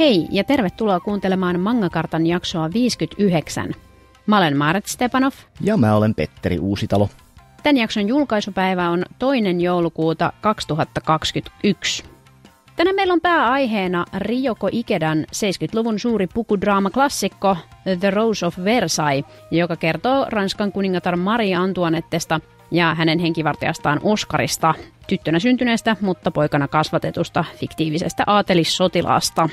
Hei ja tervetuloa kuuntelemaan Mangakartan jaksoa 59. Mä olen Maaret Stepanov. Ja mä olen Petteri Uusitalo. Tämän jakson julkaisupäivä on toinen joulukuuta 2021. Tänään meillä on pääaiheena Ryoko Ikedan 70-luvun suuri pukudraamaklassikko The Rose of Versailles, joka kertoo Ranskan kuningatar Marie Antoinettesta ja hänen henkivartijastaan Oskarista, tyttönä syntyneestä, mutta poikana kasvatetusta fiktiivisestä aatelissotilaasta.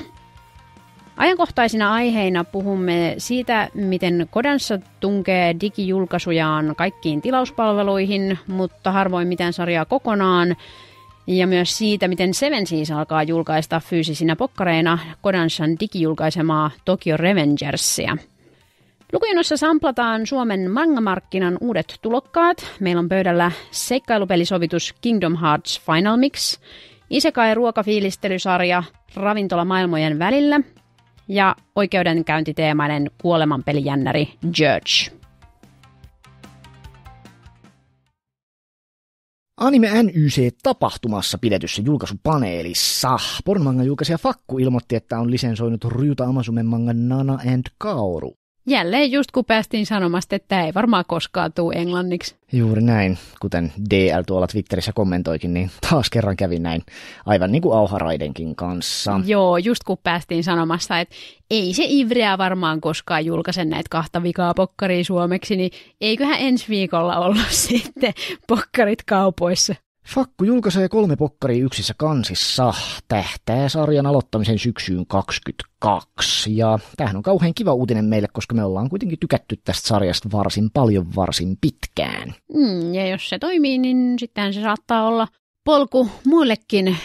Ajankohtaisina aiheina puhumme siitä, miten Kodanssa tunkee digijulkaisujaan kaikkiin tilauspalveluihin, mutta harvoin mitään sarjaa kokonaan. Ja myös siitä, miten Seven Seas siis alkaa julkaista fyysisinä pokkareina Kodanshan digijulkaisemaa Tokyo Revengersia. Lukujenossa samplataan Suomen mangamarkkinan uudet tulokkaat. Meillä on pöydällä seikkailupelisovitus Kingdom Hearts Final Mix, Isekai ruokafiilistelysarja Ravintola maailmojen välillä – ja oikeudenkäyntiteemainen kuolemanpelijännäri Judge. Anime NYC-tapahtumassa pidetyssä julkaisupaneelissa pornmanga julkaisija Fakku ilmoitti, että on lisensoinut Ryuta Amazumen manga Nana and Kaoru jälleen just kun päästiin sanomasta, että tämä ei varmaan koskaan tule englanniksi. Juuri näin, kuten DL tuolla Twitterissä kommentoikin, niin taas kerran kävi näin, aivan niin kuin Auharaidenkin kanssa. Joo, just kun päästiin sanomassa, että ei se Ivreä varmaan koskaan julkaise näitä kahta vikaa pokkaria suomeksi, niin eiköhän ensi viikolla olla sitten pokkarit kaupoissa. Fakku julkaisee kolme pokkaria yksissä kansissa, tähtää sarjan aloittamisen syksyyn 22. Ja tämähän on kauhean kiva uutinen meille, koska me ollaan kuitenkin tykätty tästä sarjasta varsin paljon varsin pitkään. Mm, ja jos se toimii, niin sittenhän se saattaa olla polku muillekin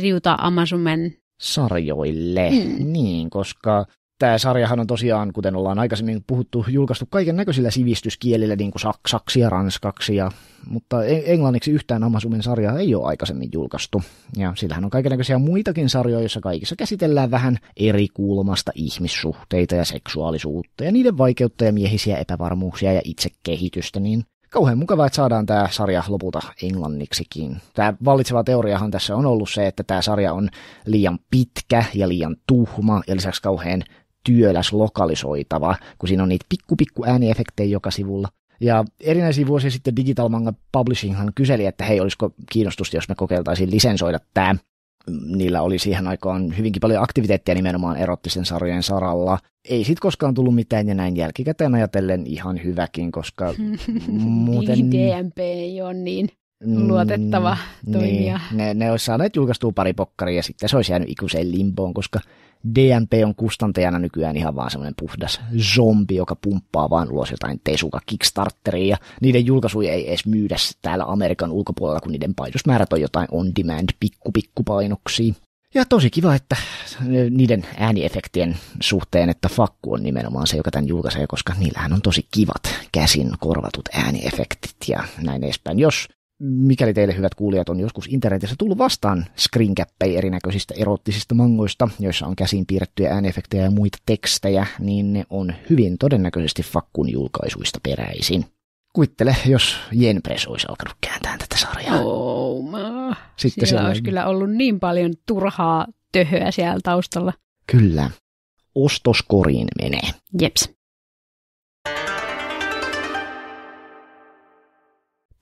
Riuta Amazonen sarjoille. Mm. Niin, koska tämä sarjahan on tosiaan, kuten ollaan aikaisemmin puhuttu, julkaistu kaiken näköisillä sivistyskielillä, niin kuin saksaksi ja ranskaksi, ja, mutta e- englanniksi yhtään Amazonin sarjaa ei ole aikaisemmin julkaistu. Ja sillähän on kaiken näköisiä muitakin sarjoja, joissa kaikissa käsitellään vähän eri kulmasta ihmissuhteita ja seksuaalisuutta ja niiden vaikeutta ja miehisiä epävarmuuksia ja itsekehitystä, niin kauhean mukavaa, että saadaan tämä sarja lopulta englanniksikin. Tämä vallitseva teoriahan tässä on ollut se, että tämä sarja on liian pitkä ja liian tuhma ja lisäksi kauhean työläs lokalisoitava, kun siinä on niitä pikku pikku ääniefektejä joka sivulla. Ja erinäisiä vuosia sitten Digital Manga Publishinghan kyseli, että hei, olisiko kiinnostusta, jos me kokeiltaisiin lisensoida tämä. Mm, niillä oli siihen aikaan hyvinkin paljon aktiviteettia nimenomaan erottisen sarjojen saralla. Ei sit koskaan tullut mitään ja näin jälkikäteen ajatellen ihan hyväkin, koska muuten... DMP niin, ei ole niin luotettava mm, toimija. Niin, ne, ne olisi saaneet julkaistua pari pokkaria ja sitten se olisi jäänyt ikuiseen limpoon, koska DMP on kustantajana nykyään ihan vaan semmoinen puhdas zombi, joka pumppaa vaan ulos jotain tesuka Kickstarteria ja niiden julkaisuja ei edes myydä täällä Amerikan ulkopuolella, kun niiden painosmäärät on jotain on-demand pikku-pikkupainoksia. Ja tosi kiva, että niiden ääniefektien suhteen, että fakku on nimenomaan se, joka tämän julkaisee, koska niillähän on tosi kivat käsin korvatut ääniefektit ja näin edespäin. Jos mikäli teille hyvät kuulijat on joskus internetissä tullut vastaan screencappeja erinäköisistä erottisista mangoista, joissa on käsin piirrettyjä ääneefektejä ja muita tekstejä, niin ne on hyvin todennäköisesti fakkun julkaisuista peräisin. Kuittele, jos Jenpress olisi alkanut kääntää tätä sarjaa. Oh, mä. Sitten siellä, siellä olisi kyllä ollut niin paljon turhaa töhöä siellä taustalla. Kyllä. Ostoskoriin menee. Jeps.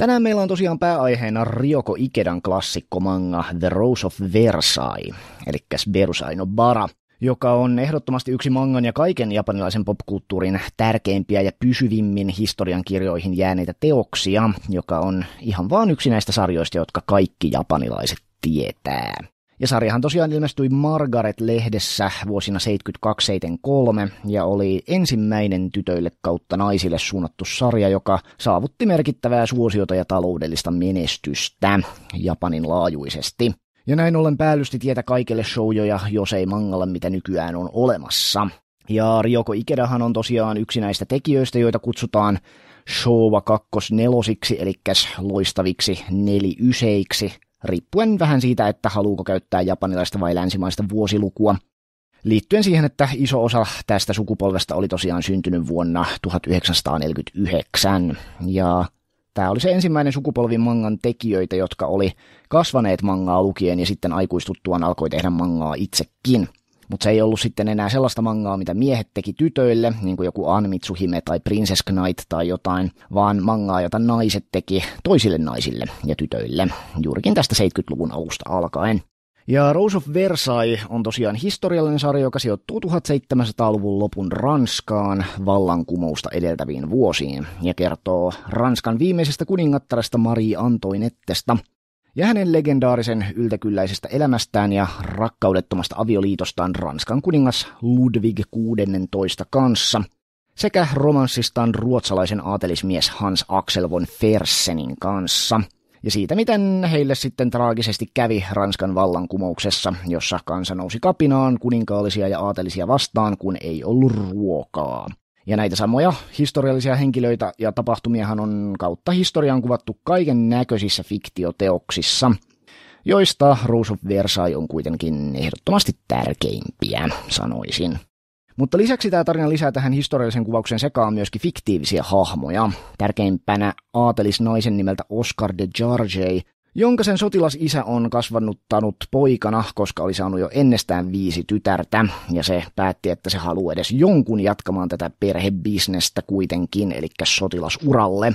Tänään meillä on tosiaan pääaiheena Ryoko Ikedan klassikkomanga The Rose of Versailles, eli Versailles no Bara, joka on ehdottomasti yksi mangan ja kaiken japanilaisen popkulttuurin tärkeimpiä ja pysyvimmin historian kirjoihin jääneitä teoksia, joka on ihan vaan yksi näistä sarjoista, jotka kaikki japanilaiset tietää. Ja sarjahan tosiaan ilmestyi Margaret-lehdessä vuosina 72-73 ja oli ensimmäinen tytöille kautta naisille suunnattu sarja, joka saavutti merkittävää suosiota ja taloudellista menestystä Japanin laajuisesti. Ja näin ollen päällysti tietä kaikille showjoja, jos ei mangalla mitä nykyään on olemassa. Ja Ryoko Ikedahan on tosiaan yksi näistä tekijöistä, joita kutsutaan Showa kakkosnelosiksi, eli loistaviksi neliyseiksi riippuen vähän siitä, että haluuko käyttää japanilaista vai länsimaista vuosilukua. Liittyen siihen, että iso osa tästä sukupolvesta oli tosiaan syntynyt vuonna 1949. Ja tämä oli se ensimmäinen sukupolvi mangan tekijöitä, jotka oli kasvaneet mangaa lukien ja sitten aikuistuttuaan alkoi tehdä mangaa itsekin – mutta se ei ollut sitten enää sellaista mangaa, mitä miehet teki tytöille, niin kuin joku Anmitsuhime tai Princess Knight tai jotain, vaan mangaa, jota naiset teki toisille naisille ja tytöille, juurikin tästä 70-luvun alusta alkaen. Ja Rose of Versailles on tosiaan historiallinen sarja, joka sijoittuu 1700-luvun lopun Ranskaan vallankumousta edeltäviin vuosiin ja kertoo Ranskan viimeisestä kuningattaresta Marie Antoinettesta, ja hänen legendaarisen yltäkylläisestä elämästään ja rakkaudettomasta avioliitostaan Ranskan kuningas Ludwig XVI kanssa sekä romanssistaan ruotsalaisen aatelismies Hans Axel von Fersenin kanssa – ja siitä, miten heille sitten traagisesti kävi Ranskan vallankumouksessa, jossa kansa nousi kapinaan kuninkaallisia ja aatelisia vastaan, kun ei ollut ruokaa. Ja näitä samoja historiallisia henkilöitä ja tapahtumiahan on kautta historiaan kuvattu kaiken näköisissä fiktioteoksissa, joista Rose of Versailles on kuitenkin ehdottomasti tärkeimpiä, sanoisin. Mutta lisäksi tämä tarina lisää tähän historiallisen kuvauksen sekaan myöskin fiktiivisiä hahmoja. Tärkeimpänä aatelisnaisen nimeltä Oscar de Jarge, jonka sen sotilasisä on kasvannuttanut poikana, koska oli saanut jo ennestään viisi tytärtä, ja se päätti, että se haluaa edes jonkun jatkamaan tätä perhebisnestä kuitenkin, eli sotilasuralle.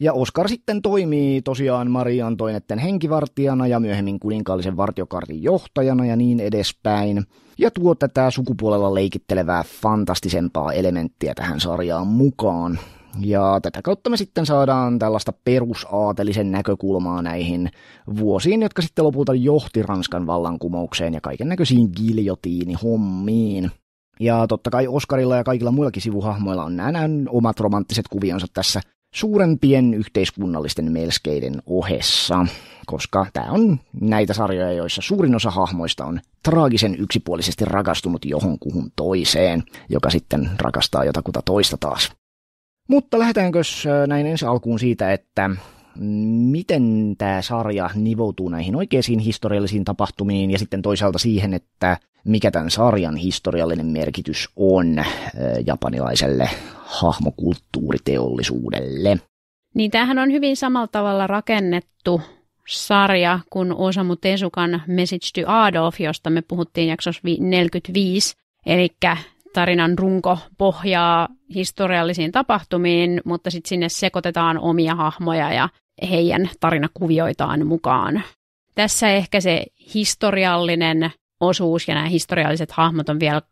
Ja Oskar sitten toimii tosiaan Marian toinetten henkivartijana ja myöhemmin kuninkaallisen vartiokartin johtajana ja niin edespäin. Ja tuo tätä sukupuolella leikittelevää fantastisempaa elementtiä tähän sarjaan mukaan. Ja tätä kautta me sitten saadaan tällaista perusaatelisen näkökulmaa näihin vuosiin, jotka sitten lopulta johti Ranskan vallankumoukseen ja kaiken näköisiin giljotiinihommiin. Ja totta kai Oskarilla ja kaikilla muillakin sivuhahmoilla on nämä omat romanttiset kuvionsa tässä suurempien yhteiskunnallisten melskeiden ohessa, koska tämä on näitä sarjoja, joissa suurin osa hahmoista on traagisen yksipuolisesti rakastunut johonkuhun toiseen, joka sitten rakastaa jotakuta toista taas. Mutta lähdetäänkö näin ensi alkuun siitä, että miten tämä sarja nivoutuu näihin oikeisiin historiallisiin tapahtumiin ja sitten toisaalta siihen, että mikä tämän sarjan historiallinen merkitys on japanilaiselle hahmokulttuuriteollisuudelle. Niin tämähän on hyvin samalla tavalla rakennettu sarja kuin Osamu Tezukan Message to Adolf, josta me puhuttiin jaksossa 45. Eli tarinan runko pohjaa historiallisiin tapahtumiin, mutta sitten sinne sekoitetaan omia hahmoja ja heidän tarinakuvioitaan mukaan. Tässä ehkä se historiallinen osuus ja nämä historialliset hahmot on vielä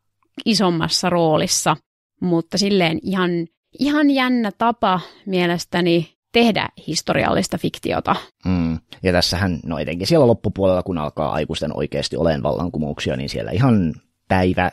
isommassa roolissa, mutta silleen ihan, ihan jännä tapa mielestäni tehdä historiallista fiktiota. Mm. Ja tässähän, no etenkin siellä loppupuolella, kun alkaa aikuisten oikeasti olemaan vallankumouksia, niin siellä ihan päivä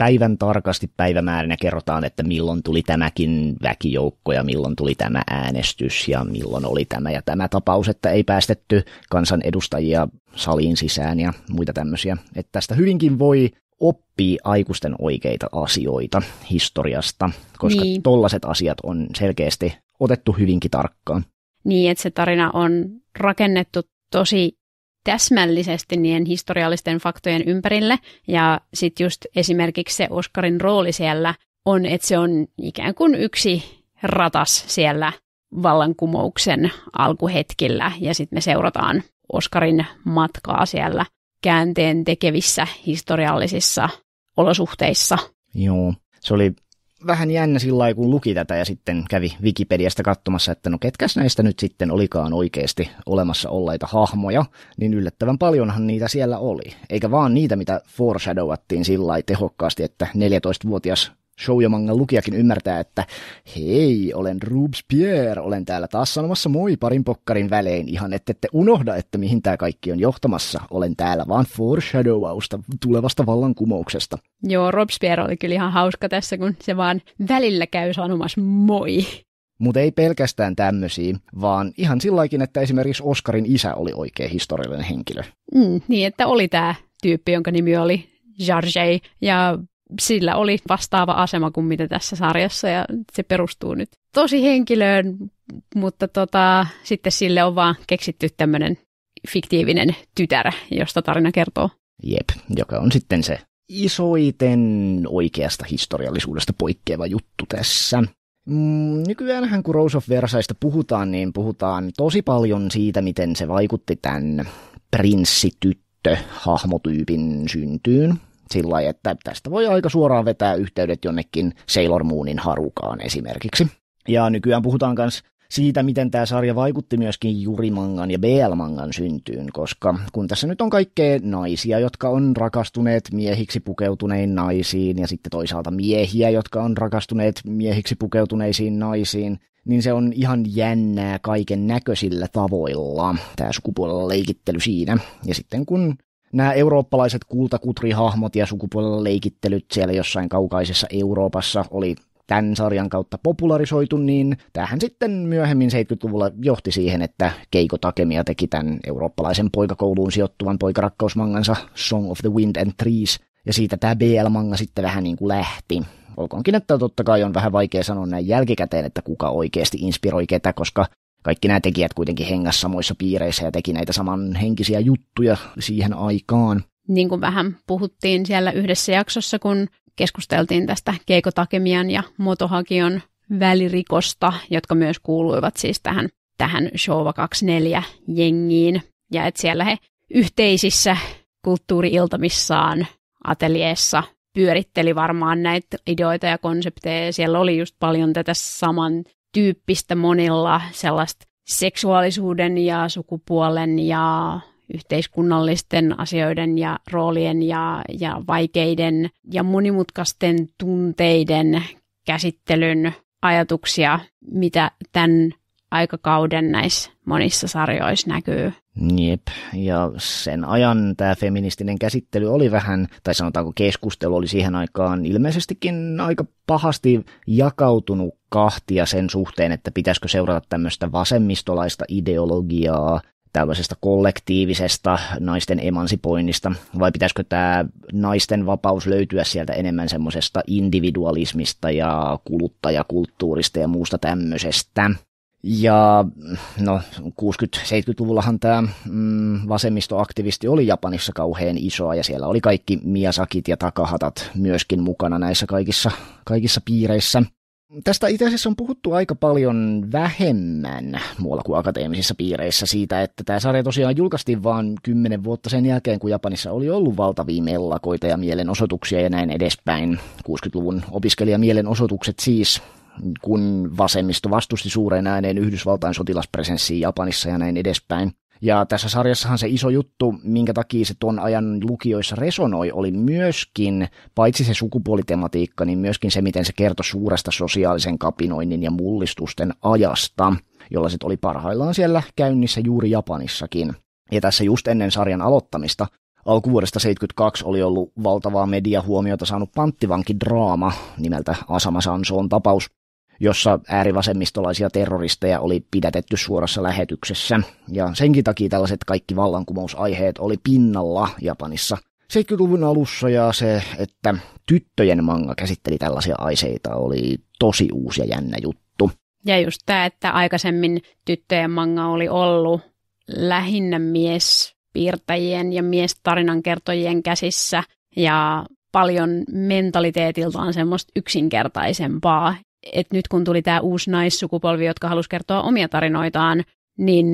päivän tarkasti päivämäärinä kerrotaan, että milloin tuli tämäkin väkijoukko ja milloin tuli tämä äänestys ja milloin oli tämä ja tämä tapaus, että ei päästetty kansanedustajia saliin sisään ja muita tämmöisiä. Että tästä hyvinkin voi oppii aikuisten oikeita asioita historiasta, koska niin. tollaset asiat on selkeästi otettu hyvinkin tarkkaan. Niin, että se tarina on rakennettu tosi täsmällisesti niiden historiallisten faktojen ympärille. Ja sitten just esimerkiksi se Oskarin rooli siellä on, että se on ikään kuin yksi ratas siellä vallankumouksen alkuhetkillä ja sitten me seurataan Oskarin matkaa siellä käänteen tekevissä historiallisissa olosuhteissa. Joo, se oli vähän jännä sillä kun luki tätä ja sitten kävi Wikipediasta katsomassa, että no ketkäs näistä nyt sitten olikaan oikeasti olemassa olleita hahmoja, niin yllättävän paljonhan niitä siellä oli. Eikä vaan niitä, mitä foreshadowattiin sillä tehokkaasti, että 14-vuotias manga lukijakin ymmärtää, että hei, olen Robespierre, olen täällä taas sanomassa moi parin pokkarin välein, ihan ette te unohda, että mihin tämä kaikki on johtamassa. Olen täällä vaan foreshadowausta tulevasta vallankumouksesta. Joo, Robespierre oli kyllä ihan hauska tässä, kun se vaan välillä käy sanomassa moi. Mutta ei pelkästään tämmöisiä, vaan ihan silläkin, että esimerkiksi Oskarin isä oli oikea historiallinen henkilö. Mm, niin, että oli tämä tyyppi, jonka nimi oli Jarjei, ja sillä oli vastaava asema kuin mitä tässä sarjassa ja se perustuu nyt tosi henkilöön, mutta tota, sitten sille on vaan keksitty tämmöinen fiktiivinen tytär, josta tarina kertoo. Jep, joka on sitten se isoiten oikeasta historiallisuudesta poikkeava juttu tässä. Mm, Nykyään kun Rose of Versaista puhutaan, niin puhutaan tosi paljon siitä, miten se vaikutti tämän prinssityttö-hahmotyypin syntyyn sillä lailla, että tästä voi aika suoraan vetää yhteydet jonnekin Sailor Moonin harukaan esimerkiksi. Ja nykyään puhutaan myös siitä, miten tämä sarja vaikutti myöskin Jurimangan ja BL-mangan syntyyn, koska kun tässä nyt on kaikkea naisia, jotka on rakastuneet miehiksi pukeutunein naisiin, ja sitten toisaalta miehiä, jotka on rakastuneet miehiksi pukeutuneisiin naisiin, niin se on ihan jännää kaiken näköisillä tavoilla, tämä sukupuolella leikittely siinä. Ja sitten kun nämä eurooppalaiset kultakutrihahmot ja sukupuolella leikittelyt siellä jossain kaukaisessa Euroopassa oli tämän sarjan kautta popularisoitu, niin tähän sitten myöhemmin 70-luvulla johti siihen, että Keiko Takemia teki tämän eurooppalaisen poikakouluun sijoittuvan poikarakkausmangansa Song of the Wind and Trees, ja siitä tämä BL-manga sitten vähän niin kuin lähti. Olkoonkin, että totta kai on vähän vaikea sanoa näin jälkikäteen, että kuka oikeasti inspiroi ketä, koska kaikki nämä tekijät kuitenkin hengas samoissa piireissä ja teki näitä samanhenkisiä juttuja siihen aikaan. Niin kuin vähän puhuttiin siellä yhdessä jaksossa, kun keskusteltiin tästä Keiko Takemian ja Motohakion välirikosta, jotka myös kuuluivat siis tähän, tähän Showa 24-jengiin. Ja että siellä he yhteisissä kulttuuriiltamissaan ateljeessa pyöritteli varmaan näitä ideoita ja konsepteja. Siellä oli just paljon tätä saman tyyppistä monilla sellaista seksuaalisuuden ja sukupuolen ja yhteiskunnallisten asioiden ja roolien ja, ja vaikeiden ja monimutkaisten tunteiden käsittelyn ajatuksia, mitä tämän aikakauden näissä monissa sarjoissa näkyy. Jep, ja sen ajan tämä feministinen käsittely oli vähän, tai sanotaanko keskustelu oli siihen aikaan ilmeisestikin aika pahasti jakautunut kahtia sen suhteen, että pitäisikö seurata tämmöistä vasemmistolaista ideologiaa, tällaisesta kollektiivisesta naisten emansipoinnista, vai pitäisikö tämä naisten vapaus löytyä sieltä enemmän semmoisesta individualismista ja kuluttajakulttuurista ja muusta tämmöisestä. Ja no 60-70-luvullahan tämä mm, vasemmistoaktivisti oli Japanissa kauhean isoa ja siellä oli kaikki Miyazakit ja Takahatat myöskin mukana näissä kaikissa, kaikissa piireissä. Tästä itse asiassa on puhuttu aika paljon vähemmän muualla kuin akateemisissa piireissä siitä, että tämä sarja tosiaan julkaistiin vain kymmenen vuotta sen jälkeen, kun Japanissa oli ollut valtavia mellakoita ja mielenosoituksia ja näin edespäin. 60-luvun opiskelijamielenosoitukset siis kun vasemmisto vastusti suureen ääneen Yhdysvaltain sotilaspresenssiä Japanissa ja näin edespäin. Ja tässä sarjassahan se iso juttu, minkä takia se tuon ajan lukijoissa resonoi, oli myöskin, paitsi se sukupuolitematiikka, niin myöskin se, miten se kertoi suuresta sosiaalisen kapinoinnin ja mullistusten ajasta, jolla se oli parhaillaan siellä käynnissä juuri Japanissakin. Ja tässä just ennen sarjan aloittamista Alkuvuodesta 72 oli ollut valtavaa mediahuomiota saanut panttivankidraama nimeltä Asama Sansoon tapaus, jossa äärivasemmistolaisia terroristeja oli pidätetty suorassa lähetyksessä. Ja senkin takia tällaiset kaikki vallankumousaiheet oli pinnalla Japanissa 70-luvun alussa ja se, että tyttöjen manga käsitteli tällaisia aiseita, oli tosi uusi ja jännä juttu. Ja just tämä, että aikaisemmin tyttöjen manga oli ollut lähinnä miespiirtäjien ja miestarinankertojien käsissä ja paljon mentaliteetiltaan semmoista yksinkertaisempaa että nyt kun tuli tämä uusi naissukupolvi, jotka halusi kertoa omia tarinoitaan, niin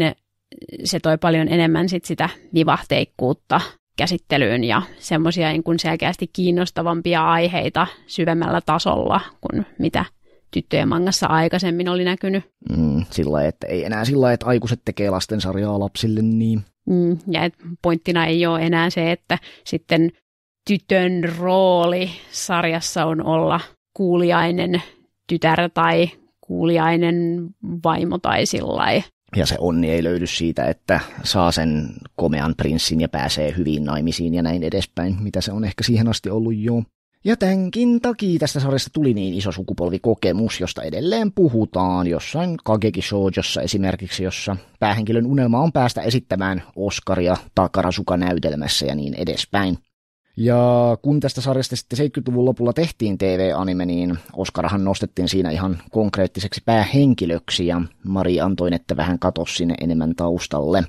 se toi paljon enemmän sit sitä vivahteikkuutta käsittelyyn ja semmoisia niin selkeästi kiinnostavampia aiheita syvemmällä tasolla kuin mitä tyttöjen mangassa aikaisemmin oli näkynyt. Mm, sillä että ei enää sillä että aikuiset tekee lastensarjaa lapsille niin. Mm, ja et pointtina ei ole enää se, että sitten tytön rooli sarjassa on olla kuuliainen tytär tai kuuliainen vaimo tai sillä Ja se onni ei löydy siitä, että saa sen komean prinssin ja pääsee hyvin naimisiin ja näin edespäin, mitä se on ehkä siihen asti ollut jo. Ja tämänkin takia tästä sarjasta tuli niin iso sukupolvikokemus, josta edelleen puhutaan jossain Kageki Shoujossa esimerkiksi, jossa päähenkilön unelma on päästä esittämään Oscaria takarasukanäytelmässä ja niin edespäin. Ja kun tästä sarjasta sitten 70-luvun lopulla tehtiin TV-anime, niin Oskarahan nostettiin siinä ihan konkreettiseksi päähenkilöksi ja Mari että vähän katosi sinne enemmän taustalle.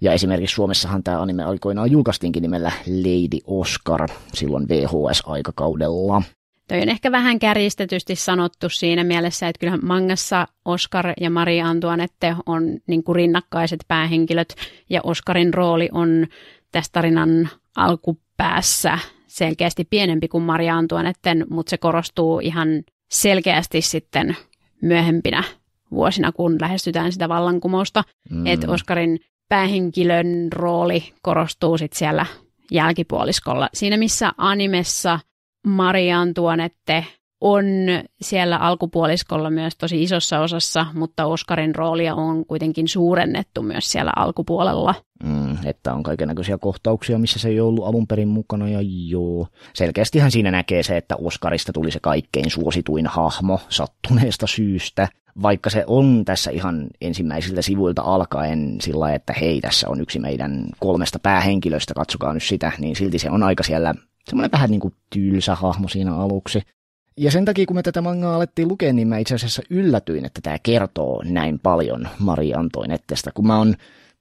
Ja esimerkiksi Suomessahan tämä anime aikoinaan julkaistiinkin nimellä Lady Oscar silloin VHS-aikakaudella. Toi on ehkä vähän kärjistetysti sanottu siinä mielessä, että kyllähän mangassa Oscar ja Marie Antoinette on niin kuin rinnakkaiset päähenkilöt ja Oscarin rooli on tässä tarinan alku päässä selkeästi pienempi kuin Maria Antuanetten, mutta se korostuu ihan selkeästi sitten myöhempinä vuosina, kun lähestytään sitä vallankumousta. Mm. Että Oskarin päähenkilön rooli korostuu sitten siellä jälkipuoliskolla. Siinä missä animessa Maria Antuanette on siellä alkupuoliskolla myös tosi isossa osassa, mutta Oscarin roolia on kuitenkin suurennettu myös siellä alkupuolella. Mm, että on kaikenlaisia kohtauksia, missä se ei ollut alun perin mukana, ja joo. Selkeästihän siinä näkee se, että Oscarista tuli se kaikkein suosituin hahmo sattuneesta syystä, vaikka se on tässä ihan ensimmäisiltä sivuilta alkaen sillä että hei, tässä on yksi meidän kolmesta päähenkilöstä, katsokaa nyt sitä, niin silti se on aika siellä semmoinen vähän niin kuin tylsä hahmo siinä aluksi. Ja sen takia, kun me tätä mangaa alettiin lukea, niin mä itse asiassa yllätyin, että tämä kertoo näin paljon Mari Antoinettesta, kun mä oon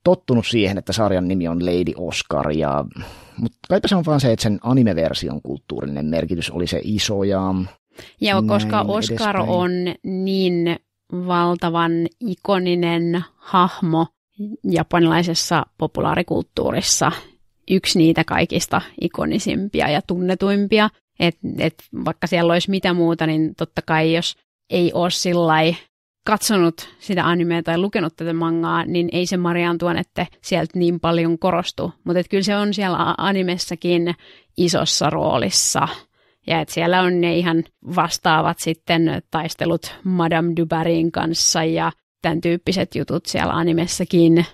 tottunut siihen, että sarjan nimi on Lady Oscar, ja... mutta kaipa se on vaan se, että sen animeversion kulttuurinen merkitys oli se iso ja... Joo, koska Oscar edespäin. on niin valtavan ikoninen hahmo japanilaisessa populaarikulttuurissa, yksi niitä kaikista ikonisimpia ja tunnetuimpia, et, et vaikka siellä olisi mitä muuta, niin totta kai jos ei ole sillä katsonut sitä animea tai lukenut tätä mangaa, niin ei se Marian tuonette sieltä niin paljon korostu. Mutta kyllä se on siellä animessakin isossa roolissa. Ja et siellä on ne ihan vastaavat sitten taistelut Madame Dubarin kanssa ja tämän tyyppiset jutut siellä animessakin.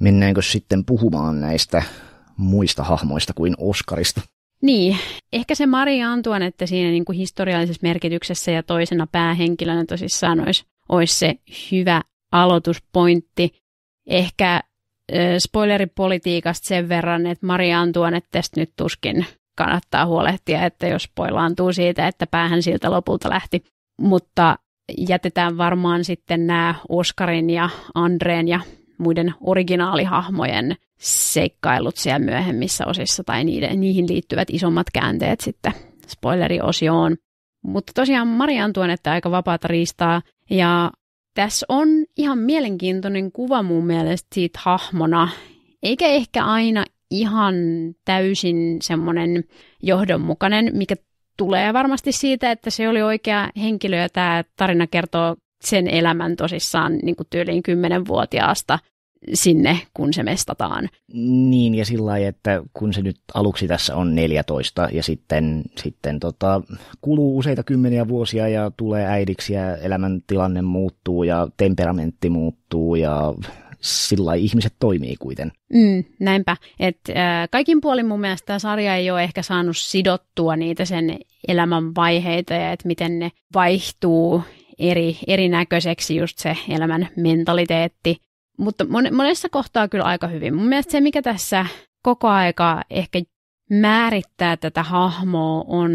Mennäänkö sitten puhumaan näistä muista hahmoista kuin Oskarista. Niin, ehkä se Maria että siinä niin kuin historiallisessa merkityksessä ja toisena päähenkilönä tosissaan olisi, olisi se hyvä aloituspointti. Ehkä äh, spoileripolitiikasta sen verran, että Maria tästä nyt tuskin kannattaa huolehtia, että jos spoilaantuu siitä, että päähän siltä lopulta lähti. Mutta jätetään varmaan sitten nämä Oskarin ja Andreen ja muiden originaalihahmojen seikkailut siellä myöhemmissä osissa tai niiden, niihin liittyvät isommat käänteet sitten spoileriosioon. Mutta tosiaan Maria että aika vapaata riistaa ja tässä on ihan mielenkiintoinen kuva mun mielestä siitä hahmona, eikä ehkä aina ihan täysin semmoinen johdonmukainen, mikä tulee varmasti siitä, että se oli oikea henkilö ja tämä tarina kertoo sen elämän tosissaan niin kuin tyyliin kymmenenvuotiaasta vuotiaasta sinne, kun se mestataan. Niin, ja sillä lailla, että kun se nyt aluksi tässä on 14 ja sitten, sitten tota, kuluu useita kymmeniä vuosia ja tulee äidiksi ja elämäntilanne muuttuu ja temperamentti muuttuu ja sillä ihmiset toimii kuiten. Mm, näinpä. Et, äh, kaikin puolin mun mielestä tämä sarja ei ole ehkä saanut sidottua niitä sen elämän vaiheita ja että miten ne vaihtuu eri, erinäköiseksi just se elämän mentaliteetti mutta monessa kohtaa kyllä aika hyvin. Mun mielestä se, mikä tässä koko aika ehkä määrittää tätä hahmoa, on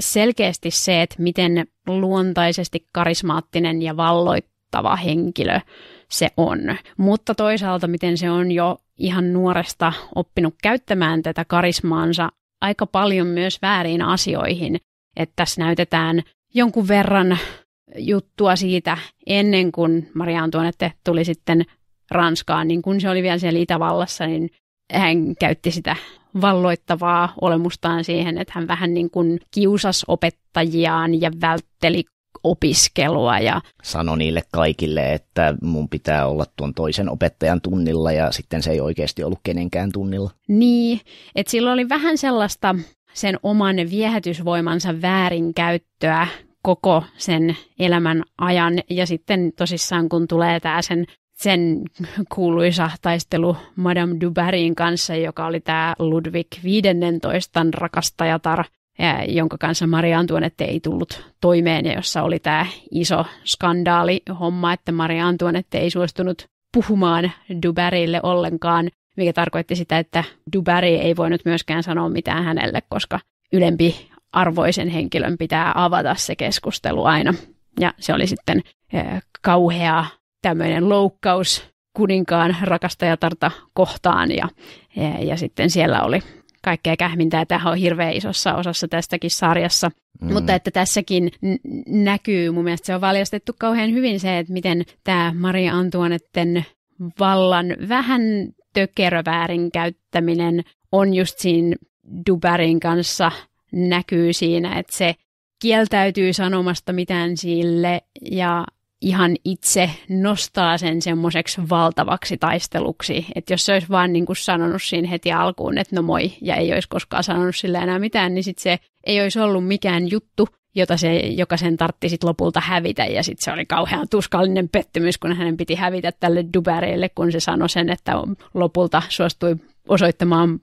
selkeästi se, että miten luontaisesti karismaattinen ja valloittava henkilö se on. Mutta toisaalta, miten se on jo ihan nuoresta oppinut käyttämään tätä karismaansa aika paljon myös väärin asioihin. Että tässä näytetään jonkun verran juttua siitä ennen kuin Maria Antoinette tuli sitten Ranskaan, niin kun se oli vielä siellä Itävallassa, niin hän käytti sitä valloittavaa olemustaan siihen, että hän vähän niin kuin kiusasi opettajiaan ja vältteli opiskelua. Ja... Sano niille kaikille, että mun pitää olla tuon toisen opettajan tunnilla ja sitten se ei oikeasti ollut kenenkään tunnilla. Niin, että sillä oli vähän sellaista sen oman viehätysvoimansa väärinkäyttöä koko sen elämän ajan. Ja sitten tosissaan kun tulee tämä sen sen kuuluisa taistelu Madame Dubarin kanssa, joka oli tämä Ludwig 15 rakastajatar, jonka kanssa Maria Antuanette ei tullut toimeen ja jossa oli tämä iso skandaali homma, että Maria Antuanette ei suostunut puhumaan Dubarille ollenkaan, mikä tarkoitti sitä, että Dubari ei voinut myöskään sanoa mitään hänelle, koska ylempi arvoisen henkilön pitää avata se keskustelu aina. Ja se oli sitten eh, kauhea tämmöinen loukkaus kuninkaan rakastajatarta kohtaan ja, ja, e, ja sitten siellä oli kaikkea kähmintää. Tämähän on hirveän isossa osassa tästäkin sarjassa. Mm. Mutta että tässäkin n- näkyy, mun mielestä se on valjastettu kauhean hyvin se, että miten tämä Maria Antuanetten vallan vähän tökeröväärin käyttäminen on just siinä Dubärin kanssa näkyy siinä, että se kieltäytyy sanomasta mitään sille ja ihan itse nostaa sen semmoiseksi valtavaksi taisteluksi. Että jos se olisi vaan niin kuin sanonut siinä heti alkuun, että no moi, ja ei olisi koskaan sanonut sillä enää mitään, niin sitten se ei olisi ollut mikään juttu, jota se, joka sen tartti sit lopulta hävitä. Ja sitten se oli kauhean tuskallinen pettymys, kun hänen piti hävitä tälle dubäreille, kun se sanoi sen, että lopulta suostui osoittamaan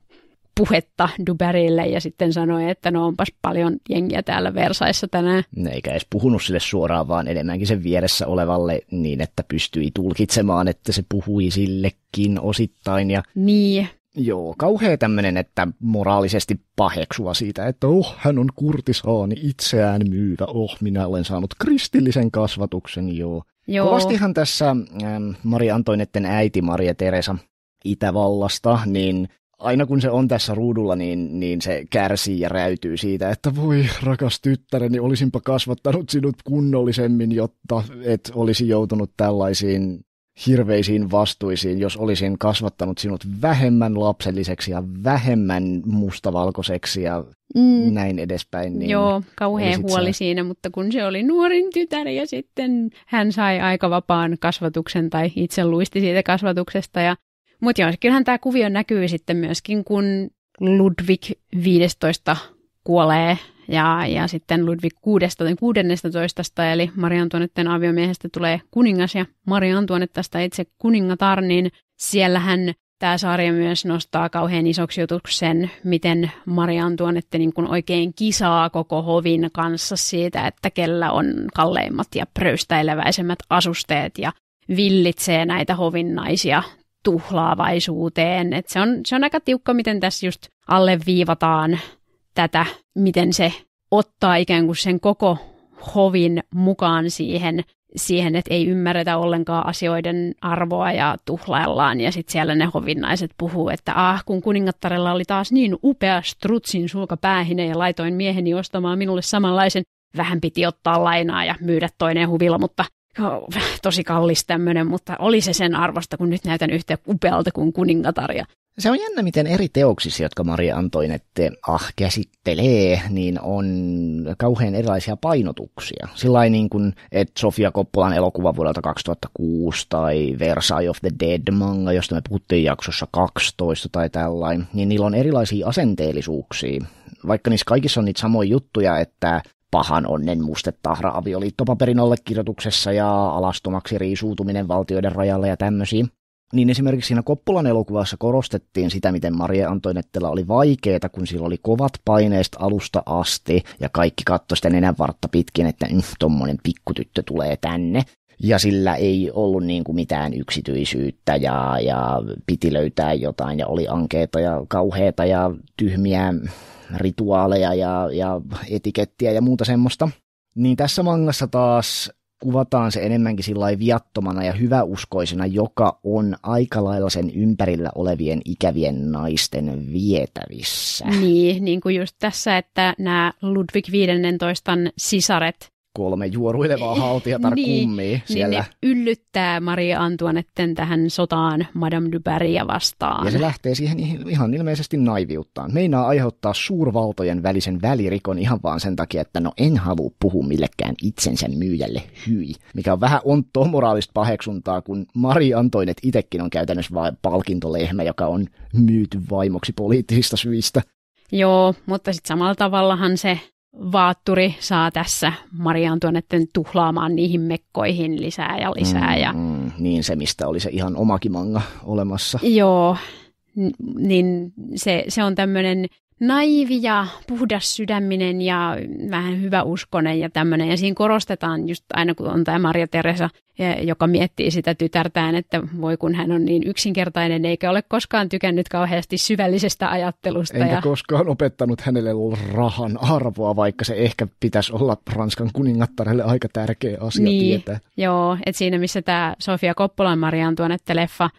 puhetta Duberille ja sitten sanoi, että no onpas paljon jengiä täällä Versaissa tänään. Eikä edes puhunut sille suoraan, vaan enemmänkin sen vieressä olevalle niin, että pystyi tulkitsemaan, että se puhui sillekin osittain. Ja... Niin. Joo, kauhea tämmöinen, että moraalisesti paheksua siitä, että oh, hän on kurtisaani itseään myyvä, oh, minä olen saanut kristillisen kasvatuksen, joo. joo. Kovastihan tässä ähm, Maria Antoinetten äiti Maria Teresa Itävallasta, niin aina kun se on tässä ruudulla, niin, niin se kärsii ja räytyy siitä, että voi rakas tyttäreni, niin olisinpa kasvattanut sinut kunnollisemmin, jotta et olisi joutunut tällaisiin hirveisiin vastuisiin, jos olisin kasvattanut sinut vähemmän lapselliseksi ja vähemmän mustavalkoiseksi ja mm. näin edespäin. Niin Joo, kauhean huoli sä... siinä, mutta kun se oli nuorin tytär ja sitten hän sai aika vapaan kasvatuksen tai itse luisti siitä kasvatuksesta ja mutta joo, kyllähän tämä kuvio näkyy sitten myöskin, kun Ludwig 15 kuolee ja, ja sitten Ludwig 16, 16, eli Maria Antoinetten aviomiehestä tulee kuningas ja Maria Antoinettasta itse kuningatar, niin siellähän tämä sarja myös nostaa kauhean isoksi jutuksi sen, miten Maria Antoinette niin oikein kisaa koko hovin kanssa siitä, että kellä on kalleimmat ja pröystäileväisemmät asusteet ja villitsee näitä hovinnaisia tuhlaavaisuuteen. Et se, on, se on aika tiukka, miten tässä just alleviivataan tätä, miten se ottaa ikään kuin sen koko hovin mukaan siihen, siihen että ei ymmärretä ollenkaan asioiden arvoa ja tuhlaillaan. Ja sitten siellä ne hovinnaiset puhuu, että ah, kun kuningattarella oli taas niin upea strutsin sulka päähine ja laitoin mieheni ostamaan minulle samanlaisen, vähän piti ottaa lainaa ja myydä toinen huvila, mutta tosi kallis tämmöinen, mutta oli se sen arvosta, kun nyt näytän yhtä upealta kuin kuningatarja. Se on jännä, miten eri teoksissa, jotka Maria Antoinette ah, käsittelee, niin on kauhean erilaisia painotuksia. Sillain niin kuin, että Sofia Koppolan elokuva vuodelta 2006 tai Versailles of the Dead manga, josta me puhuttiin jaksossa 12 tai tällainen, niin niillä on erilaisia asenteellisuuksia. Vaikka niissä kaikissa on niitä samoja juttuja, että pahan onnen mustetahra avioliittopaperin allekirjoituksessa ja alastomaksi riisuutuminen valtioiden rajalle ja tämmöisiä. Niin esimerkiksi siinä koppulan elokuvassa korostettiin sitä, miten Maria Antoinettella oli vaikeeta, kun sillä oli kovat paineet alusta asti ja kaikki katsoi sitä nenän vartta pitkin, että mm, tuommoinen pikkutyttö tulee tänne ja sillä ei ollut niin kuin mitään yksityisyyttä ja, ja piti löytää jotain ja oli ankeita ja kauheita ja tyhmiä rituaaleja ja, ja etikettiä ja muuta semmoista. Niin tässä mangassa taas kuvataan se enemmänkin sillä viattomana ja hyväuskoisena, joka on aika lailla sen ympärillä olevien ikävien naisten vietävissä. Niin, niin kuin just tässä, että nämä Ludwig 15 sisaret kolme juoruilevaa haltijatar niin, niin kummia siellä. Niin ne yllyttää Maria Antuanetten tähän sotaan Madame du Barrya vastaan. Ja se lähtee siihen ihan ilmeisesti naiviuttaan. Meinaa aiheuttaa suurvaltojen välisen välirikon ihan vaan sen takia, että no en halua puhua millekään itsensä myyjälle hyi. Mikä on vähän on moraalista paheksuntaa, kun Maria Antoinet itsekin on käytännössä vain palkintolehmä, joka on myyty vaimoksi poliittisista syistä. Joo, mutta sitten samalla tavallahan se vaatturi saa tässä Marian tuonne tuhlaamaan niihin mekkoihin lisää ja lisää. Mm, ja... Mm, niin se, mistä oli se ihan omakin manga olemassa. Joo, niin se, se on tämmöinen naivi ja puhdas sydäminen ja vähän hyväuskonen ja tämmöinen. Ja siinä korostetaan just aina, kun on tämä Maria Teresa, joka miettii sitä tytärtään, että voi kun hän on niin yksinkertainen, eikä ole koskaan tykännyt kauheasti syvällisestä ajattelusta. Enkä ja... koskaan opettanut hänelle rahan arvoa, vaikka se ehkä pitäisi olla Ranskan kuningattarelle aika tärkeä asia niin, tietää. Joo, että siinä missä tämä Sofia Koppolan Maria Antoinette-leffa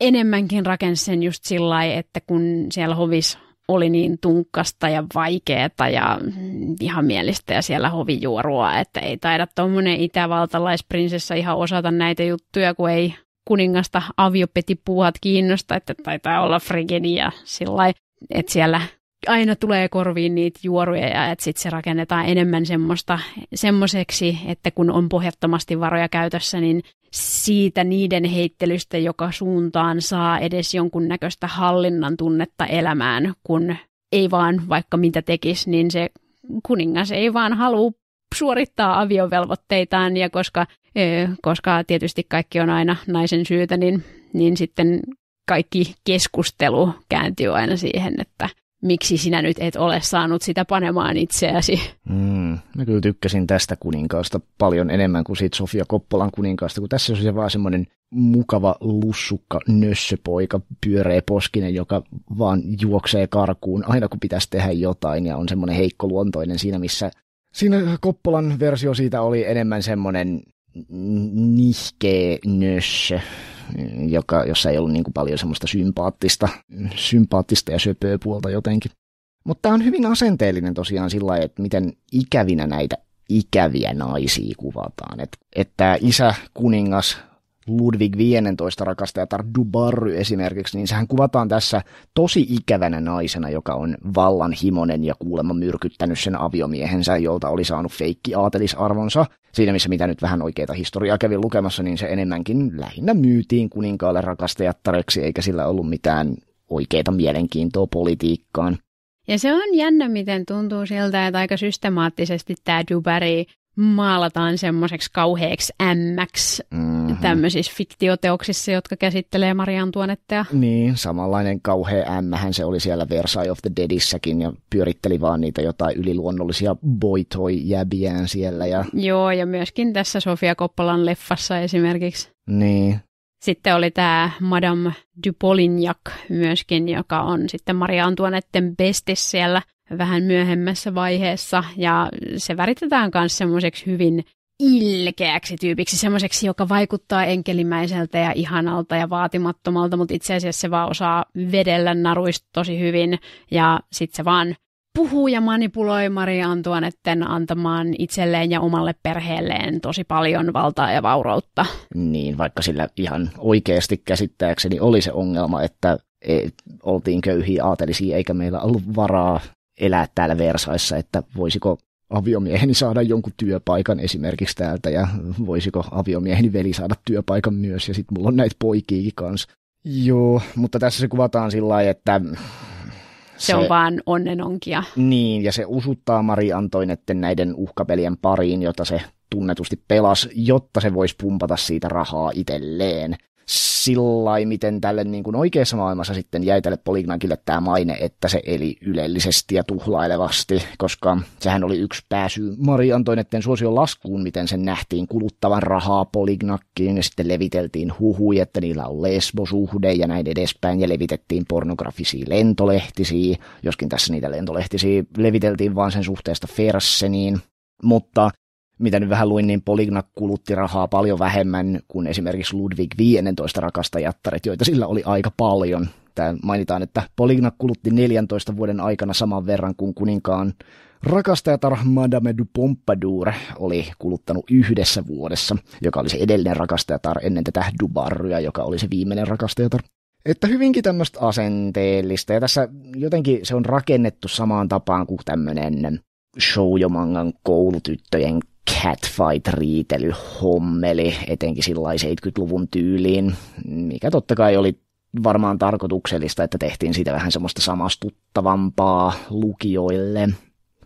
enemmänkin rakensi sen just sillä että kun siellä hovis oli niin tunkkasta ja vaikeeta ja mm. ihan mielistä ja siellä hovijuorua, että ei taida tuommoinen itävaltalaisprinsessa ihan osata näitä juttuja, kun ei kuningasta aviopetipuhat kiinnosta, että taitaa olla frigeni ja sillä että siellä aina tulee korviin niitä juoruja ja että sitten se rakennetaan enemmän semmoista, semmoiseksi, että kun on pohjattomasti varoja käytössä, niin siitä niiden heittelystä, joka suuntaan saa edes jonkun hallinnan tunnetta elämään, kun ei vaan vaikka mitä tekisi, niin se kuningas ei vaan halua suorittaa aviovelvoitteitaan ja koska, koska tietysti kaikki on aina naisen syytä, niin, niin sitten kaikki keskustelu kääntyy aina siihen, että miksi sinä nyt et ole saanut sitä panemaan itseäsi. Mm, mä kyllä tykkäsin tästä kuninkaasta paljon enemmän kuin siitä Sofia Koppolan kuninkaasta, kun tässä on se vaan semmoinen mukava lussukka nössöpoika, pyöree poskinen, joka vaan juoksee karkuun aina kun pitäisi tehdä jotain ja on semmoinen heikkoluontoinen siinä, missä Siinä Koppolan versio siitä oli enemmän semmoinen nihkee nössö joka, jossa ei ollut niin kuin paljon semmoista sympaattista, sympaattista ja söpöä puolta jotenkin. Mutta tämä on hyvin asenteellinen tosiaan sillä lailla, että miten ikävinä näitä ikäviä naisia kuvataan. Että että isä, kuningas, Ludwig 15 rakastajatar Dubarry esimerkiksi, niin sehän kuvataan tässä tosi ikävänä naisena, joka on vallanhimonen ja kuulemma myrkyttänyt sen aviomiehensä, jolta oli saanut feikki aatelisarvonsa. Siinä missä mitä nyt vähän oikeita historiaa kävin lukemassa, niin se enemmänkin lähinnä myytiin kuninkaalle rakastajattareksi, eikä sillä ollut mitään oikeita mielenkiintoa politiikkaan. Ja se on jännä, miten tuntuu siltä, että aika systemaattisesti tämä Dubarry maalataan semmoiseksi kauheaksi ämmäksi mm-hmm. tämmöisissä fiktioteoksissa, jotka käsittelee Maria Antuanettea. Niin, samanlainen kauhea ämmähän se oli siellä Versailles of the Deadissäkin ja pyöritteli vaan niitä jotain yliluonnollisia boitoi-jäbiään siellä. Ja... Joo, ja myöskin tässä Sofia Koppalan leffassa esimerkiksi. Niin. Sitten oli tämä Madame du Polignac myöskin, joka on sitten Maria Antoinetten besti siellä – vähän myöhemmässä vaiheessa ja se väritetään myös semmoiseksi hyvin ilkeäksi tyypiksi, semmoiseksi, joka vaikuttaa enkelimäiseltä ja ihanalta ja vaatimattomalta, mutta itse asiassa se vaan osaa vedellä naruista tosi hyvin ja sitten se vaan puhuu ja manipuloi Maria Antuanetten antamaan itselleen ja omalle perheelleen tosi paljon valtaa ja vaurautta. Niin, vaikka sillä ihan oikeasti käsittääkseni oli se ongelma, että ei, oltiin köyhiä aatelisia eikä meillä ollut varaa elää täällä Versaissa, että voisiko aviomieheni saada jonkun työpaikan esimerkiksi täältä ja voisiko aviomieheni veli saada työpaikan myös ja sitten mulla on näitä poikiikin kanssa. Joo, mutta tässä se kuvataan sillä lailla, että... Se, se on vaan onnenonkia. Niin, ja se usuttaa Mari Antoinetten näiden uhkapelien pariin, jota se tunnetusti pelasi, jotta se voisi pumpata siitä rahaa itselleen sillä miten tälle niin kuin oikeassa maailmassa sitten jäi tälle Polignankille tämä maine, että se eli ylellisesti ja tuhlailevasti, koska sehän oli yksi pääsy Mari Antoinetten suosion laskuun, miten sen nähtiin kuluttavan rahaa Polignakkiin ja sitten leviteltiin huhuja, että niillä on lesbosuhde ja näin edespäin ja levitettiin pornografisia lentolehtisiä, joskin tässä niitä lentolehtisiä leviteltiin vaan sen suhteesta Ferseniin, mutta mitä nyt vähän luin, niin Poligna kulutti rahaa paljon vähemmän kuin esimerkiksi Ludwig 15 rakastajattaret, joita sillä oli aika paljon. Tämä mainitaan, että Poligna kulutti 14 vuoden aikana saman verran kuin kuninkaan rakastajatar Madame du Pompadour oli kuluttanut yhdessä vuodessa, joka oli se edellinen rakastajatar ennen tätä Dubarrya, joka oli se viimeinen rakastajatar. Että hyvinkin tämmöistä asenteellista, ja tässä jotenkin se on rakennettu samaan tapaan kuin tämmöinen shoujomangan koulutyttöjen catfight riitelyhommeli hommeli, etenkin sillä 70-luvun tyyliin, mikä totta kai oli varmaan tarkoituksellista, että tehtiin siitä vähän semmoista samastuttavampaa lukijoille.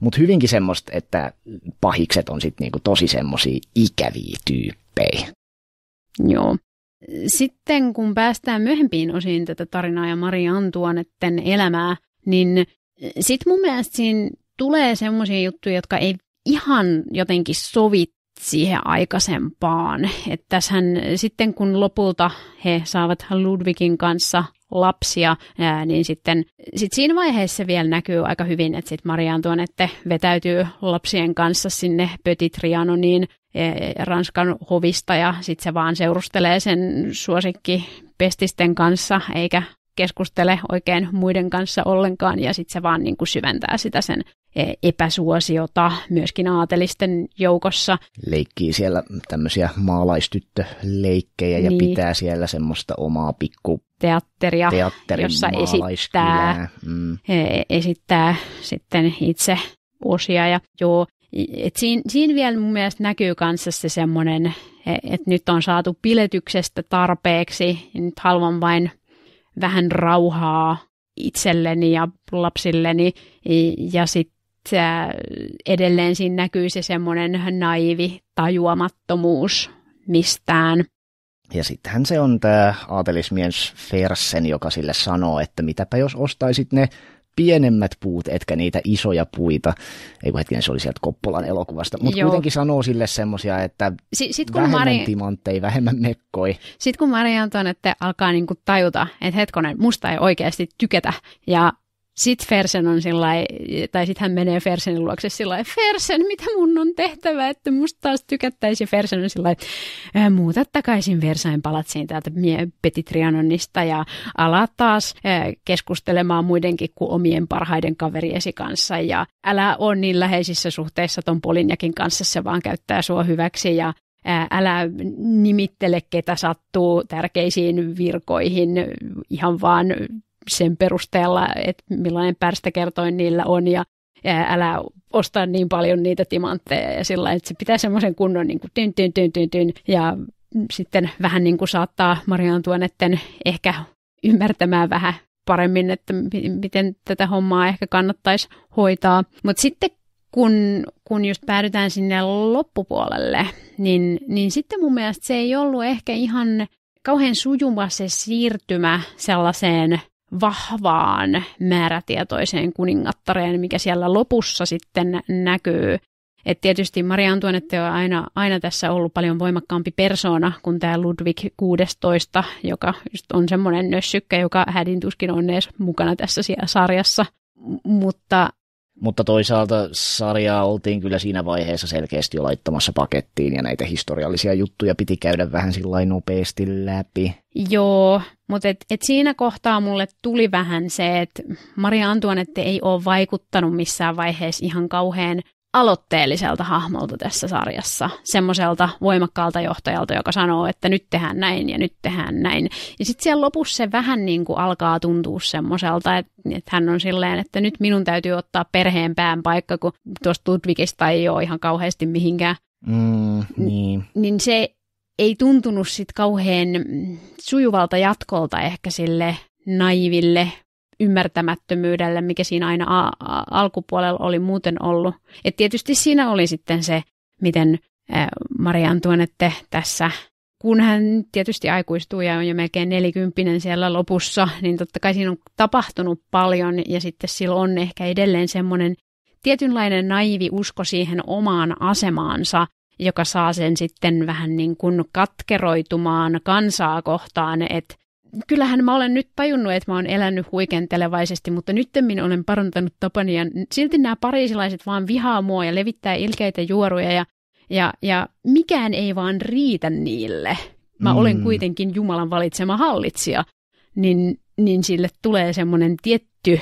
Mutta hyvinkin semmoista, että pahikset on sitten niinku tosi semmoisia ikäviä tyyppejä. Joo. Sitten kun päästään myöhempiin osiin tätä tarinaa ja Mari Antuanetten elämää, niin sitten mun mielestä siinä tulee semmoisia juttuja, jotka ei ihan jotenkin sovi siihen aikaisempaan. Että täshän sitten kun lopulta he saavat Ludvigin kanssa lapsia, ää, niin sitten sit siinä vaiheessa vielä näkyy aika hyvin, että sitten Maria että vetäytyy lapsien kanssa sinne Petit Trianoniin Ranskan hovista ja sitten se vaan seurustelee sen suosikki pestisten kanssa, eikä keskustele oikein muiden kanssa ollenkaan ja sitten se vaan niin kuin syventää sitä sen e, epäsuosiota myöskin aatelisten joukossa. Leikkii siellä tämmöisiä maalaistyttöleikkejä niin. ja pitää siellä semmoista omaa pikku teatteria, Teatterin jossa esittää, mm. E, esittää sitten itse osia. Ja joo, et siinä, siinä vielä mun mielestä näkyy kanssa se semmoinen, että nyt on saatu piletyksestä tarpeeksi, ja nyt haluan vain vähän rauhaa itselleni ja lapsilleni ja sitten edelleen siinä näkyy se semmoinen naivi tajuamattomuus mistään. Ja sittenhän se on tämä aatelismies Fersen, joka sille sanoo, että mitäpä jos ostaisit ne pienemmät puut, etkä niitä isoja puita. Ei kun hetkinen, se oli sieltä Koppolan elokuvasta. Mutta kuitenkin sanoo sille semmoisia, että si- sit, kun vähemmän Mari... timanttei, vähemmän mekkoi. Sitten kun Mari Antoinette alkaa niinku tajuta, että hetkonen, musta ei oikeasti tykätä ja sitten Fersen on sillai, tai sitten hän menee Fersenin luokse sillä Fersen, mitä mun on tehtävä, että musta taas tykättäisiin. Fersen on sillä muuta takaisin Versain palatsiin täältä Petit Trianonista ja ala taas keskustelemaan muidenkin kuin omien parhaiden kaveriesi kanssa. Ja älä ole niin läheisissä suhteissa ton Polinjakin kanssa, se vaan käyttää sua hyväksi ja älä nimittele ketä sattuu tärkeisiin virkoihin ihan vaan sen perusteella, että millainen pärstäkertoin niillä on ja älä ostaa niin paljon niitä timantteja ja sillä että se pitää semmoisen kunnon niin kuin tyn, tyn, tyn, tyn, tyn, ja sitten vähän niin kuin saattaa Marian Tuonetten ehkä ymmärtämään vähän paremmin, että miten tätä hommaa ehkä kannattaisi hoitaa. Mutta sitten kun, kun just päädytään sinne loppupuolelle, niin, niin sitten mun mielestä se ei ollut ehkä ihan kauhean sujuva se siirtymä sellaiseen vahvaan määrätietoiseen kuningattareen, mikä siellä lopussa sitten näkyy. Et tietysti Maria Antoinette on aina, aina tässä ollut paljon voimakkaampi persona kuin tämä Ludwig 16, joka just on semmoinen nössykkä, joka hädin tuskin on edes mukana tässä sarjassa. M- mutta mutta toisaalta sarjaa oltiin kyllä siinä vaiheessa selkeästi jo laittamassa pakettiin ja näitä historiallisia juttuja piti käydä vähän sillä nopeasti läpi. Joo, mutta et, et siinä kohtaa mulle tuli vähän se, että Maria Antuanette ei ole vaikuttanut missään vaiheessa ihan kauhean aloitteelliselta hahmolta tässä sarjassa, semmoiselta voimakkaalta johtajalta, joka sanoo, että nyt tehdään näin ja nyt tehdään näin. Ja sitten siellä lopussa se vähän niin kuin alkaa tuntua semmoiselta, että, että hän on silleen, että nyt minun täytyy ottaa perheen pään paikka, kun tuosta Ludwigista ei ole ihan kauheasti mihinkään. Mm, niin. niin se ei tuntunut sitten kauhean sujuvalta jatkolta ehkä sille naiville ymmärtämättömyydelle, mikä siinä aina a- a- alkupuolella oli muuten ollut. Et tietysti siinä oli sitten se, miten Maria Antoinette tässä kun hän tietysti aikuistuu ja on jo melkein nelikymppinen siellä lopussa, niin totta kai siinä on tapahtunut paljon ja sitten silloin on ehkä edelleen semmoinen tietynlainen naivi usko siihen omaan asemaansa, joka saa sen sitten vähän niin kuin katkeroitumaan kansaa kohtaan, että kyllähän mä olen nyt tajunnut, että mä oon elänyt huikentelevaisesti, mutta nyt minä olen parantanut tapani ja silti nämä pariisilaiset vaan vihaa mua ja levittää ilkeitä juoruja ja, ja, ja mikään ei vaan riitä niille. Mä mm. olen kuitenkin Jumalan valitsema hallitsija, niin, niin sille tulee semmoinen tietty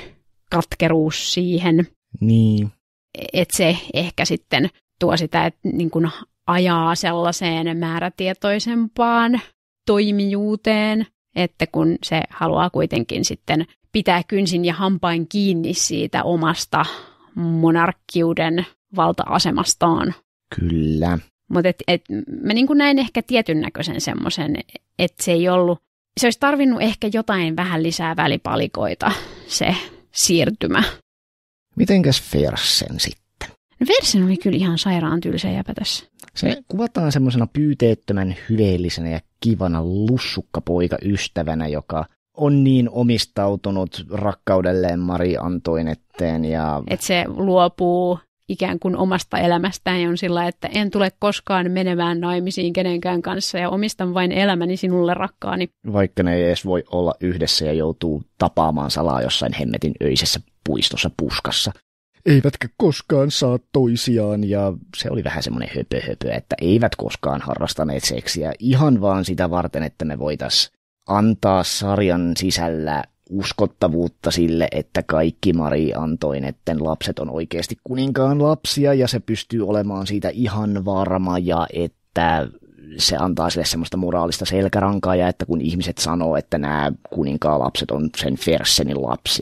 katkeruus siihen. Niin. Että se ehkä sitten tuo sitä, että niin kun ajaa sellaiseen määrätietoisempaan toimijuuteen – että kun se haluaa kuitenkin sitten pitää kynsin ja hampain kiinni siitä omasta monarkkiuden valta-asemastaan. Kyllä. Mutta et, et, mä niin kuin näin ehkä tietyn näköisen semmoisen, että se ei ollut, se olisi tarvinnut ehkä jotain vähän lisää välipalikoita, se siirtymä. Mitenkäs Fersen sitten? No Fersen oli kyllä ihan sairaan tylsä jäpä tässä. Se kuvataan semmoisena pyyteettömän hyveellisenä ja kivana ystävänä, joka on niin omistautunut rakkaudelleen Mari Antoinetteen. Ja... Että se luopuu ikään kuin omasta elämästään ja on sillä, että en tule koskaan menemään naimisiin kenenkään kanssa ja omistan vain elämäni sinulle rakkaani. Vaikka ne ei edes voi olla yhdessä ja joutuu tapaamaan salaa jossain hemmetin öisessä puistossa puskassa eivätkä koskaan saa toisiaan ja se oli vähän semmoinen höpö, höpö että eivät koskaan harrastaneet seksiä ihan vaan sitä varten, että me voitais antaa sarjan sisällä uskottavuutta sille, että kaikki Mari Antoinetten lapset on oikeasti kuninkaan lapsia ja se pystyy olemaan siitä ihan varma ja että se antaa sille semmoista moraalista selkärankaa ja että kun ihmiset sanoo, että nämä kuninkaan lapset on sen Fersenin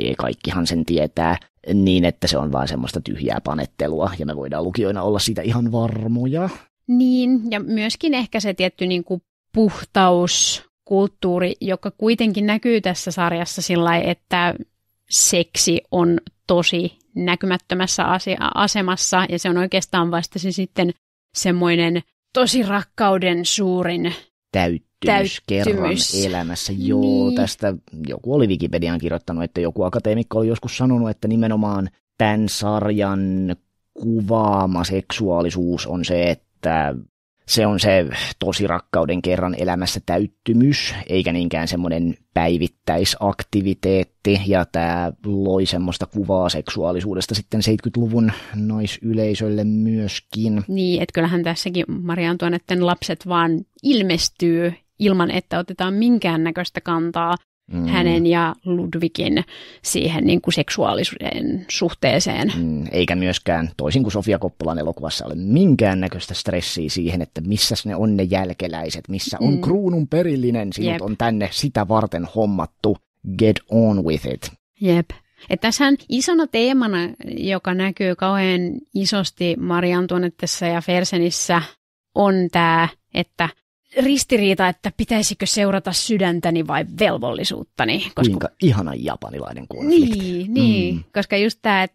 ja kaikkihan sen tietää, niin että se on vain semmoista tyhjää panettelua ja me voidaan lukijoina olla siitä ihan varmoja. Niin, ja myöskin ehkä se tietty niin kuin puhtauskulttuuri, joka kuitenkin näkyy tässä sarjassa sillä että seksi on tosi näkymättömässä asia- asemassa ja se on oikeastaan vasta se sitten semmoinen tosi rakkauden suurin täyt täyttymyskerran Täyttymys. elämässä. Joo, niin. tästä joku oli Wikipediaan kirjoittanut, että joku akateemikko oli joskus sanonut, että nimenomaan tämän sarjan kuvaama seksuaalisuus on se, että se on se tosi rakkauden kerran elämässä täyttymys, eikä niinkään semmoinen päivittäisaktiviteetti, ja tämä loi semmoista kuvaa seksuaalisuudesta sitten 70-luvun naisyleisölle myöskin. Niin, että kyllähän tässäkin Maria Antoinetten lapset vaan ilmestyy ilman, että otetaan minkäännäköistä kantaa mm. hänen ja Ludvikin siihen niin kuin seksuaalisuuden suhteeseen. Mm, eikä myöskään, toisin kuin Sofia Koppolan elokuvassa, ole minkäännäköistä stressiä siihen, että missä ne on ne jälkeläiset, missä on mm. kruunun perillinen, sinut yep. on tänne sitä varten hommattu. Get on with it. Jep. Et tässähän isona teemana, joka näkyy kauhean isosti Marian Tuonettessa ja Fersenissä, on tämä, että ristiriita, että pitäisikö seurata sydäntäni vai velvollisuuttani. Koska... Kuinka ihana japanilainen konflikti. Niin, niin mm. koska just tämä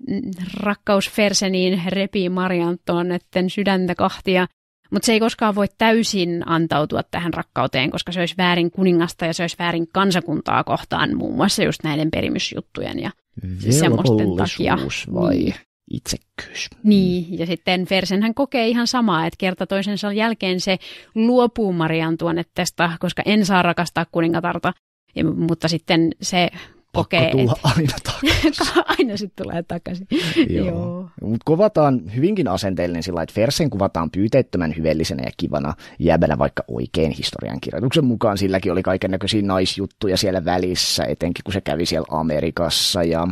rakkaus Ferseniin repii Mariantonetten sydäntä kahtia, mutta se ei koskaan voi täysin antautua tähän rakkauteen, koska se olisi väärin kuningasta ja se olisi väärin kansakuntaa kohtaan, muun muassa just näiden perimysjuttujen ja semmoisten takia. vai? Niin itsekkyys. Mm. Niin, ja sitten Fersenhän kokee ihan samaa, että kerta toisensa jälkeen se luopuu Marian tuonnettesta, koska en saa rakastaa kuningatarta, ja, mutta sitten se Pakko kokee. tulla et... aina takaisin. aina sitten tulee takaisin. Joo. Joo. Mutta kuvataan hyvinkin asenteellinen sillä että Fersen kuvataan pyyteettömän hyvällisenä ja kivana jäbänä, vaikka oikein historiankirjoituksen mukaan silläkin oli kaiken näköisiä naisjuttuja siellä välissä, etenkin kun se kävi siellä Amerikassa ja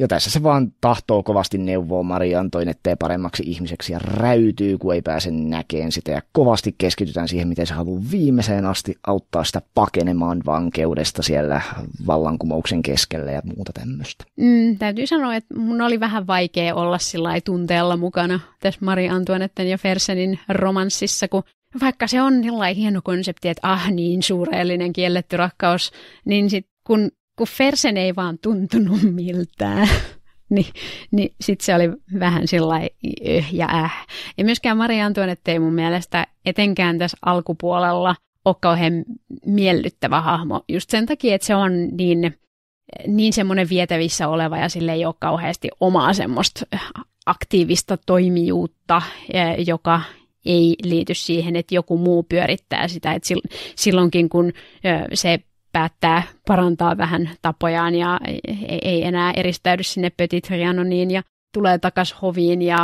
ja tässä se vaan tahtoo kovasti neuvoa Mariantoin, ettei paremmaksi ihmiseksi ja räytyy, kun ei pääse näkeen sitä. Ja kovasti keskitytään siihen, miten se haluaa viimeiseen asti auttaa sitä pakenemaan vankeudesta siellä vallankumouksen keskellä ja muuta tämmöistä. Mm, täytyy sanoa, että mun oli vähän vaikea olla sillä tunteella mukana tässä Marie Antoinetten ja Fersenin romanssissa, kun vaikka se on sellainen hieno konsepti, että ah niin suureellinen kielletty rakkaus, niin sitten kun kun Fersen ei vaan tuntunut miltään. Niin, niin sitten se oli vähän sillä eh, ja äh. Ja myöskään Maria Antoinette ei mun mielestä etenkään tässä alkupuolella ole kauhean miellyttävä hahmo. Just sen takia, että se on niin, niin semmoinen vietävissä oleva ja sille ei ole kauheasti omaa semmoista aktiivista toimijuutta, eh, joka ei liity siihen, että joku muu pyörittää sitä. Et silloinkin kun eh, se päättää parantaa vähän tapojaan ja ei enää eristäydy sinne Petit Trianoniin ja tulee takaisin hoviin ja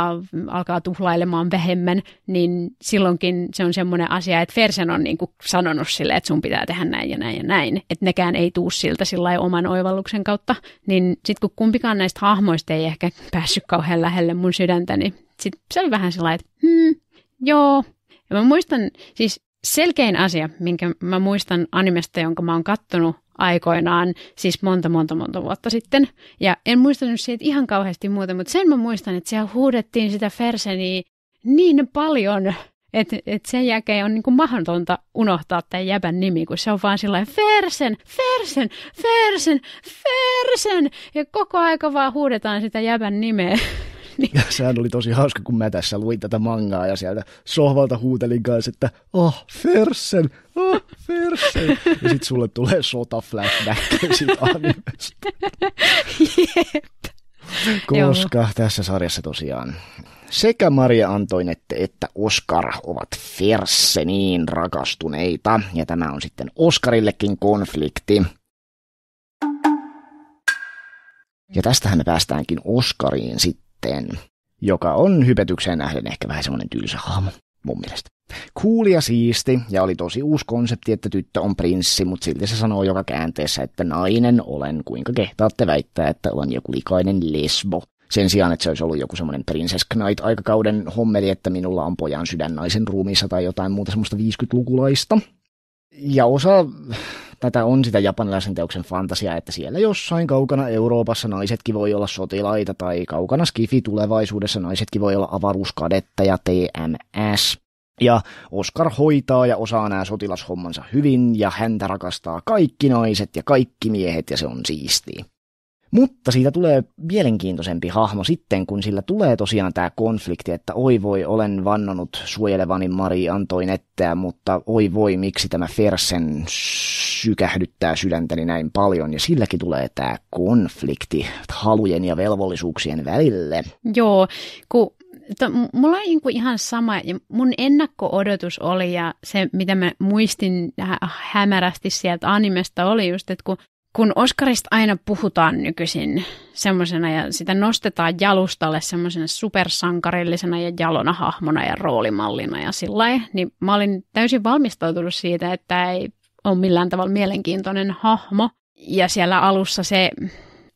alkaa tuhlailemaan vähemmän, niin silloinkin se on semmoinen asia, että Fersen on niin kuin sanonut sille, että sun pitää tehdä näin ja näin ja näin. Että nekään ei tuu siltä sillä oman oivalluksen kautta. Niin sitten kun kumpikaan näistä hahmoista ei ehkä päässyt kauhean lähelle mun sydäntä, niin sitten se oli vähän sellainen, että hmm, joo. Ja mä muistan, siis selkein asia, minkä mä muistan animesta, jonka mä oon kattonut aikoinaan, siis monta, monta, monta vuotta sitten. Ja en muistanut siitä ihan kauheasti muuta, mutta sen mä muistan, että siellä huudettiin sitä Ferseniä niin paljon, että että sen jälkeen on kuin niinku mahdotonta unohtaa tämän jäbän nimi, kun se on vaan sillä Fersen, Fersen, Fersen, Fersen, ja koko aika vaan huudetaan sitä jäbän nimeä. Ja sehän oli tosi hauska, kun mä tässä luin tätä mangaa ja sieltä sohvalta huutelin kanssa, että oh, Fersen, oh, Fersen. Ja sitten sulle tulee sota flashback siitä animesta. Koska Joo. tässä sarjassa tosiaan sekä Maria Antoinette että Oscar ovat Ferseniin rakastuneita, ja tämä on sitten Oscarillekin konflikti. Ja tästähän me päästäänkin Oscariin sitten sitten, joka on hypetykseen nähden ehkä vähän semmoinen tylsä hahmo mun mielestä. Cool ja siisti, ja oli tosi uusi konsepti, että tyttö on prinssi, mutta silti se sanoo joka käänteessä, että nainen olen, kuinka kehtaatte väittää, että olen joku likainen lesbo. Sen sijaan, että se olisi ollut joku semmoinen Princess Knight-aikakauden hommeli, että minulla on pojan sydän naisen ruumiissa tai jotain muuta semmoista 50-lukulaista. Ja osa tätä on sitä japanilaisen teoksen fantasiaa, että siellä jossain kaukana Euroopassa naisetkin voi olla sotilaita tai kaukana skifi tulevaisuudessa naisetkin voi olla avaruuskadetta ja TMS. Ja Oscar hoitaa ja osaa nämä sotilashommansa hyvin ja häntä rakastaa kaikki naiset ja kaikki miehet ja se on siistiä. Mutta siitä tulee mielenkiintoisempi hahmo sitten, kun sillä tulee tosiaan tämä konflikti, että oi voi, olen vannonut suojelevani Mari Antoinettea, mutta oi voi, miksi tämä Fersen sykähdyttää sydäntäni näin paljon. Ja silläkin tulee tämä konflikti halujen ja velvollisuuksien välille. Joo, kun to, mulla on niinku ihan sama, mun ennakko-odotus oli, ja se mitä mä muistin hämärästi sieltä animesta oli just, että kun kun Oscarista aina puhutaan nykyisin semmoisena ja sitä nostetaan jalustalle semmoisena supersankarillisena ja jalona hahmona ja roolimallina ja sillä niin mä olin täysin valmistautunut siitä, että ei ole millään tavalla mielenkiintoinen hahmo. Ja siellä alussa se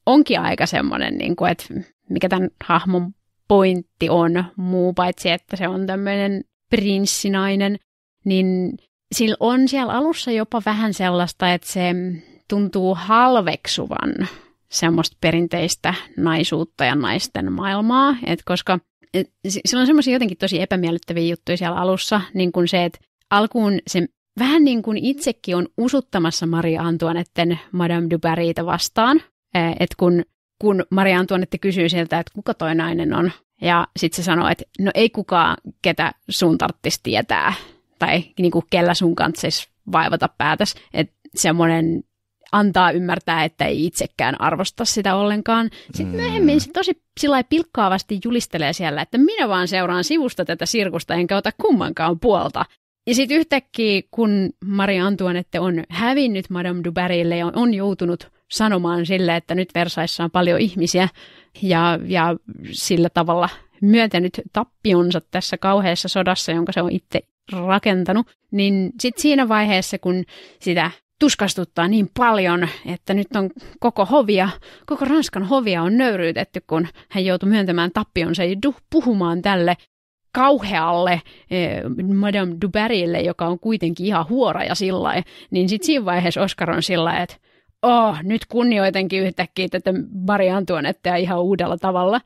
onkin aika semmoinen, niin kuin, että mikä tämän hahmon pointti on muu, paitsi että se on tämmöinen prinssinainen, niin sillä on siellä alussa jopa vähän sellaista, että se tuntuu halveksuvan semmoista perinteistä naisuutta ja naisten maailmaa, että koska se sillä on semmoisia jotenkin tosi epämiellyttäviä juttuja siellä alussa, niin kuin se, että alkuun se vähän niin kuin itsekin on usuttamassa Maria Antoinetten Madame du Barryta vastaan, että kun, kun Maria Antoinette kysyy sieltä, että kuka toi nainen on, ja sitten se sanoo, että no ei kukaan, ketä sun tarttis tietää, tai niin kuin kellä sun kanssa vaivata päätäs, että semmoinen antaa ymmärtää, että ei itsekään arvosta sitä ollenkaan. Sitten mm. myöhemmin se tosi sillä pilkkaavasti julistelee siellä, että minä vaan seuraan sivusta tätä sirkusta, enkä ota kummankaan puolta. Ja sitten yhtäkkiä, kun Marie Antoinette on hävinnyt Madame du Barrylle ja on joutunut sanomaan sille, että nyt Versaissa on paljon ihmisiä ja, ja sillä tavalla myöntänyt tappionsa tässä kauheassa sodassa, jonka se on itse rakentanut, niin sitten siinä vaiheessa, kun sitä tuskastuttaa niin paljon, että nyt on koko hovia, koko Ranskan hovia on nöyryytetty, kun hän joutui myöntämään tappionsa ja duh, puhumaan tälle kauhealle eh, Madame Dubarille, joka on kuitenkin ihan huora ja sillä niin sitten siinä vaiheessa Oscar on sillä että oh, nyt kunnioitankin yhtäkkiä tätä Mari Antuanettea ihan uudella tavalla,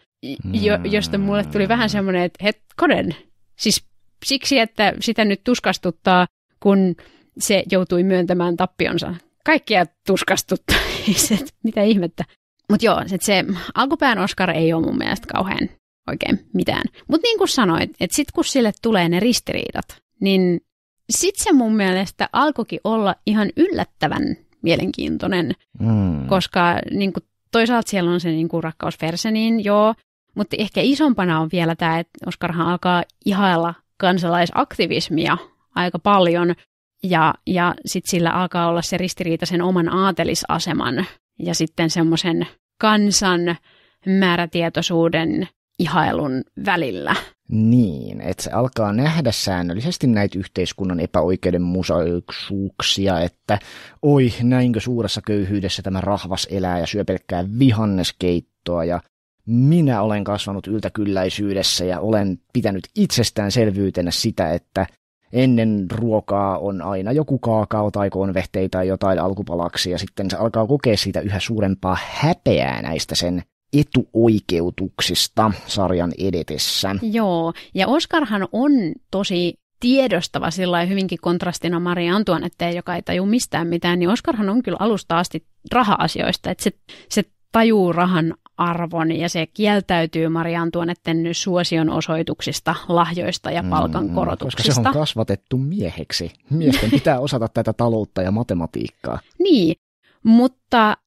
jo, mm. josta mulle tuli vähän semmoinen, että hetkonen, siis siksi, että sitä nyt tuskastuttaa, kun se joutui myöntämään tappionsa. Kaikkia tuskastuttaiset, mitä ihmettä. Mutta joo, et se alkupään Oscar ei ole mun mielestä kauhean oikein mitään. Mutta niin kuin sanoit, että sitten kun sille tulee ne ristiriidat, niin sitten se mun mielestä alkoikin olla ihan yllättävän mielenkiintoinen, mm. koska niin kuin toisaalta siellä on se niin kuin rakkaus Ferseniin, joo, mutta ehkä isompana on vielä tämä, että Oskarhan alkaa ihailla kansalaisaktivismia aika paljon, ja, ja sitten sillä alkaa olla se ristiriita sen oman aatelisaseman ja sitten semmoisen kansan määrätietoisuuden ihailun välillä. Niin, että se alkaa nähdä säännöllisesti näitä yhteiskunnan epäoikeudenmukaisuuksia, että oi, näinkö suuressa köyhyydessä tämä rahvas elää ja syö pelkkää vihanneskeittoa ja minä olen kasvanut yltäkylläisyydessä ja olen pitänyt itsestäänselvyytenä sitä, että ennen ruokaa on aina joku kaakao tai konvehtei tai jotain alkupalaksi ja sitten se alkaa kokea siitä yhä suurempaa häpeää näistä sen etuoikeutuksista sarjan edetessä. Joo, ja Oskarhan on tosi tiedostava sillä hyvinkin kontrastina Maria Antuanetteen, joka ei taju mistään mitään, niin Oskarhan on kyllä alusta asti raha-asioista, että se, se tajuu rahan arvon ja se kieltäytyy Marian tuonetten suosion osoituksista, lahjoista ja mm, palkankorotuksista. Mm, koska se on kasvatettu mieheksi. Miesten pitää osata tätä taloutta ja matematiikkaa. Niin, mutta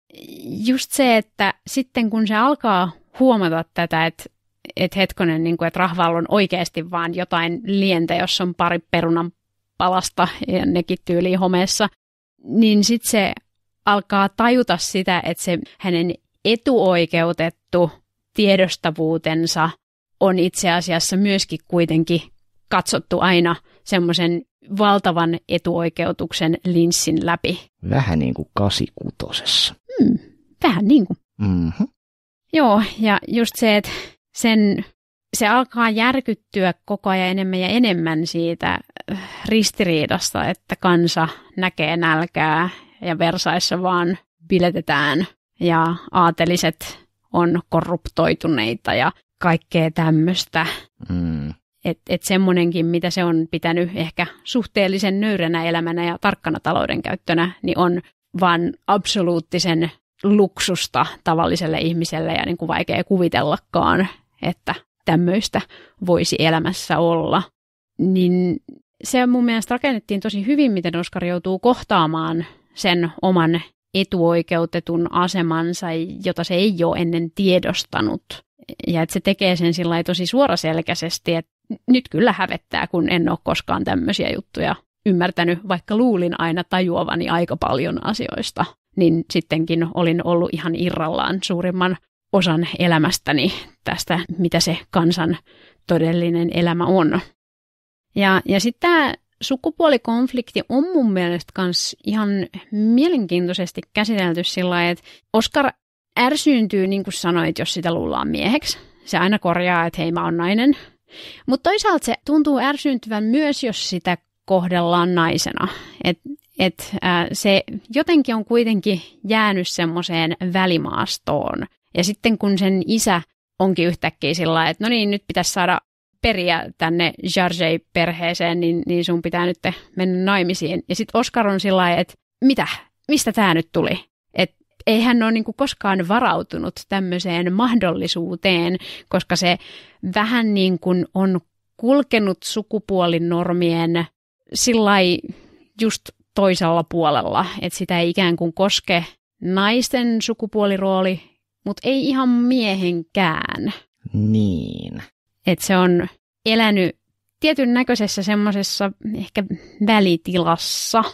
just se, että sitten kun se alkaa huomata tätä, että et hetkonen, niin kuin, että rahvalla on oikeasti vaan jotain lientä, jos on pari perunan palasta ja nekin tyyliin homeessa, niin sitten se alkaa tajuta sitä, että se hänen etuoikeutettu tiedostavuutensa on itse asiassa myöskin kuitenkin katsottu aina semmoisen valtavan etuoikeutuksen linssin läpi. Vähän niin kuin kasikutosessa. Mm, vähän niin kuin. Mm-hmm. Joo, ja just se, että sen, se alkaa järkyttyä koko ajan enemmän ja enemmän siitä äh, ristiriidasta, että kansa näkee nälkää ja versaissa vaan biletetään ja aateliset on korruptoituneita ja kaikkea tämmöistä. Mm. Että et, semmoinenkin, mitä se on pitänyt ehkä suhteellisen nöyränä elämänä ja tarkkana käyttönä, niin on vaan absoluuttisen luksusta tavalliselle ihmiselle ja niin kuin vaikea kuvitellakaan, että tämmöistä voisi elämässä olla. Niin se mun mielestä rakennettiin tosi hyvin, miten Oskar joutuu kohtaamaan sen oman etuoikeutetun asemansa, jota se ei ole ennen tiedostanut. Ja että se tekee sen sillä tosi suoraselkäisesti, että nyt kyllä hävettää, kun en ole koskaan tämmöisiä juttuja ymmärtänyt, vaikka luulin aina tajuavani aika paljon asioista. Niin sittenkin olin ollut ihan irrallaan suurimman osan elämästäni tästä, mitä se kansan todellinen elämä on. Ja, ja sitten tämä sukupuolikonflikti on mun mielestä kans ihan mielenkiintoisesti käsitelty sillä lailla, että Oskar ärsyyntyy, niin kuin sanoit, jos sitä luullaan mieheksi. Se aina korjaa, että hei mä oon nainen. Mutta toisaalta se tuntuu ärsyyntyvän myös, jos sitä kohdellaan naisena. Et, et, äh, se jotenkin on kuitenkin jäänyt semmoiseen välimaastoon. Ja sitten kun sen isä onkin yhtäkkiä sillä että no niin, nyt pitäisi saada periä tänne Jarjei-perheeseen, niin, niin sun pitää nyt mennä naimisiin. Ja sitten Oskar on sillä että mitä, mistä tämä nyt tuli? Et ei hän ole niinku koskaan varautunut tämmöiseen mahdollisuuteen, koska se vähän niin kuin on kulkenut sukupuolinormien sillä just toisella puolella, että sitä ei ikään kuin koske naisten sukupuolirooli, mutta ei ihan miehenkään. Niin että se on elänyt tietyn näköisessä semmoisessa ehkä välitilassa.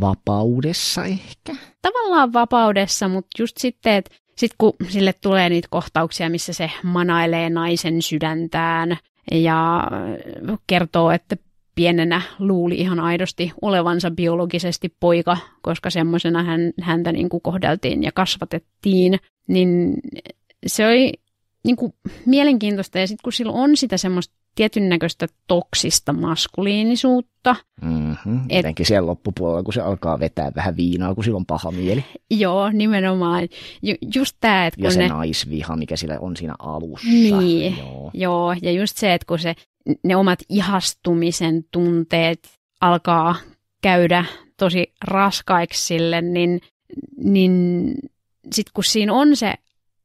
Vapaudessa ehkä? Tavallaan vapaudessa, mutta just sitten, että sitten kun sille tulee niitä kohtauksia, missä se manailee naisen sydäntään ja kertoo, että pienenä luuli ihan aidosti olevansa biologisesti poika, koska semmoisena hän, häntä niin kuin kohdeltiin ja kasvatettiin, niin se oli niin kuin mielenkiintoista. Ja sitten kun sillä on sitä semmoista tietyn näköistä toksista maskuliinisuutta. Mm-hmm. Et, siellä loppupuolella, kun se alkaa vetää vähän viinaa, kun sillä on paha mieli. Joo, nimenomaan. Ju, just tämä, että kun Ja se ne... naisviha, mikä sillä on siinä alussa. Niin, joo. joo. Ja just se, että kun se, ne omat ihastumisen tunteet alkaa käydä tosi raskaiksi sille, niin, niin sitten kun siinä on se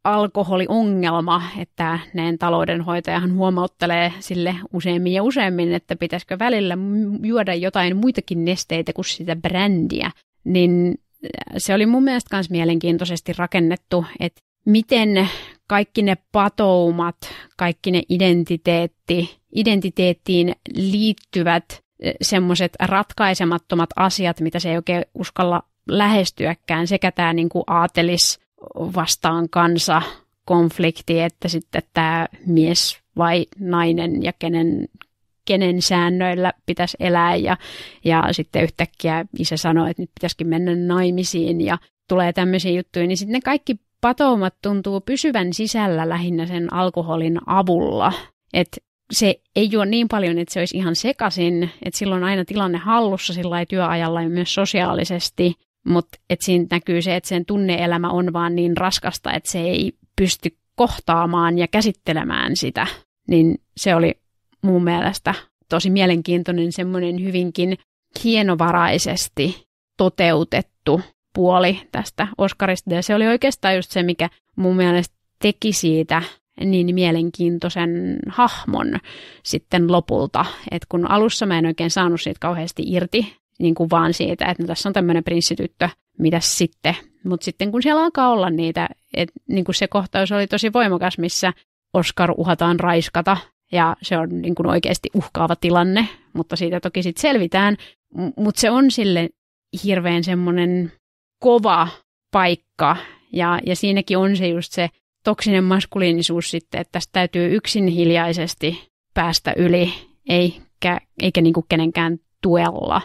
alkoholiongelma, että näin taloudenhoitajahan huomauttelee sille useammin ja useammin, että pitäisikö välillä juoda jotain muitakin nesteitä kuin sitä brändiä, niin äh, se oli mun mielestä myös mielenkiintoisesti rakennettu, että miten kaikki ne patoumat, kaikki ne identiteetti, identiteettiin liittyvät äh, semmoiset ratkaisemattomat asiat, mitä se ei oikein uskalla lähestyäkään, sekä tämä niin kuin aatelis vastaan kansa konflikti, että sitten tämä mies vai nainen ja kenen, kenen säännöillä pitäisi elää ja, ja sitten yhtäkkiä isä sanoo, että nyt pitäisikin mennä naimisiin ja tulee tämmöisiä juttuja, niin sitten ne kaikki patoumat tuntuu pysyvän sisällä lähinnä sen alkoholin avulla. Että se ei juo niin paljon, että se olisi ihan sekaisin, että silloin aina tilanne hallussa sillä työajalla ja myös sosiaalisesti, mutta et siinä näkyy se, että sen tunneelämä on vaan niin raskasta, että se ei pysty kohtaamaan ja käsittelemään sitä. Niin se oli mun mielestä tosi mielenkiintoinen semmoinen hyvinkin hienovaraisesti toteutettu puoli tästä Oscarista. Ja se oli oikeastaan just se, mikä mun mielestä teki siitä niin mielenkiintoisen hahmon sitten lopulta. että kun alussa mä en oikein saanut siitä kauheasti irti niin kuin vaan siitä, että no tässä on tämmöinen prinssityttö, mitä sitten. Mutta sitten kun siellä alkaa olla niitä, että niin kuin se kohtaus oli tosi voimakas, missä Oscar uhataan raiskata ja se on niin kuin oikeasti uhkaava tilanne, mutta siitä toki sitten selvitään. mutta se on sille hirveän semmoinen kova paikka ja, ja siinäkin on se just se toksinen maskuliinisuus sitten, että tästä täytyy yksin hiljaisesti päästä yli, eikä, eikä niin kuin kenenkään tuella.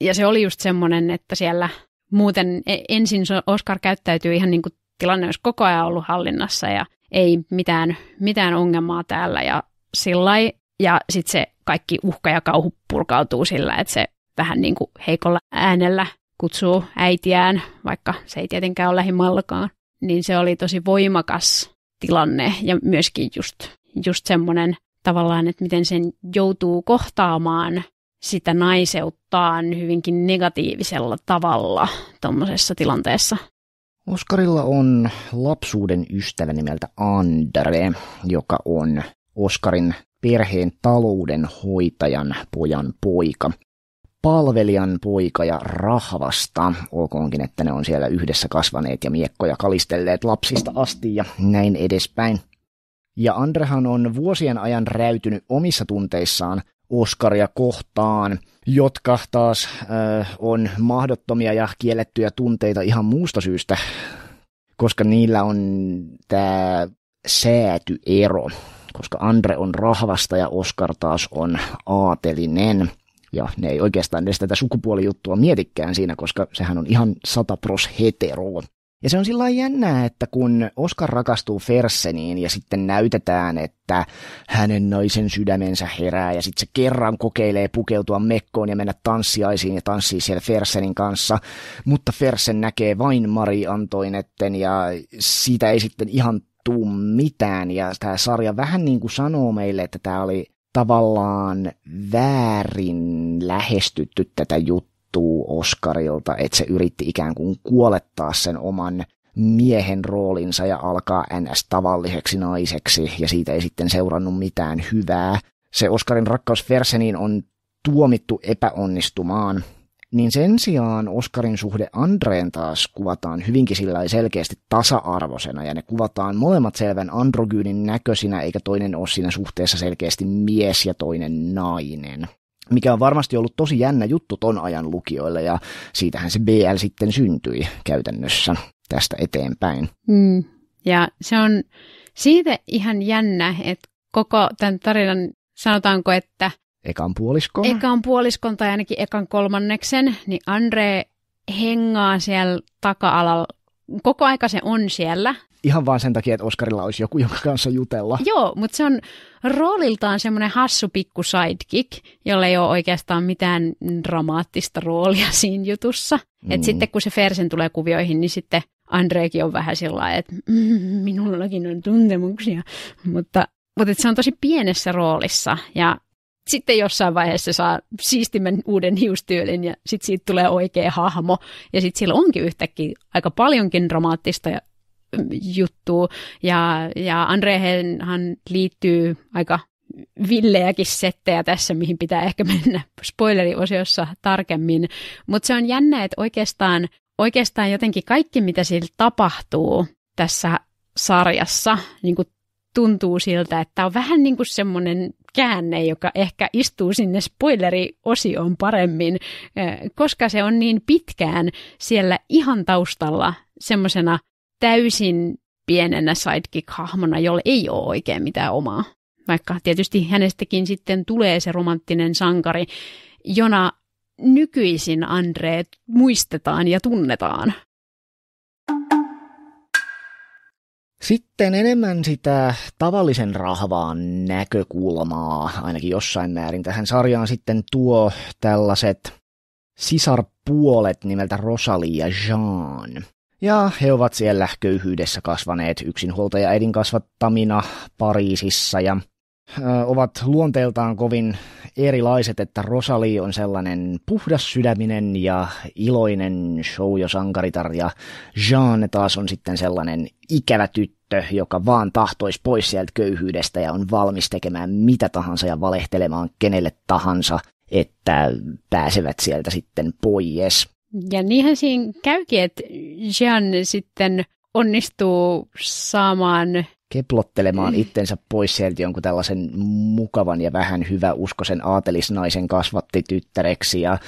Ja se oli just semmoinen, että siellä muuten e, ensin Oscar käyttäytyy ihan niin kuin tilanne olisi koko ajan ollut hallinnassa ja ei mitään, mitään ongelmaa täällä ja sillä Ja sitten se kaikki uhka ja kauhu purkautuu sillä, että se vähän niin kuin heikolla äänellä kutsuu äitiään, vaikka se ei tietenkään ole lähimallakaan. Niin se oli tosi voimakas tilanne ja myöskin just, just semmoinen tavallaan, että miten sen joutuu kohtaamaan sitä naiseuttaan hyvinkin negatiivisella tavalla tuommoisessa tilanteessa. Oskarilla on lapsuuden ystävä nimeltä Andre, joka on Oskarin perheen talouden hoitajan pojan poika. Palvelijan poika ja rahvasta, olkoonkin, että ne on siellä yhdessä kasvaneet ja miekkoja kalistelleet lapsista asti ja näin edespäin. Ja Andrehan on vuosien ajan räytynyt omissa tunteissaan Oscaria kohtaan, jotka taas äh, on mahdottomia ja kiellettyjä tunteita ihan muusta syystä, koska niillä on tämä säätyero, koska Andre on rahvasta ja Oscar taas on aatelinen. Ja ne ei oikeastaan edes tätä sukupuolijuttua mietikään siinä, koska sehän on ihan pros hetero. Ja se on sillä jännää, että kun Oskar rakastuu Ferseniin ja sitten näytetään, että hänen naisen sydämensä herää ja sitten se kerran kokeilee pukeutua mekkoon ja mennä tanssiaisiin ja tanssii siellä Fersenin kanssa, mutta Fersen näkee vain Mari Antoinetten ja siitä ei sitten ihan tuu mitään ja tämä sarja vähän niin kuin sanoo meille, että tämä oli tavallaan väärin lähestytty tätä juttua tuu Oscarilta, että se yritti ikään kuin kuolettaa sen oman miehen roolinsa ja alkaa ns. tavalliseksi naiseksi, ja siitä ei sitten seurannut mitään hyvää. Se Oscarin rakkaus Ferseniin on tuomittu epäonnistumaan, niin sen sijaan Oskarin suhde Andreen taas kuvataan hyvinkin sillä selkeästi tasa-arvoisena, ja ne kuvataan molemmat selvän androgyynin näköisinä, eikä toinen ole siinä suhteessa selkeästi mies ja toinen nainen mikä on varmasti ollut tosi jännä juttu ton ajan lukijoille ja siitähän se BL sitten syntyi käytännössä tästä eteenpäin. Mm. Ja se on siitä ihan jännä, että koko tämän tarinan sanotaanko, että ekan puoliskon, ekan puoliskon tai ainakin ekan kolmanneksen, niin Andre hengaa siellä taka-alalla. Koko aika se on siellä ihan vaan sen takia, että Oskarilla olisi joku, jonka kanssa jutella. Joo, mutta se on rooliltaan semmoinen hassu pikku sidekick, jolla ei ole oikeastaan mitään dramaattista roolia siinä jutussa. Mm. Et sitten kun se Fersen tulee kuvioihin, niin sitten Andreekin on vähän sellainen, että mm, minullakin on tuntemuksia, mutta, mutta se on tosi pienessä roolissa ja sitten jossain vaiheessa saa siistimen uuden hiustyylin ja sitten siitä tulee oikea hahmo. Ja sitten sillä onkin yhtäkkiä aika paljonkin dramaattista ja juttu. Ja, ja hän liittyy aika villejäkin settejä tässä, mihin pitää ehkä mennä spoileriosiossa tarkemmin. Mutta se on jännä, että oikeastaan, oikeastaan jotenkin kaikki, mitä sillä tapahtuu tässä sarjassa, niin kuin tuntuu siltä, että on vähän niin kuin semmoinen käänne, joka ehkä istuu sinne spoileriosioon paremmin, koska se on niin pitkään siellä ihan taustalla semmoisena täysin pienenä sidekick-hahmona, jolle ei ole oikein mitään omaa. Vaikka tietysti hänestäkin sitten tulee se romanttinen sankari, jona nykyisin Andreet muistetaan ja tunnetaan. Sitten enemmän sitä tavallisen rahvaan näkökulmaa, ainakin jossain määrin tähän sarjaan sitten tuo tällaiset sisarpuolet nimeltä Rosalie ja Jean. Ja he ovat siellä köyhyydessä kasvaneet yksinhuoltajaäidin kasvattamina Pariisissa ja ö, ovat luonteeltaan kovin erilaiset, että Rosali on sellainen puhdas sydäminen ja iloinen sankaritar ja Jean taas on sitten sellainen ikävä tyttö, joka vaan tahtoisi pois sieltä köyhyydestä ja on valmis tekemään mitä tahansa ja valehtelemaan kenelle tahansa, että pääsevät sieltä sitten pois. Ja niinhän siinä käykin, että Jean sitten onnistuu saamaan... Keplottelemaan itsensä pois sieltä jonkun tällaisen mukavan ja vähän hyvä uskoisen aatelisnaisen kasvatti tyttäreksi ja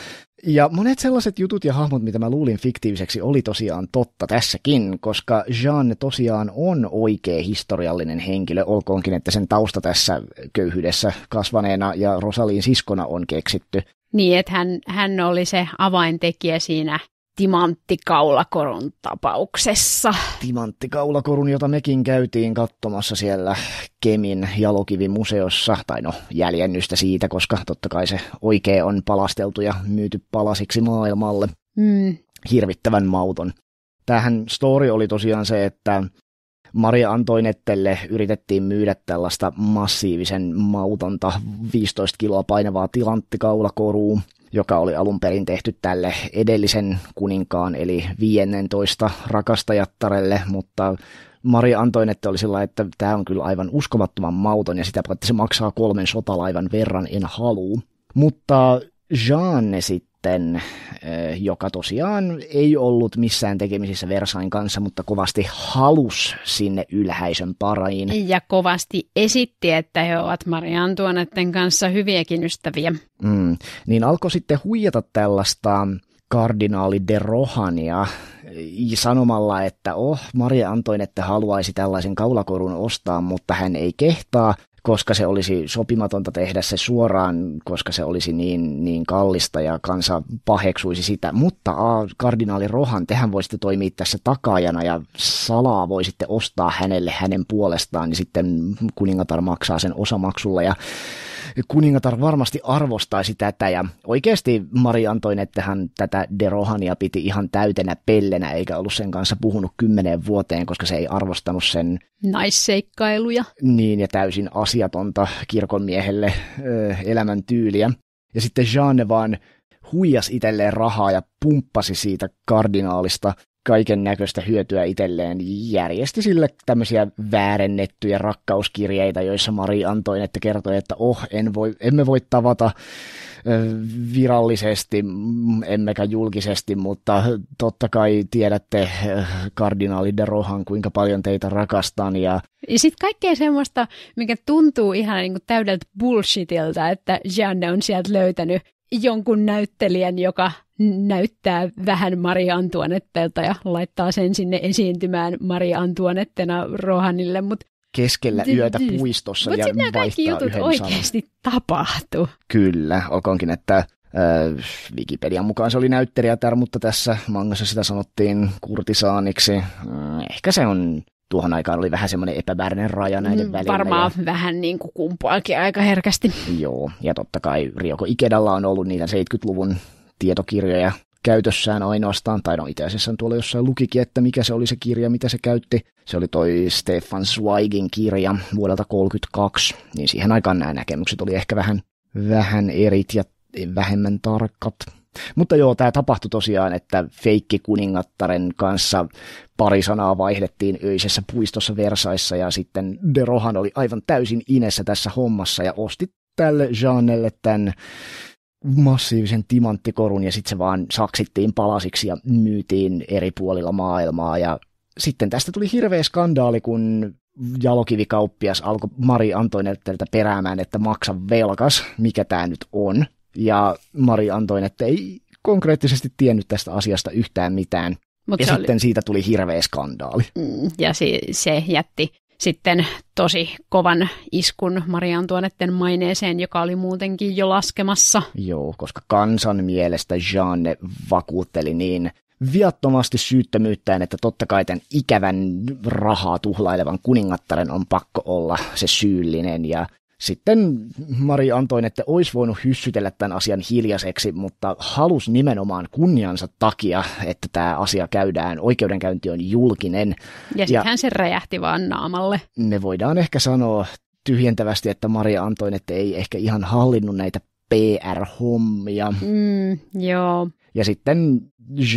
ja monet sellaiset jutut ja hahmot, mitä mä luulin fiktiiviseksi, oli tosiaan totta tässäkin, koska Jean tosiaan on oikea historiallinen henkilö, olkoonkin, että sen tausta tässä köyhyydessä kasvaneena ja Rosalin siskona on keksitty. Niin, että hän, hän oli se avaintekijä siinä timanttikaulakorun tapauksessa. Timanttikaulakorun, jota mekin käytiin katsomassa siellä Kemin jalokivimuseossa, tai no jäljennystä siitä, koska totta kai se oikein on palasteltu ja myyty palasiksi maailmalle. Mm. Hirvittävän mauton. Tähän story oli tosiaan se, että Maria Antoinettelle yritettiin myydä tällaista massiivisen mautonta 15 kiloa painavaa tilanttikaulakorua, joka oli alun perin tehty tälle edellisen kuninkaan, eli 15 rakastajattarelle, mutta Mari Antoinette oli sillä että tämä on kyllä aivan uskomattoman mauton ja sitä paitsi se maksaa kolmen sotalaivan verran, en halua. Mutta Jeanne sitten sitten, joka tosiaan ei ollut missään tekemisissä Versain kanssa, mutta kovasti halus sinne ylhäisön pariin. Ja kovasti esitti, että he ovat Maria Antuanetten kanssa hyviäkin ystäviä. Mm, niin alkoi sitten huijata tällaista kardinaali de Rohania sanomalla, että oh, Maria Antoinette haluaisi tällaisen kaulakorun ostaa, mutta hän ei kehtaa, koska se olisi sopimatonta tehdä se suoraan, koska se olisi niin, niin kallista ja kansa paheksuisi sitä. Mutta a, kardinaali Rohan, tehän voisitte toimia tässä takaajana ja salaa voisitte ostaa hänelle hänen puolestaan, niin sitten kuningatar maksaa sen osamaksulla ja kuningatar varmasti arvostaisi tätä ja oikeasti Mari hän tätä Derohania piti ihan täytenä pellenä eikä ollut sen kanssa puhunut kymmeneen vuoteen, koska se ei arvostanut sen naisseikkailuja. Äh, niin ja täysin asiatonta kirkonmiehelle äh, elämän elämäntyyliä. Ja sitten Jeanne vaan huijas itselleen rahaa ja pumppasi siitä kardinaalista – kaiken näköistä hyötyä itselleen, järjesti sille tämmöisiä väärennettyjä rakkauskirjeitä, joissa Mari antoi, että kertoi, että oh, en voi, emme voi tavata virallisesti, mm, emmekä julkisesti, mutta totta kai tiedätte kardinaali de Rohan, kuinka paljon teitä rakastan. Ja, ja sitten kaikkea semmoista, mikä tuntuu ihan niin kuin täydeltä bullshitilta, että Jeanne on sieltä löytänyt jonkun näyttelijän, joka näyttää vähän Maria Antuanettelta ja laittaa sen sinne esiintymään Maria Antuanettena Rohanille, mutta keskellä yötä puistossa ja vaihtaa kaikki jutut oikeasti tapahtuu. Kyllä, olkoonkin, että Wikipedian mukaan se oli näyttelijätär, mutta tässä mangassa sitä sanottiin kurtisaaniksi. Mm, ehkä se on tuohon aikaan oli vähän semmoinen epämääräinen raja näiden mm, välillä. Varmaan ja... vähän niin kuin kumpuakin aika herkästi. Joo, ja totta kai Rioko Ikedalla on ollut niitä 70-luvun tietokirjoja käytössään ainoastaan, tai no itse asiassa tuolla jossain lukikin, että mikä se oli se kirja, mitä se käytti. Se oli toi Stefan Zweigin kirja vuodelta 1932, niin siihen aikaan nämä näkemykset oli ehkä vähän, vähän erit ja vähemmän tarkat. Mutta joo, tämä tapahtui tosiaan, että feikki kuningattaren kanssa pari sanaa vaihdettiin öisessä puistossa Versaissa ja sitten De Rohan oli aivan täysin inessä tässä hommassa ja osti tälle Jeannelle tämän massiivisen timanttikorun ja sitten se vaan saksittiin palasiksi ja myytiin eri puolilla maailmaa ja sitten tästä tuli hirveä skandaali, kun jalokivikauppias alkoi Mari Antoinetteltä peräämään, että maksa velkas, mikä tämä nyt on ja Mari antoi, että ei konkreettisesti tiennyt tästä asiasta yhtään mitään. Mut ja sitten oli... siitä tuli hirveä skandaali. Mm, ja se, se jätti sitten tosi kovan iskun Maria Antoinetten maineeseen, joka oli muutenkin jo laskemassa. Joo, koska kansan mielestä Jeanne vakuutteli niin viattomasti syyttömyyttään, että totta kai tämän ikävän rahaa tuhlailevan kuningattaren on pakko olla se syyllinen ja sitten Mari että olisi voinut hyssytellä tämän asian hiljaiseksi, mutta halus nimenomaan kunniansa takia, että tämä asia käydään, oikeudenkäynti on julkinen. Ja sittenhän hän se räjähti vaan naamalle. Me voidaan ehkä sanoa tyhjentävästi, että Maria että ei ehkä ihan hallinnut näitä PR-hommia. Mm, joo. Ja sitten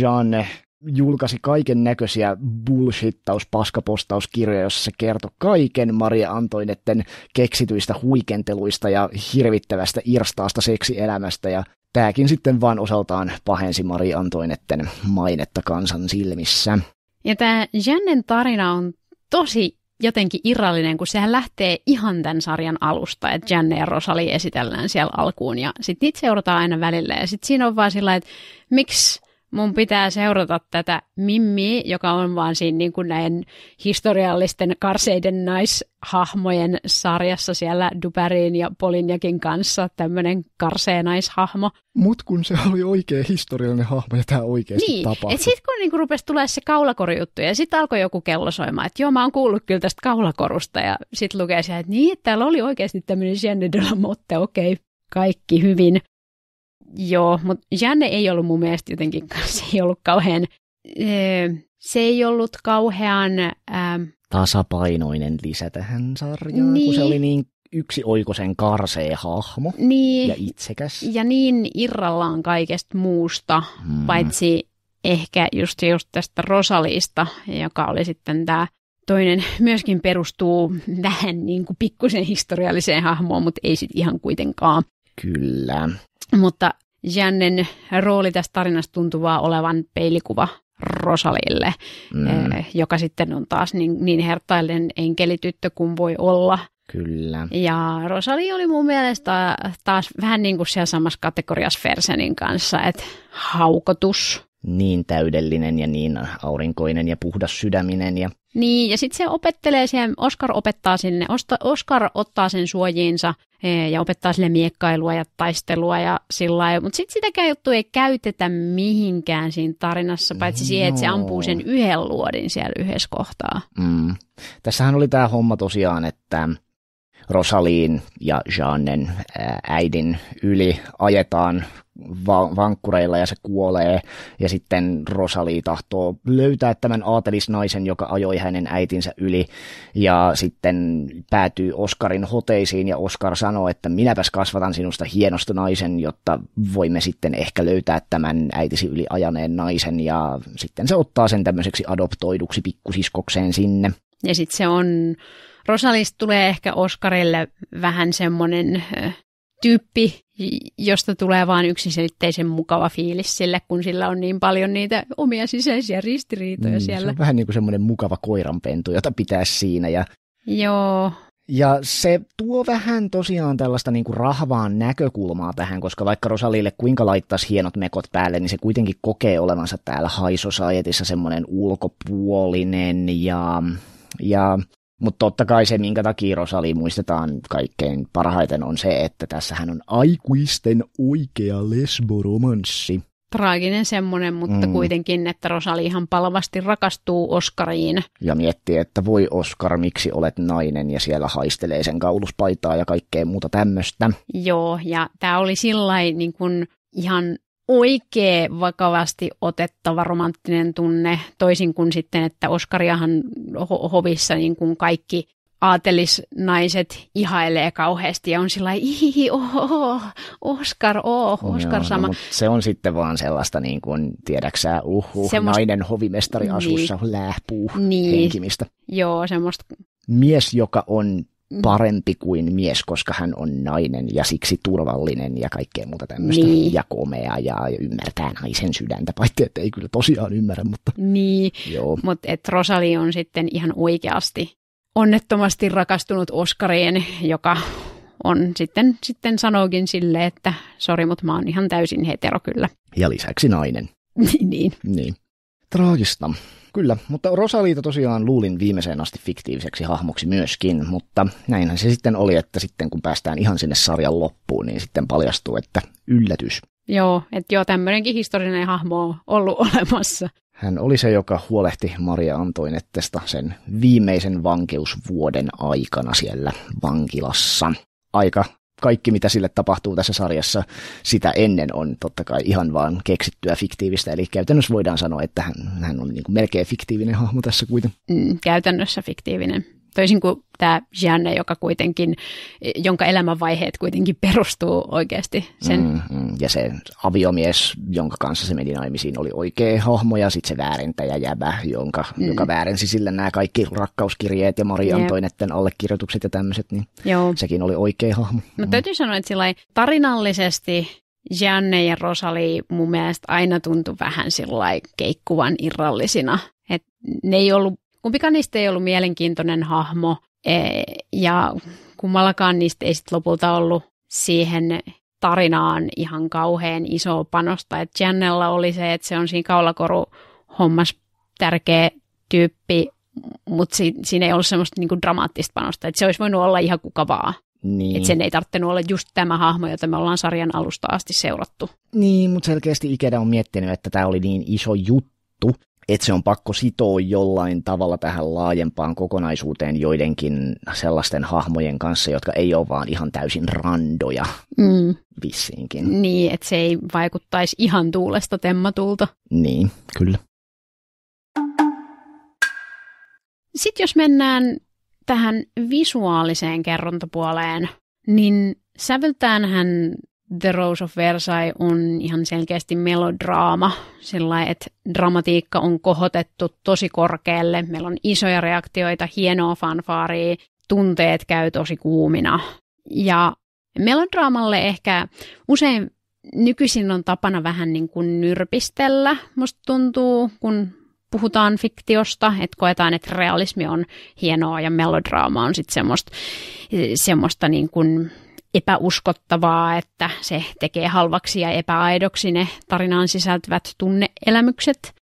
Jeanne julkaisi kaiken näköisiä bullshittaus, paskapostauskirjoja, jossa se kertoi kaiken Maria Antoinetten keksityistä huikenteluista ja hirvittävästä irstaasta seksielämästä ja Tämäkin sitten vain osaltaan pahensi Mari Antoinetten mainetta kansan silmissä. Ja tämä Jannen tarina on tosi jotenkin irrallinen, kun sehän lähtee ihan tämän sarjan alusta, että Janne ja Rosali esitellään siellä alkuun ja sitten niitä seurataan aina välillä ja sitten siinä on vaan sillä että miksi mun pitää seurata tätä Mimmi, joka on vaan siinä niin kuin näin historiallisten karseiden naishahmojen sarjassa siellä Dupärin ja Polinjakin kanssa, tämmöinen karsee naishahmo. Mut kun se oli oikea historiallinen hahmo ja tämä oikeasti niin, tapahtui. Niin, sitten kun niinku rupesi tulee se kaulakorjuttu ja sitten alkoi joku kello soimaan, että joo mä oon kuullut kyllä tästä kaulakorusta ja sitten lukee siellä, että niin, täällä oli oikeasti tämmöinen Jeanne de la Motte, okei, okay, kaikki hyvin. Joo, mutta Janne ei ollut mun mielestä jotenkin, se ei ollut kauhean, öö, se ei ollut kauhean... Ähm, Tasapainoinen lisä tähän sarjaan, niin, kun se niin. oli niin yksi oikosen karsee hahmo niin, ja itsekäs. Ja niin irrallaan kaikesta muusta, hmm. paitsi ehkä just, just tästä Rosalista, joka oli sitten tämä toinen, myöskin perustuu vähän niin kuin pikkusen historialliseen hahmoon, mutta ei sitten ihan kuitenkaan. Kyllä. Mutta Jännen rooli tässä tarinassa tuntuu vaan olevan peilikuva Rosalille, mm. Eh, joka sitten on taas niin, niin herttaillinen enkelityttö kuin voi olla. Kyllä. Ja Rosali oli mun mielestä taas vähän niin kuin siellä samassa kategoriassa Fersenin kanssa, että haukotus niin täydellinen ja niin aurinkoinen ja puhdas sydäminen. Ja... Niin, ja sitten se opettelee siihen, Oskar opettaa sinne, Oskar ottaa sen suojiinsa eh, ja opettaa sille miekkailua ja taistelua ja sillä lailla. Mutta sitten sitäkään juttu ei käytetä mihinkään siinä tarinassa, paitsi no. siihen, että se ampuu sen yhden luodin siellä yhdessä kohtaa. Mm. Tässähän oli tämä homma tosiaan, että Rosaliin ja Jeannen äidin yli ajetaan vankkureilla ja se kuolee. Ja sitten Rosalie tahtoo löytää tämän aatelisnaisen, joka ajoi hänen äitinsä yli. Ja sitten päätyy Oskarin hoteisiin ja Oskar sanoo, että minäpäs kasvatan sinusta hienosta naisen, jotta voimme sitten ehkä löytää tämän äitisi yli ajaneen naisen. Ja sitten se ottaa sen tämmöiseksi adoptoiduksi pikkusiskokseen sinne. Ja sitten se on, Rosalist tulee ehkä Oskarille vähän semmoinen tyyppi, josta tulee vain yksiselitteisen mukava fiilis sille, kun sillä on niin paljon niitä omia sisäisiä ristiriitoja mm, niin, siellä. Se on vähän niin kuin semmoinen mukava koiranpentu, jota pitää siinä. Ja... Joo. Ja se tuo vähän tosiaan tällaista niin kuin rahvaan näkökulmaa tähän, koska vaikka Rosalille kuinka laittaisi hienot mekot päälle, niin se kuitenkin kokee olevansa täällä High Societyssa semmoinen ulkopuolinen ja, ja mutta totta kai se, minkä takia Rosali muistetaan kaikkein parhaiten, on se, että tässä hän on aikuisten oikea lesboromanssi. Traaginen semmoinen, mutta mm. kuitenkin, että Rosali ihan palavasti rakastuu Oskariin. Ja miettii, että voi Oskar, miksi olet nainen, ja siellä haistelee sen kauluspaitaa ja kaikkea muuta tämmöistä. Joo, ja tämä oli sillä niin kuin ihan oikea vakavasti otettava romanttinen tunne, toisin kuin sitten, että Oskariahan ho- hovissa niin kuin kaikki aatelisnaiset ihailee kauheasti ja on sillä lailla, oh, oh, Oskar, oh, oh, Oskar no, sama. No, se on sitten vaan sellaista niin kuin, tiedäksä, uhu, Semmost... nainen hovimestari asussa niin, lähpuu niin, henkimistä. Joo, semmoista. Mies, joka on Mm. parempi kuin mies, koska hän on nainen ja siksi turvallinen ja kaikkea muuta tämmöistä. Niin. Ja komea ja ymmärtää naisen sydäntä, paitsi että ei kyllä tosiaan ymmärrä, mutta... Niin, mutta Rosali on sitten ihan oikeasti onnettomasti rakastunut Oskarien, joka on sitten, sitten sanookin sille, että sori, mutta mä oon ihan täysin hetero kyllä. Ja lisäksi nainen. niin. niin. Traagista. Kyllä, mutta Rosalita tosiaan luulin viimeiseen asti fiktiiviseksi hahmoksi myöskin, mutta näinhän se sitten oli, että sitten kun päästään ihan sinne sarjan loppuun, niin sitten paljastuu, että yllätys. Joo, että joo, tämmöinenkin historiallinen hahmo on ollut olemassa. Hän oli se, joka huolehti Maria Antoinettesta sen viimeisen vankeusvuoden aikana siellä vankilassa. Aika kaikki, mitä sille tapahtuu tässä sarjassa, sitä ennen on totta kai ihan vaan keksittyä fiktiivistä. Eli käytännössä voidaan sanoa, että hän, hän on niin kuin melkein fiktiivinen hahmo tässä kuitenkin. Mm, käytännössä fiktiivinen. Toisin kuin tämä Jeanne, joka kuitenkin, jonka elämänvaiheet kuitenkin perustuu oikeasti sen. Mm-hmm. Ja se aviomies, jonka kanssa se meni naimisiin, oli oikea hohmo ja sitten se väärentäjä jäbä, jonka, mm. joka väärensi sillä nämä kaikki rakkauskirjeet ja Maria antoi Antoinetten allekirjoitukset ja tämmöiset, niin Joo. sekin oli oikea hahmo. Mutta mm. täytyy sanoa, että tarinallisesti Janne ja Rosali mun mielestä aina tuntui vähän keikkuvan irrallisina. Et ne ei ollut kumpikaan niistä ei ollut mielenkiintoinen hahmo e, ja kummallakaan niistä ei sitten lopulta ollut siihen tarinaan ihan kauhean iso panosta. Et Jannella oli se, että se on siinä kaulakoru hommas tärkeä tyyppi, mutta si- siinä ei ollut semmoista niinku dramaattista panosta, että se olisi voinut olla ihan kuka vaan. Niin. Että sen ei tarvinnut olla just tämä hahmo, jota me ollaan sarjan alusta asti seurattu. Niin, mutta selkeästi Ikeda on miettinyt, että tämä oli niin iso juttu, että se on pakko sitoa jollain tavalla tähän laajempaan kokonaisuuteen joidenkin sellaisten hahmojen kanssa, jotka ei ole vaan ihan täysin randoja mm. vissiinkin. Niin, että se ei vaikuttaisi ihan tuulesta temmatulta. Niin, kyllä. Sitten jos mennään tähän visuaaliseen kerrontapuoleen, niin säveltäänhän The Rose of Versailles on ihan selkeästi melodraama, sillä että dramatiikka on kohotettu tosi korkealle, meillä on isoja reaktioita, hienoa fanfaaria, tunteet käy tosi kuumina. Ja melodraamalle ehkä usein nykyisin on tapana vähän niin kuin nyrpistellä, musta tuntuu, kun puhutaan fiktiosta, että koetaan, että realismi on hienoa ja melodraama on sitten semmoista, semmoista niin kuin epäuskottavaa, että se tekee halvaksi ja epäaidoksi ne tarinaan sisältyvät tunneelämykset.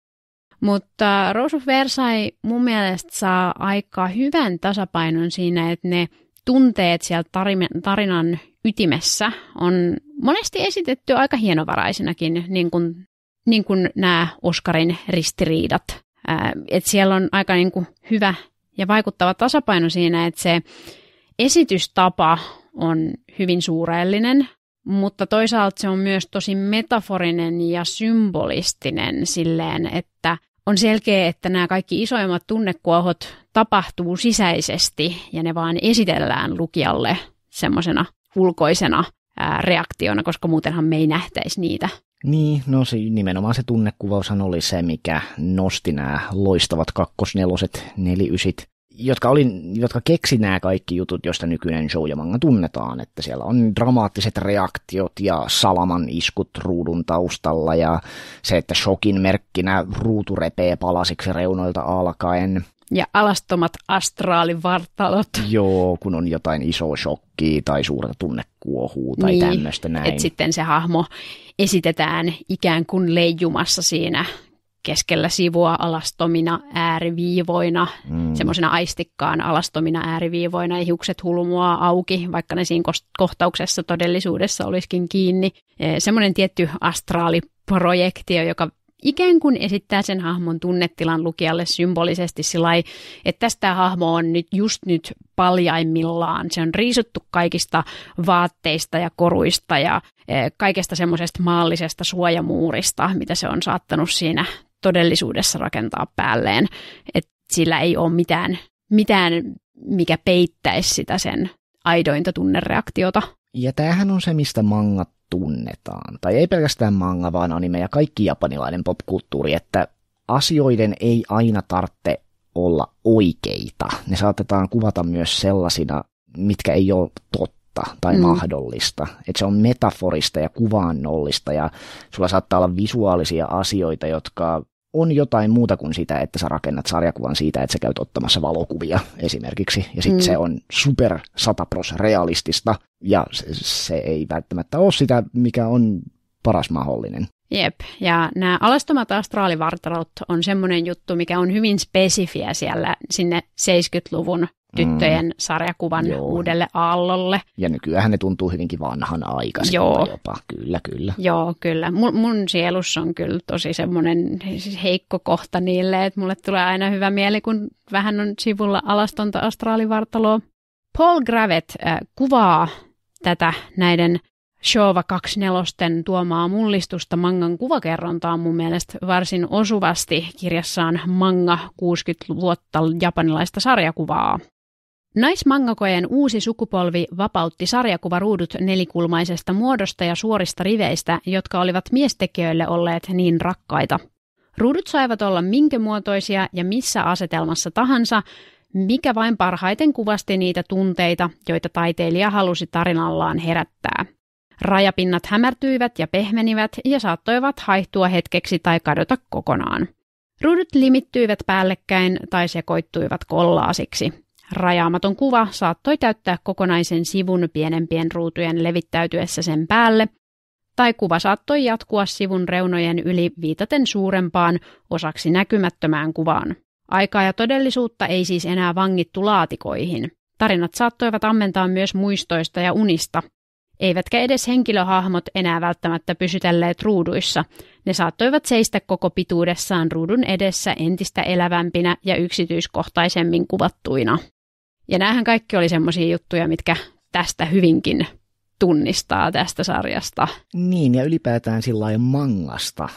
Mutta Rose of Versailles mun mielestä saa aika hyvän tasapainon siinä, että ne tunteet siellä tarinan ytimessä on monesti esitetty aika hienovaraisinakin, niin kuin, niin kuin nämä Oscarin ristiriidat. että siellä on aika niin kuin hyvä ja vaikuttava tasapaino siinä, että se esitystapa on hyvin suureellinen, mutta toisaalta se on myös tosi metaforinen ja symbolistinen silleen, että on selkeä, että nämä kaikki isoimmat tunnekuohot tapahtuu sisäisesti ja ne vaan esitellään lukijalle semmoisena ulkoisena ää, reaktiona, koska muutenhan me ei nähtäisi niitä. Niin, no se, nimenomaan se tunnekuvaushan oli se, mikä nosti nämä loistavat kakkosneloset, neliysit jotka, oli, jotka keksi nämä kaikki jutut, joista nykyinen show ja manga tunnetaan, että siellä on dramaattiset reaktiot ja salaman iskut ruudun taustalla ja se, että shokin merkkinä ruutu repee palasiksi reunoilta alkaen. Ja alastomat astraalivartalot. Joo, kun on jotain isoa shokkia tai suurta tunnekuohua tai niin, tämmöistä näin. Et sitten se hahmo esitetään ikään kuin leijumassa siinä keskellä sivua alastomina ääriviivoina, mm. semmoisena aistikkaan alastomina ääriviivoina ei hiukset hulmua auki, vaikka ne siinä kohtauksessa todellisuudessa olisikin kiinni. E, semmoinen tietty astraaliprojektio, joka ikään kuin esittää sen hahmon tunnetilan lukijalle symbolisesti sillä että tästä hahmo on nyt just nyt paljaimmillaan. Se on riisuttu kaikista vaatteista ja koruista ja e, kaikesta semmoisesta maallisesta suojamuurista, mitä se on saattanut siinä todellisuudessa rakentaa päälleen. Et sillä ei ole mitään, mitään, mikä peittäisi sitä sen aidointa tunnereaktiota. Ja tämähän on se, mistä mangat tunnetaan. Tai ei pelkästään manga, vaan anime ja kaikki japanilainen popkulttuuri, että asioiden ei aina tarvitse olla oikeita. Ne saatetaan kuvata myös sellaisina, mitkä ei ole totta tai mm. mahdollista. Et se on metaforista ja kuvaannollista ja sulla saattaa olla visuaalisia asioita, jotka on jotain muuta kuin sitä, että sä rakennat sarjakuvan siitä, että sä käyt ottamassa valokuvia esimerkiksi, ja sitten mm. se on super satapros realistista, ja se, se ei välttämättä ole sitä, mikä on paras mahdollinen. Jep, ja nämä alastomat astraalivartalot on semmoinen juttu, mikä on hyvin spesifiä siellä sinne 70-luvun tyttöjen mm. sarjakuvan Joo. uudelle aallolle. Ja nykyään ne tuntuu hyvinkin vanhan Joo. jopa, kyllä, kyllä. Joo, kyllä. Mun, mun sielussa on kyllä tosi semmoinen siis heikko kohta niille, että mulle tulee aina hyvä mieli, kun vähän on sivulla alastonta astraalivartaloa. Paul Gravett äh, kuvaa tätä näiden Showa 24 tuomaa mullistusta mangan kuvakerrontaa mun mielestä varsin osuvasti kirjassaan Manga 60 vuotta japanilaista sarjakuvaa Naismangakojen uusi sukupolvi vapautti sarjakuvaruudut nelikulmaisesta muodosta ja suorista riveistä, jotka olivat miestekijöille olleet niin rakkaita. Ruudut saivat olla minkä muotoisia ja missä asetelmassa tahansa, mikä vain parhaiten kuvasti niitä tunteita, joita taiteilija halusi tarinallaan herättää. Rajapinnat hämärtyivät ja pehmenivät ja saattoivat haihtua hetkeksi tai kadota kokonaan. Ruudut limittyivät päällekkäin tai sekoittuivat kollaasiksi. Rajaamaton kuva saattoi täyttää kokonaisen sivun pienempien ruutujen levittäytyessä sen päälle, tai kuva saattoi jatkua sivun reunojen yli viitaten suurempaan, osaksi näkymättömään kuvaan. Aikaa ja todellisuutta ei siis enää vangittu laatikoihin. Tarinat saattoivat ammentaa myös muistoista ja unista, eivätkä edes henkilöhahmot enää välttämättä pysytelleet ruuduissa. Ne saattoivat seistä koko pituudessaan ruudun edessä entistä elävämpinä ja yksityiskohtaisemmin kuvattuina. Ja näähän kaikki oli semmoisia juttuja, mitkä tästä hyvinkin tunnistaa tästä sarjasta. Niin, ja ylipäätään sillä mangasta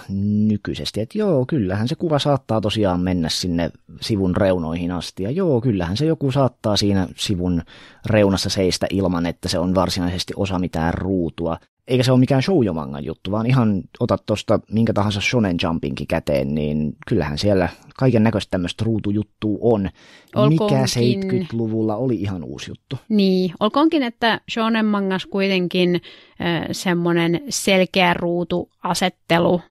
nykyisesti, että joo, kyllähän se kuva saattaa tosiaan mennä sinne sivun reunoihin asti, ja joo, kyllähän se joku saattaa siinä sivun reunassa seistä ilman, että se on varsinaisesti osa mitään ruutua eikä se ole mikään shoujomangan juttu, vaan ihan otat tuosta minkä tahansa Shonen Jumpinkin käteen, niin kyllähän siellä kaiken näköistä tämmöistä ruutujuttua on, Olkoonkin. mikä 70-luvulla oli ihan uusi juttu. Niin, olkoonkin, että Shonen mangas kuitenkin äh, semmoinen selkeä ruutuasettelu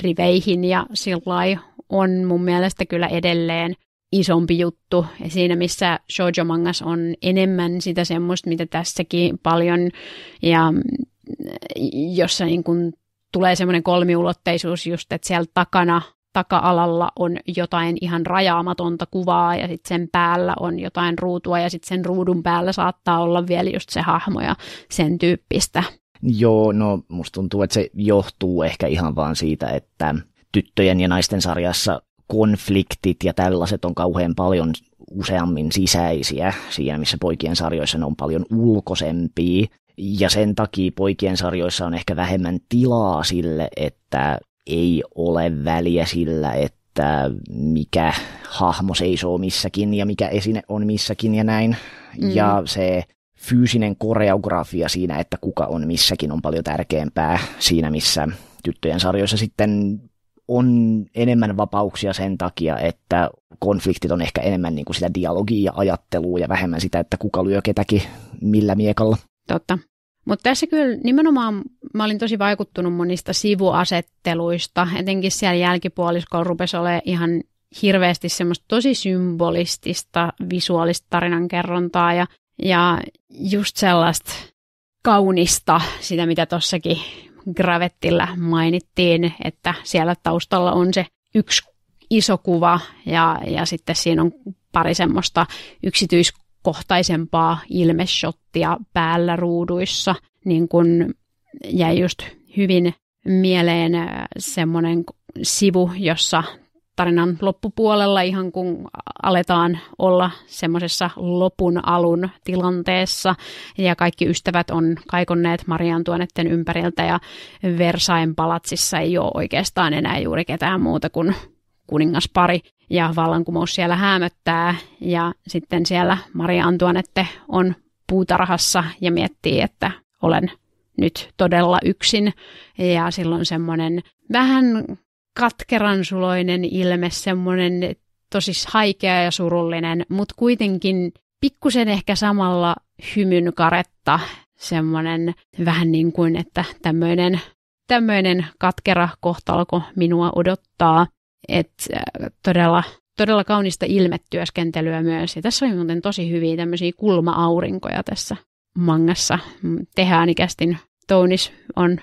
riveihin ja sillä on mun mielestä kyllä edelleen isompi juttu. Ja siinä missä shoujo mangas on enemmän sitä semmoista, mitä tässäkin paljon ja jossa niin kuin tulee semmoinen kolmiulotteisuus just, että siellä takana taka-alalla on jotain ihan rajaamatonta kuvaa ja sitten sen päällä on jotain ruutua ja sitten sen ruudun päällä saattaa olla vielä just se hahmo ja sen tyyppistä. Joo, no musta tuntuu, että se johtuu ehkä ihan vaan siitä, että tyttöjen ja naisten sarjassa konfliktit ja tällaiset on kauhean paljon useammin sisäisiä siinä, missä poikien sarjoissa ne on paljon ulkoisempia ja sen takia poikien sarjoissa on ehkä vähemmän tilaa sille, että ei ole väliä sillä, että mikä hahmo seisoo missäkin ja mikä esine on missäkin ja näin. Mm. Ja se fyysinen koreografia siinä, että kuka on missäkin, on paljon tärkeämpää siinä, missä tyttöjen sarjoissa sitten on enemmän vapauksia sen takia, että konfliktit on ehkä enemmän niin kuin sitä dialogia ja ajattelua ja vähemmän sitä, että kuka lyö ketäkin millä miekalla. Totta. Mutta tässä kyllä nimenomaan mä olin tosi vaikuttunut monista sivuasetteluista, etenkin siellä jälkipuoliskolla rupesi olemaan ihan hirveästi semmoista tosi symbolistista visuaalista tarinankerrontaa ja, ja just sellaista kaunista, sitä mitä tuossakin gravettillä mainittiin, että siellä taustalla on se yksi iso kuva ja, ja sitten siinä on pari semmoista yksityiskohtaa kohtaisempaa ilmeshottia päällä ruuduissa, niin kun jäi just hyvin mieleen äh, semmoinen sivu, jossa tarinan loppupuolella ihan kun aletaan olla semmoisessa lopun alun tilanteessa ja kaikki ystävät on kaikonneet Marian tuonetten ympäriltä ja Versain palatsissa ei ole oikeastaan enää juuri ketään muuta kuin kuningaspari ja vallankumous siellä hämöttää ja sitten siellä Maria Antuanette on puutarhassa ja miettii, että olen nyt todella yksin ja silloin semmoinen vähän katkeransuloinen ilme, semmoinen tosi haikea ja surullinen, mutta kuitenkin pikkusen ehkä samalla hymyn karetta, semmoinen vähän niin kuin, että tämmöinen tämmöinen katkera kohtalko minua odottaa. Et, todella, todella kaunista ilmetyöskentelyä myös. Ja tässä oli muuten tosi hyviä tämmöisiä kulma-aurinkoja tässä mangassa. Mm, tehään ikästin Tounis on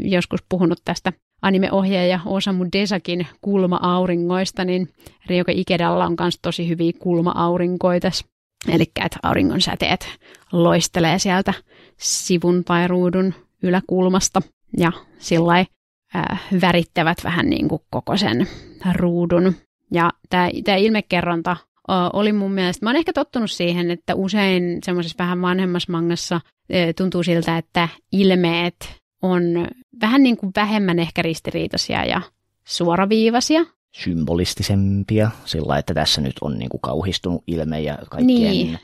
joskus puhunut tästä animeohjaaja Osamu Desakin kulma-auringoista, niin Rioka Ikedalla on myös tosi hyviä kulma-aurinkoja tässä. Eli että auringon säteet loistelee sieltä sivun tai ruudun yläkulmasta ja sillä äh, värittävät vähän niin kuin koko sen ruudun. Ja tämä ilmekerronta oli mun mielestä, mä oon ehkä tottunut siihen, että usein semmoisessa vähän vanhemmassa mangassa tuntuu siltä, että ilmeet on vähän niin kuin vähemmän ehkä ristiriitaisia ja suoraviivaisia symbolistisempia, sillä että tässä nyt on niin kuin kauhistunut ilme ja kaikkien niin,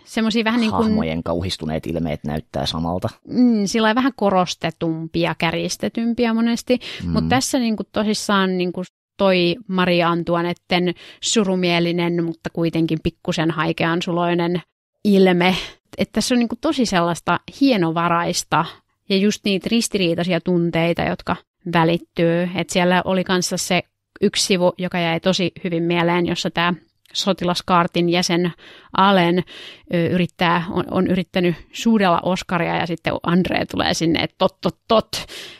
vähän niin kuin, hahmojen kauhistuneet ilmeet näyttää samalta. Mm, sillä vähän korostetumpia, kärjistetympiä monesti, mm. mutta tässä niin kuin tosissaan niin kuin toi Maria Antuanetten surumielinen, mutta kuitenkin pikkusen haikeansuloinen ilme. Että tässä on niin kuin tosi sellaista hienovaraista ja just niitä ristiriitaisia tunteita, jotka välittyy. Et siellä oli kanssa se yksi sivu, joka jäi tosi hyvin mieleen, jossa tämä sotilaskaartin jäsen Alen yrittää, on, on yrittänyt suudella Oskaria ja sitten Andre tulee sinne, että tot, tot, tot,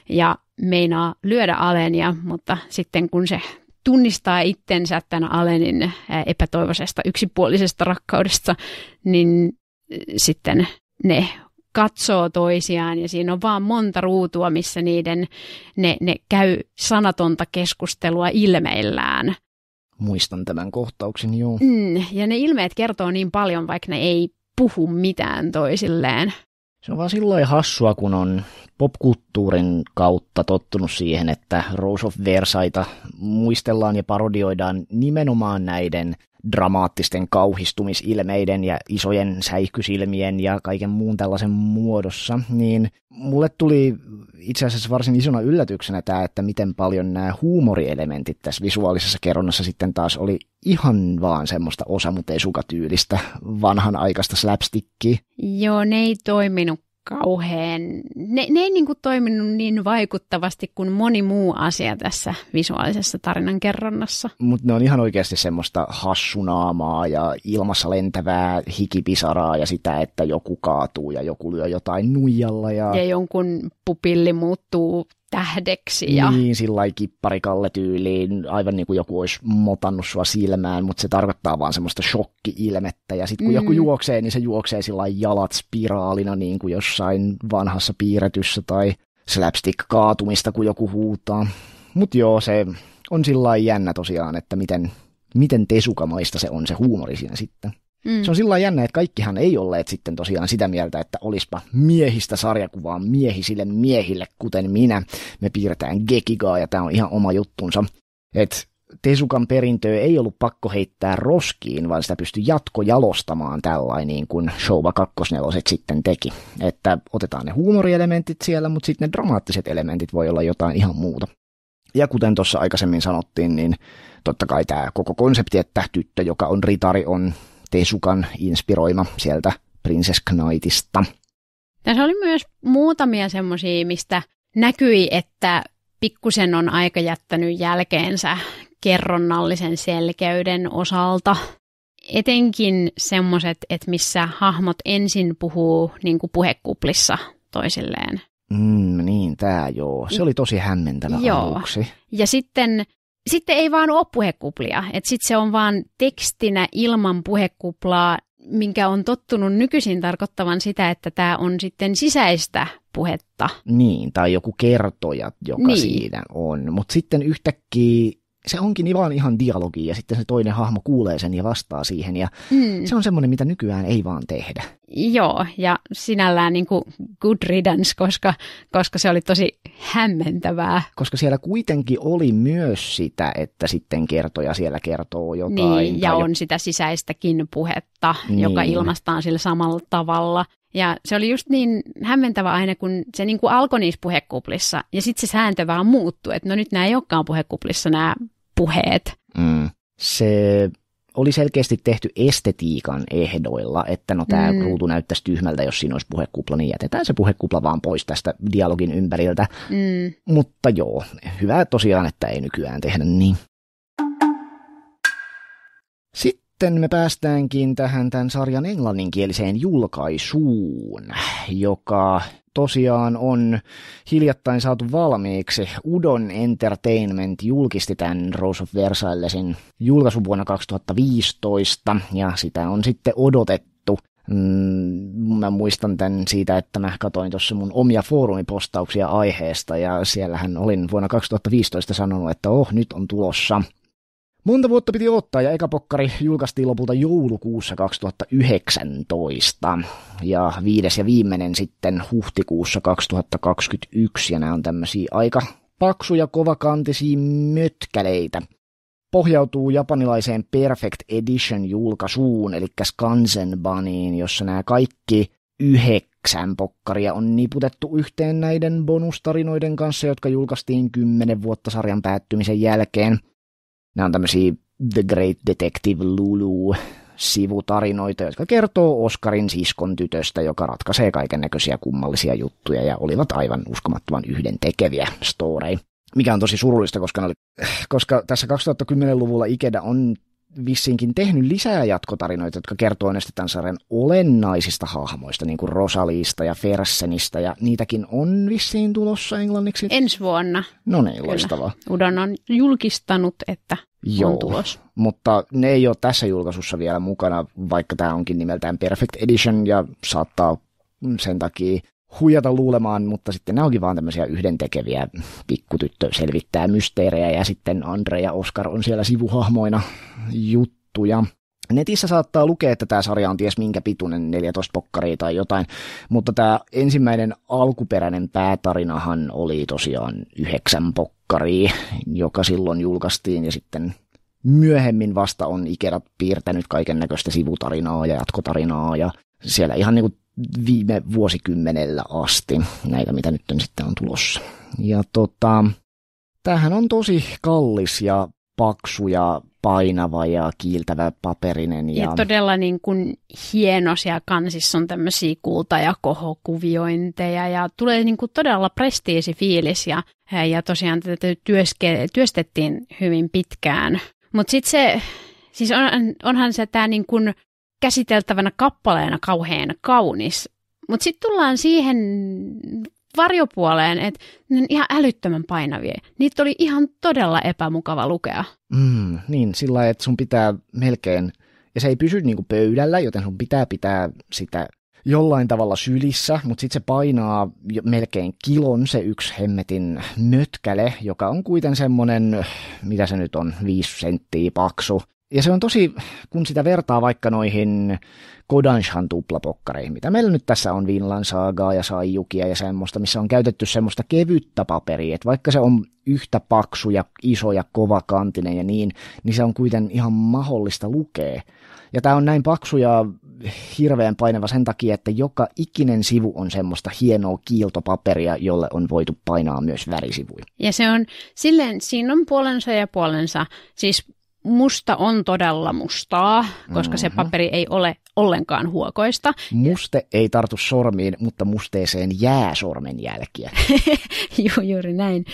ja meinaa lyödä Alenia, mutta sitten kun se tunnistaa itsensä tämän Alenin epätoivoisesta yksipuolisesta rakkaudesta, niin sitten ne katsoo toisiaan ja siinä on vaan monta ruutua, missä niiden ne, ne käy sanatonta keskustelua ilmeillään. Muistan tämän kohtauksen, joo. Mm, ja ne ilmeet kertoo niin paljon, vaikka ne ei puhu mitään toisilleen. Se on vaan silloin hassua, kun on popkulttuurin kautta tottunut siihen, että Rose of Versaita muistellaan ja parodioidaan nimenomaan näiden dramaattisten kauhistumisilmeiden ja isojen säihkysilmien ja kaiken muun tällaisen muodossa, niin mulle tuli itse asiassa varsin isona yllätyksenä tämä, että miten paljon nämä huumorielementit tässä visuaalisessa kerronnassa sitten taas oli ihan vaan semmoista osa, mutta ei sukatyylistä vanhan slapstickia. Joo, ne ei toiminut kauhean, ne, ne ei niin kuin toiminut niin vaikuttavasti kuin moni muu asia tässä visuaalisessa tarinankerronnassa. Mutta ne on ihan oikeasti semmoista hassunaamaa ja ilmassa lentävää hikipisaraa ja sitä, että joku kaatuu ja joku lyö jotain nuijalla. Ja, ja jonkun pupilli muuttuu tähdeksi. Ja... Niin, sillä kipparikalle tyyliin, aivan niin kuin joku olisi motannut sua silmään, mutta se tarkoittaa vaan semmoista shokki-ilmettä. Ja sitten kun mm. joku juoksee, niin se juoksee sillä jalat spiraalina niin kuin jossain vanhassa piirretyssä tai slapstick-kaatumista, kun joku huutaa. Mutta joo, se on sillä jännä tosiaan, että miten, miten tesukamaista se on se huumori siinä sitten. Mm. Se on mm. sillä jännä, että kaikkihan ei olleet sitten tosiaan sitä mieltä, että olispa miehistä sarjakuvaa miehisille miehille, kuten minä. Me piirretään Gekigaa ja tämä on ihan oma juttunsa. Et Tesukan perintöä ei ollut pakko heittää roskiin, vaan sitä pystyi jatkojalostamaan tällainen niin kuin Showa kakkosneloset sitten teki. Että otetaan ne huumorielementit siellä, mutta sitten ne dramaattiset elementit voi olla jotain ihan muuta. Ja kuten tuossa aikaisemmin sanottiin, niin totta kai tämä koko konsepti, että tyttö, joka on ritari, on Tesukan inspiroima sieltä Princess Knightista. Tässä oli myös muutamia semmoisia, mistä näkyi, että pikkusen on aika jättänyt jälkeensä kerronnallisen selkeyden osalta. Etenkin semmoiset, että missä hahmot ensin puhuu niin kuin puhekuplissa toisilleen. Mm, niin, tämä joo. Se oli tosi hämmentävä joo. aluksi. Ja sitten sitten ei vaan ole puhekuplia. Sitten se on vaan tekstinä ilman puhekuplaa, minkä on tottunut nykyisin tarkoittavan sitä, että tämä on sitten sisäistä puhetta. Niin, tai joku kertoja, joka niin. siinä on. Mutta sitten yhtäkkiä se onkin vaan ihan dialogi ja sitten se toinen hahmo kuulee sen ja vastaa siihen ja mm. se on semmoinen, mitä nykyään ei vaan tehdä. Joo, ja sinällään niin kuin good riddance, koska, koska se oli tosi hämmentävää. Koska siellä kuitenkin oli myös sitä, että sitten kertoja siellä kertoo jotain. Niin, ja on jo... sitä sisäistäkin puhetta, niin. joka ilmaistaan sillä samalla tavalla. Ja se oli just niin hämmentävä aina, kun se niin kuin alkoi niissä puhekuplissa ja sitten se sääntö vaan muuttui, että no nyt nämä ei olekaan puhekuplissa nämä puheet. Mm. Se oli selkeästi tehty estetiikan ehdoilla, että no tämä mm. ruutu näyttäisi tyhmältä, jos siinä olisi puhekupla, niin jätetään se puhekupla vaan pois tästä dialogin ympäriltä. Mm. Mutta joo, hyvä tosiaan, että ei nykyään tehdä niin. Sitten sitten me päästäänkin tähän tämän sarjan englanninkieliseen julkaisuun, joka tosiaan on hiljattain saatu valmiiksi. Udon Entertainment julkisti tämän Rose of Versaillesin vuonna 2015 ja sitä on sitten odotettu Mm, mä muistan tämän siitä, että mä katsoin tuossa mun omia foorumipostauksia aiheesta ja siellähän olin vuonna 2015 sanonut, että oh, nyt on tulossa Monta vuotta piti ottaa ja eka pokkari julkaistiin lopulta joulukuussa 2019 ja viides ja viimeinen sitten huhtikuussa 2021 ja nämä on tämmöisiä aika paksuja kovakantisia mötkäleitä. Pohjautuu japanilaiseen Perfect Edition julkaisuun eli Skansenbaniin, jossa nämä kaikki yhdeksän pokkaria on niputettu yhteen näiden bonustarinoiden kanssa, jotka julkaistiin kymmenen vuotta sarjan päättymisen jälkeen – Nämä on tämmöisiä The Great Detective Lulu sivutarinoita, jotka kertoo Oskarin siskon tytöstä, joka ratkaisee kaiken näköisiä kummallisia juttuja ja olivat aivan uskomattoman tekeviä storei. Mikä on tosi surullista, koska, oli, koska tässä 2010-luvulla Ikeda on vissinkin tehnyt lisää jatkotarinoita, jotka kertoo näistä tämän sarjan olennaisista hahmoista, niin kuin Rosalista ja Fersenistä, ja niitäkin on vissiin tulossa englanniksi. Ensi vuonna. No niin, loistavaa. Udon on julkistanut, että Joo, on tulos. mutta ne ei ole tässä julkaisussa vielä mukana, vaikka tämä onkin nimeltään Perfect Edition ja saattaa sen takia huijata luulemaan, mutta sitten nämä onkin vaan tämmöisiä yhdentekeviä. Pikkutyttö selvittää mysteerejä ja sitten Andre ja Oscar on siellä sivuhahmoina juttuja. Netissä saattaa lukea, että tämä sarja on ties minkä pituinen, 14 pokkaria tai jotain, mutta tämä ensimmäinen alkuperäinen päätarinahan oli tosiaan yhdeksän pokkaria, joka silloin julkaistiin ja sitten myöhemmin vasta on Ikerat piirtänyt kaiken näköistä sivutarinaa ja jatkotarinaa ja siellä ihan niin kuin viime vuosikymmenellä asti, näitä mitä nyt on sitten on tulossa. Ja tota, tämähän on tosi kallis ja paksu ja painava ja kiiltävä paperinen. Ja, ja todella niin kuin hieno siellä kansissa on tämmöisiä kulta- ja kohokuviointeja ja tulee niin kuin todella prestiisifiilis ja, ja tosiaan tätä työske- työstettiin hyvin pitkään. Mutta sitten se, siis on, onhan se tämä niin kuin käsiteltävänä kappaleena kauhean kaunis. Mutta sitten tullaan siihen varjopuoleen, että ne on ihan älyttömän painavia. Niitä oli ihan todella epämukava lukea. Mm, niin, sillä lailla, että sun pitää melkein, ja se ei pysy niinku pöydällä, joten sun pitää pitää sitä jollain tavalla sylissä, mutta sitten se painaa melkein kilon se yksi hemmetin mötkäle, joka on kuitenkin semmoinen, mitä se nyt on, viisi senttiä paksu ja se on tosi, kun sitä vertaa vaikka noihin Kodanshan tuplapokkareihin, mitä meillä nyt tässä on Vinland Saagaa ja Saijukia ja semmoista, missä on käytetty semmoista kevyttä paperia, että vaikka se on yhtä paksu ja iso ja kova kantinen ja niin, niin se on kuitenkin ihan mahdollista lukea. Ja tämä on näin paksu ja hirveän painava sen takia, että joka ikinen sivu on semmoista hienoa kiiltopaperia, jolle on voitu painaa myös värisivuja. Ja se on silleen, siinä on puolensa ja puolensa. Siis musta on todella mustaa, koska mm-hmm. se mhm. paperi ei ole ollenkaan huokoista. Muste ei tartu sormiin, mutta musteeseen jää sormenjälkiä. Ju, juuri näin.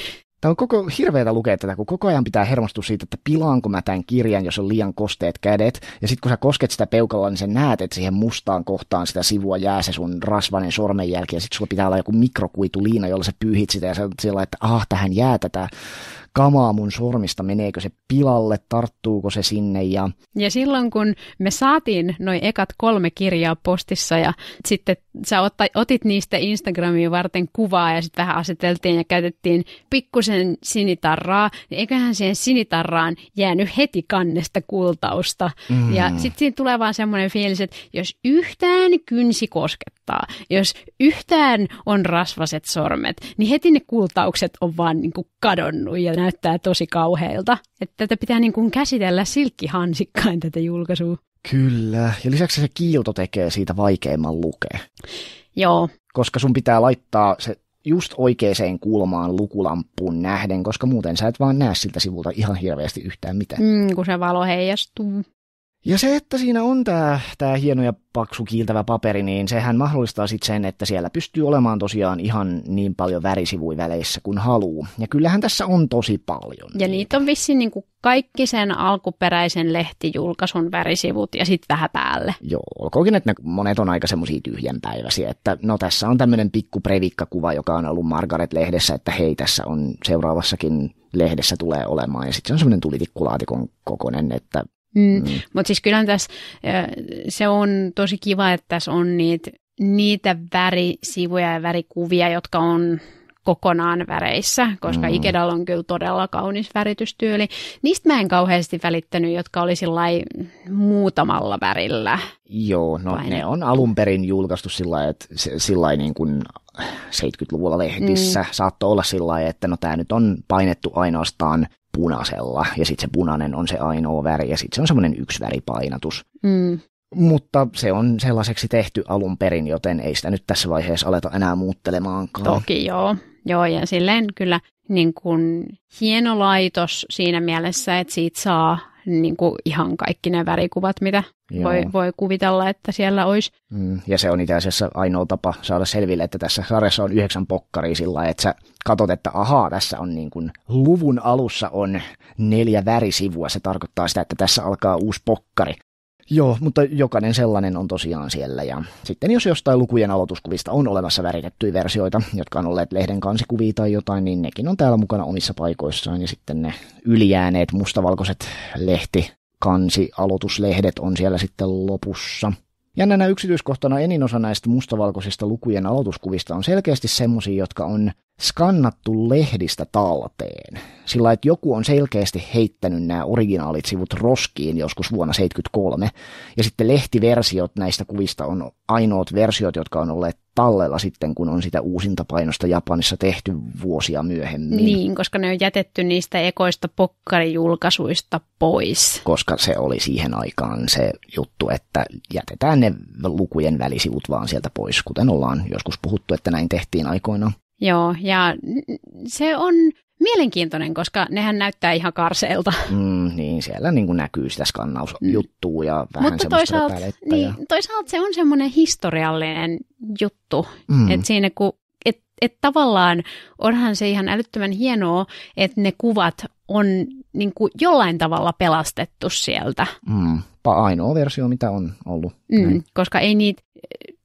Tämä on koko hirveätä lukea tätä, kun koko ajan pitää hermostua siitä, että pilaanko mä tämän kirjan, jos on liian kosteet kädet. Ja sitten kun sä kosket sitä peukalla, niin sä näet, että siihen mustaan kohtaan sitä sivua jää se sun rasvainen sormenjälki. Ja sitten sulla pitää olla joku mikrokuituliina, jolla sä pyyhit sitä ja sä sillä siellä, että ah, tähän jää tätä kamaa mun sormista, meneekö se pilalle, tarttuuko se sinne. Ja, ja silloin kun me saatiin noin ekat kolme kirjaa postissa ja sitten sä otit niistä Instagramiin varten kuvaa ja sitten vähän aseteltiin ja käytettiin pikkusen sinitarraa, niin eiköhän siihen sinitarraan jäänyt heti kannesta kultausta. Mm. Ja sitten siinä tulee vaan semmoinen fiilis, että jos yhtään kynsi koskettaa, jos yhtään on rasvaset sormet, niin heti ne kultaukset on vaan niin kuin kadonnut ja näyttää tosi kauheilta. Että tätä pitää niin kuin käsitellä silkkihansikkain tätä julkaisua. Kyllä, ja lisäksi se kiilto tekee siitä vaikeimman lukea. Joo. Koska sun pitää laittaa se just oikeaan kulmaan lukulampuun nähden, koska muuten sä et vaan näe siltä sivulta ihan hirveästi yhtään mitään. Mm, kun se valo heijastuu. Ja se, että siinä on tämä tää hieno ja paksu kiiltävä paperi, niin sehän mahdollistaa sitten sen, että siellä pystyy olemaan tosiaan ihan niin paljon värisivuiväleissä kuin haluu. Ja kyllähän tässä on tosi paljon. Ja niitä on vissiin niin kuin kaikki sen alkuperäisen lehtijulkaisun värisivut ja sitten vähän päälle. Joo, olkoonkin, että ne monet on aika semmoisia tyhjänpäiväisiä, että no tässä on tämmöinen pikku previkkakuva, joka on ollut Margaret-lehdessä, että hei tässä on seuraavassakin lehdessä tulee olemaan. Ja sitten se on semmoinen tulitikkulaatikon kokoinen, että Mm. Mm. Mutta siis kyllä tässä se on tosi kiva, että tässä on niitä, niitä värisivuja ja värikuvia, jotka on kokonaan väreissä, koska mm. Ikedalla on kyllä todella kaunis väritystyyli. Niistä mä en kauheasti välittänyt, jotka oli muutamalla värillä. Joo, no Vai ne on alun perin julkaistu sillä että niin kuin 70-luvulla lehdissä mm. saattoi olla sillä että no tämä nyt on painettu ainoastaan punaisella, ja sitten se punainen on se ainoa väri, ja sitten se on semmoinen yksi väripainatus. Mm. Mutta se on sellaiseksi tehty alun perin, joten ei sitä nyt tässä vaiheessa aleta enää muuttelemaankaan. Toki joo. Joo, ja silleen kyllä niin kuin hieno laitos siinä mielessä, että siitä saa niin kuin ihan kaikki ne värikuvat, mitä voi, voi kuvitella, että siellä olisi. Mm, ja se on itse asiassa ainoa tapa saada selville, että tässä sarjassa on yhdeksän pokkaria sillä että sä katot, että ahaa, tässä on niin kuin, luvun alussa on neljä värisivua. Se tarkoittaa sitä, että tässä alkaa uusi pokkari. Joo, mutta jokainen sellainen on tosiaan siellä. Ja sitten jos jostain lukujen aloituskuvista on olemassa väritettyjä versioita, jotka on olleet lehden kansikuvia tai jotain, niin nekin on täällä mukana omissa paikoissaan. Ja sitten ne ylijääneet mustavalkoiset lehti kansi aloituslehdet on siellä sitten lopussa. Jännänä yksityiskohtana enin osa näistä mustavalkoisista lukujen aloituskuvista on selkeästi semmoisia, jotka on skannattu lehdistä talteen. Sillä että joku on selkeästi heittänyt nämä originaalit sivut roskiin joskus vuonna 73, ja sitten lehtiversiot näistä kuvista on ainoat versiot, jotka on olleet tallella sitten, kun on sitä uusinta painosta Japanissa tehty vuosia myöhemmin. Niin, koska ne on jätetty niistä ekoista pokkarijulkaisuista pois. Koska se oli siihen aikaan se juttu, että jätetään ne lukujen välisivut vaan sieltä pois, kuten ollaan joskus puhuttu, että näin tehtiin aikoinaan. Joo, ja se on mielenkiintoinen, koska nehän näyttää ihan karseelta. Mm, niin, siellä niin kuin näkyy sitä skannausjuttua mm. ja vähän Mutta toisaalta, niin, ja... toisaalta se on semmoinen historiallinen juttu, mm. että siinä kun et, et tavallaan onhan se ihan älyttömän hienoa, että ne kuvat on niin kuin jollain tavalla pelastettu sieltä. Mm. Ainoa versio, mitä on ollut. Mm, koska ei niitä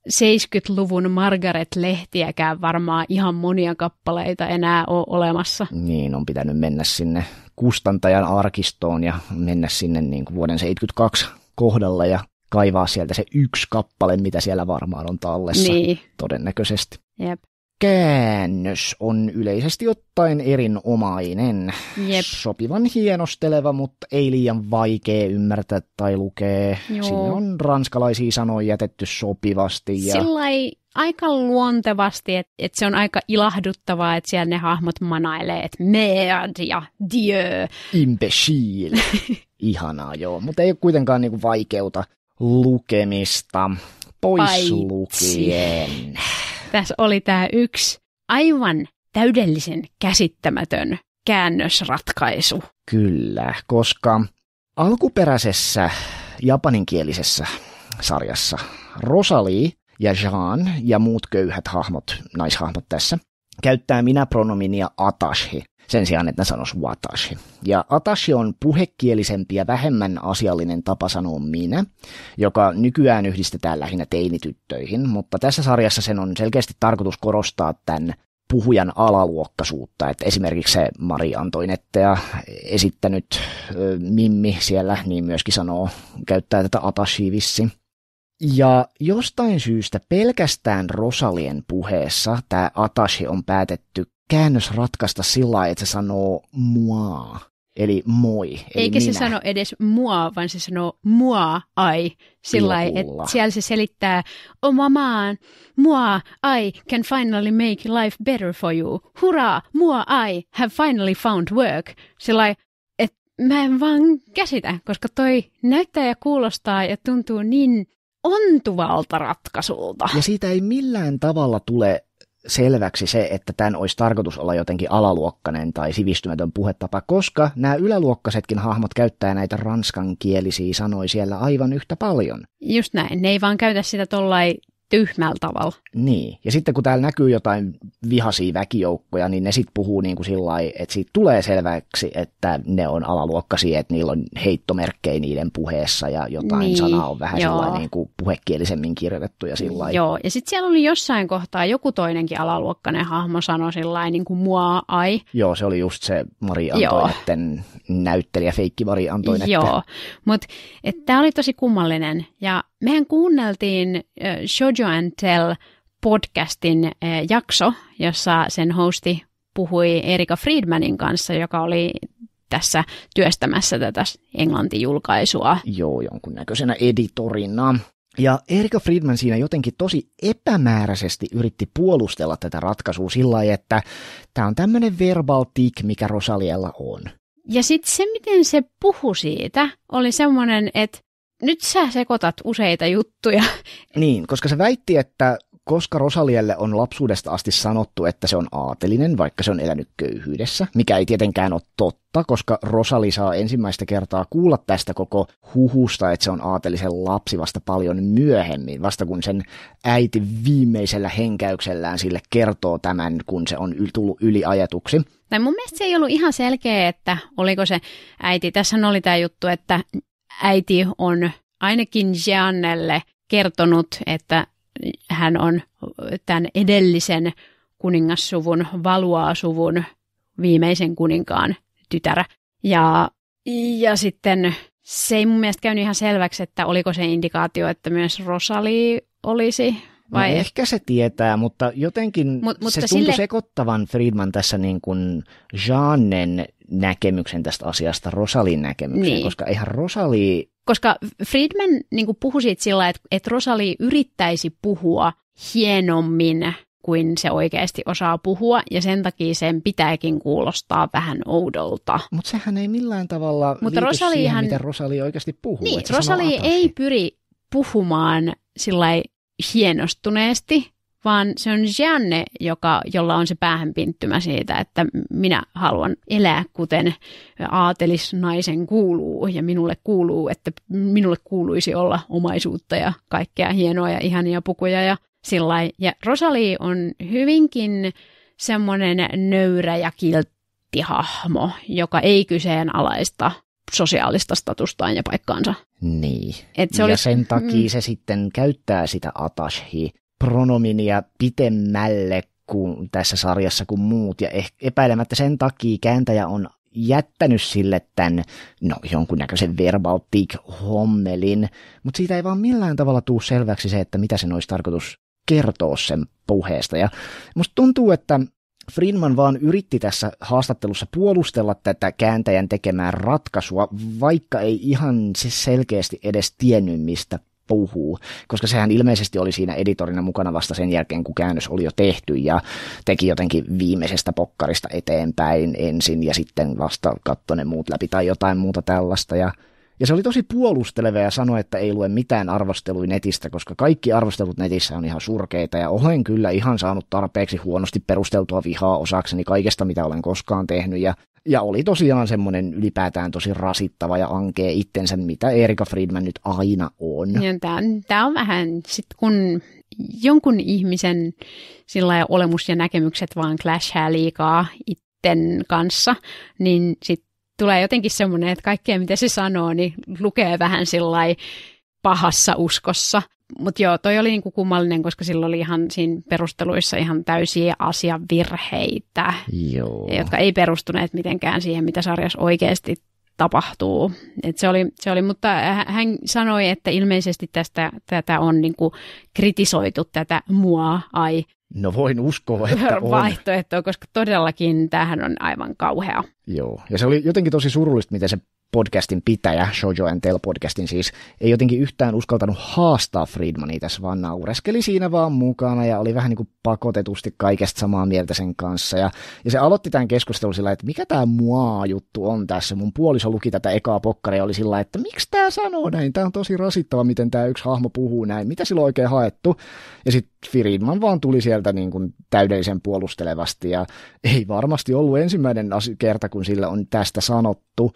70-luvun Margaret-lehtiäkään varmaan ihan monia kappaleita enää ole olemassa. Niin, on pitänyt mennä sinne kustantajan arkistoon ja mennä sinne niin kuin vuoden 72 kohdalla ja kaivaa sieltä se yksi kappale, mitä siellä varmaan on tallessa niin. todennäköisesti. Jep käännös on yleisesti ottaen erinomainen. Jep. Sopivan hienosteleva, mutta ei liian vaikea ymmärtää tai lukea. Joo. on ranskalaisia sanoja jätetty sopivasti. Ja... sillä ei aika luontevasti, että et se on aika ilahduttavaa, että siellä ne hahmot manailee, että merd ja dieu. Imbecile. Ihanaa, joo. Mutta ei ole kuitenkaan niinku vaikeuta lukemista. Pois Paitsi. lukien tässä oli tämä yksi aivan täydellisen käsittämätön käännösratkaisu. Kyllä, koska alkuperäisessä japaninkielisessä sarjassa Rosalie ja Jean ja muut köyhät hahmot, naishahmot tässä, käyttää minä pronominia atashi, sen sijaan, että ne sanois watashi. Ja atashi on puhekielisempi ja vähemmän asiallinen tapa sanoa minä, joka nykyään yhdistetään lähinnä teinityttöihin, mutta tässä sarjassa sen on selkeästi tarkoitus korostaa tämän puhujan alaluokkaisuutta. Että esimerkiksi se Mari Antoinettea esittänyt ö, Mimmi siellä, niin myöskin sanoo, käyttää tätä atashivissi. Ja jostain syystä pelkästään Rosalien puheessa tämä atashi on päätetty käännös ratkaista sillä että se sanoo mua, eli moi, eli Eikä minä. se sano edes mua, vaan se sanoo mua ai, sillä että siellä se selittää oma oh, maan, mua ai can finally make life better for you, hurraa, mua ai have finally found work, sillä että mä en vaan käsitä, koska toi näyttää ja kuulostaa ja tuntuu niin ontuvalta ratkaisulta. Ja siitä ei millään tavalla tule selväksi se, että tämän olisi tarkoitus olla jotenkin alaluokkainen tai sivistymätön puhetapa, koska nämä yläluokkaisetkin hahmot käyttää näitä ranskankielisiä sanoja siellä aivan yhtä paljon. Just näin, ne ei vaan käytä sitä tollain tyhmällä tavalla. Niin, ja sitten kun täällä näkyy jotain vihaisia väkijoukkoja, niin ne sitten puhuu niin kuin sillä lailla, että siitä tulee selväksi, että ne on alaluokkaisia, että niillä on heittomerkkejä niiden puheessa ja jotain niin, sanaa on vähän sillä niin kuin puhekielisemmin kirjoitettu ja sillä Joo, ja sitten siellä oli jossain kohtaa joku toinenkin alaluokkainen hahmo sanoi sillä niin kuin mua ai. Joo, se oli just se Mari Antoinetten näyttelijä, feikki Mari Antoinette. Joo, mutta tämä oli tosi kummallinen ja mehän kuunneltiin Shoujo and Tell podcastin jakso, jossa sen hosti puhui Erika Friedmanin kanssa, joka oli tässä työstämässä tätä englanti-julkaisua. Joo, jonkunnäköisenä editorina. Ja Erika Friedman siinä jotenkin tosi epämääräisesti yritti puolustella tätä ratkaisua sillä lailla, että tämä on tämmöinen verbal tick, mikä Rosaliella on. Ja sitten se, miten se puhu siitä, oli semmoinen, että nyt sä sekoitat useita juttuja. Niin, koska se väitti, että koska Rosalielle on lapsuudesta asti sanottu, että se on aatelinen, vaikka se on elänyt köyhyydessä, mikä ei tietenkään ole totta, koska Rosali saa ensimmäistä kertaa kuulla tästä koko huhusta, että se on aatelisen lapsi vasta paljon myöhemmin, vasta kun sen äiti viimeisellä henkäyksellään sille kertoo tämän, kun se on tullut yliajatuksi. Tai mun mielestä se ei ollut ihan selkeä, että oliko se äiti. Tässä oli tämä juttu, että äiti on ainakin Jeannelle kertonut, että hän on tämän edellisen kuningassuvun, valuaasuvun viimeisen kuninkaan tytär. Ja, ja sitten se ei mun mielestä käynyt ihan selväksi, että oliko se indikaatio, että myös Rosali olisi No Vai? No ehkä se tietää, mutta jotenkin Mut, mutta se tuntui sille... sekoittavan Friedman tässä niin kuin Jeannen näkemyksen tästä asiasta Rosalin näkemyksen, niin. koska eihän Rosali... Koska Friedman niin kuin puhui siitä sillä, että, että Rosali yrittäisi puhua hienommin kuin se oikeasti osaa puhua, ja sen takia sen pitääkin kuulostaa vähän oudolta. Mutta sehän ei millään tavalla Mutta liity Rosalihan... siihen, mitä Rosali oikeasti puhuu. Niin, Rosali ei pyri puhumaan sillä hienostuneesti, vaan se on Jeanne, joka, jolla on se päähänpinttymä siitä, että minä haluan elää kuten aatelisnaisen kuuluu ja minulle kuuluu, että minulle kuuluisi olla omaisuutta ja kaikkea hienoa ja ihania pukuja ja sillä Ja Rosalie on hyvinkin semmoinen nöyrä ja kiltti hahmo, joka ei kyseenalaista sosiaalista statustaan ja paikkaansa. Niin. Et se ja olisi... sen takia mm. se sitten käyttää sitä atashi pronominia pitemmälle kuin tässä sarjassa kuin muut. Ja epäilemättä sen takia kääntäjä on jättänyt sille tämän no, jonkunnäköisen tick hommelin mutta siitä ei vaan millään tavalla tule selväksi se, että mitä sen olisi tarkoitus kertoa sen puheesta. Ja musta tuntuu, että Friedman vaan yritti tässä haastattelussa puolustella tätä kääntäjän tekemää ratkaisua, vaikka ei ihan se selkeästi edes tiennyt, mistä puhuu, koska sehän ilmeisesti oli siinä editorina mukana vasta sen jälkeen, kun käännös oli jo tehty ja teki jotenkin viimeisestä pokkarista eteenpäin ensin ja sitten vasta katsoi ne muut läpi tai jotain muuta tällaista ja ja se oli tosi puolusteleva ja sanoi, että ei lue mitään arvostelui netistä, koska kaikki arvostelut netissä on ihan surkeita ja olen kyllä ihan saanut tarpeeksi huonosti perusteltua vihaa osakseni kaikesta, mitä olen koskaan tehnyt. Ja, ja oli tosiaan semmoinen ylipäätään tosi rasittava ja ankee itsensä, mitä Erika Friedman nyt aina on. Tämä on vähän, sit kun jonkun ihmisen sillä olemus ja näkemykset vaan clashää liikaa itten kanssa, niin sitten tulee jotenkin semmoinen, että kaikkea mitä se sanoo, niin lukee vähän sillä pahassa uskossa. Mutta joo, toi oli niinku kummallinen, koska sillä oli ihan siinä perusteluissa ihan täysiä asiavirheitä, joo. jotka ei perustuneet mitenkään siihen, mitä sarjassa oikeasti tapahtuu. Et se oli, se oli, mutta hän sanoi, että ilmeisesti tästä, tätä on niin kuin kritisoitu, tätä mua ai No voin uskoa, että on. Vaihtoehto, koska todellakin tämähän on aivan kauhea. Joo, ja se oli jotenkin tosi surullista, miten se podcastin pitäjä, Shoujo and Tell podcastin siis, ei jotenkin yhtään uskaltanut haastaa Friedmania tässä, vaan naureskeli siinä vaan mukana ja oli vähän niin kuin pakotetusti kaikesta samaa mieltä sen kanssa. Ja, ja se aloitti tämän keskustelun sillä, että mikä tämä mua-juttu on tässä. Mun puoliso luki tätä ekaa pokkaria ja oli sillä, että miksi tämä sanoo näin? Tämä on tosi rasittava, miten tämä yksi hahmo puhuu näin. Mitä sillä on oikein haettu? Ja sitten Friedman vaan tuli sieltä niin kuin täydellisen puolustelevasti ja ei varmasti ollut ensimmäinen kerta, kun sillä on tästä sanottu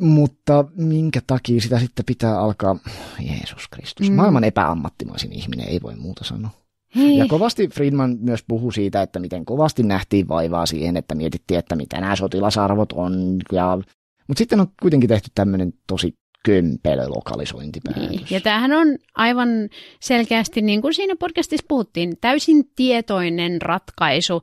mutta minkä takia sitä sitten pitää alkaa, Jeesus Kristus, mm. maailman epäammattimaisin ihminen, ei voi muuta sanoa. Hei. Ja kovasti Friedman myös puhuu siitä, että miten kovasti nähtiin vaivaa siihen, että mietittiin, että mitä nämä sotilasarvot on. Ja... Mutta sitten on kuitenkin tehty tämmöinen tosi kömpelö lokalisointipäätös. Niin. Ja tämähän on aivan selkeästi, niin kuin siinä podcastissa puhuttiin, täysin tietoinen ratkaisu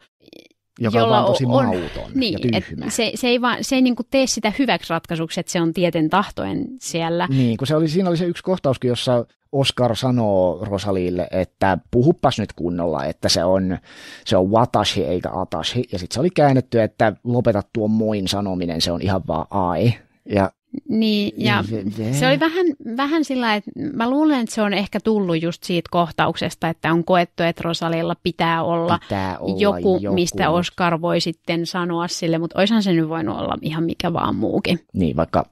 joka jolla on tosi on, mauton niin, ja tyhmä. Se, se ei, vaan, se ei niin tee sitä hyväksi ratkaisuksi, että se on tieten tahtoen siellä. Niin, kun se oli, siinä oli se yksi kohtauskin, jossa Oscar sanoo Rosalille, että puhuppas nyt kunnolla, että se on, se on watashi eikä atashi. Ja sitten se oli käännetty, että lopeta tuo moin sanominen, se on ihan vaan ai. Ja niin, niin, ja se oli vähän, vähän sillä että mä luulen, että se on ehkä tullut just siitä kohtauksesta, että on koettu, että Rosalilla pitää olla, pitää olla joku, joku, mistä Oscar voi sitten sanoa sille, mutta oishan se nyt voinut olla ihan mikä vaan muukin. Niin, vaikka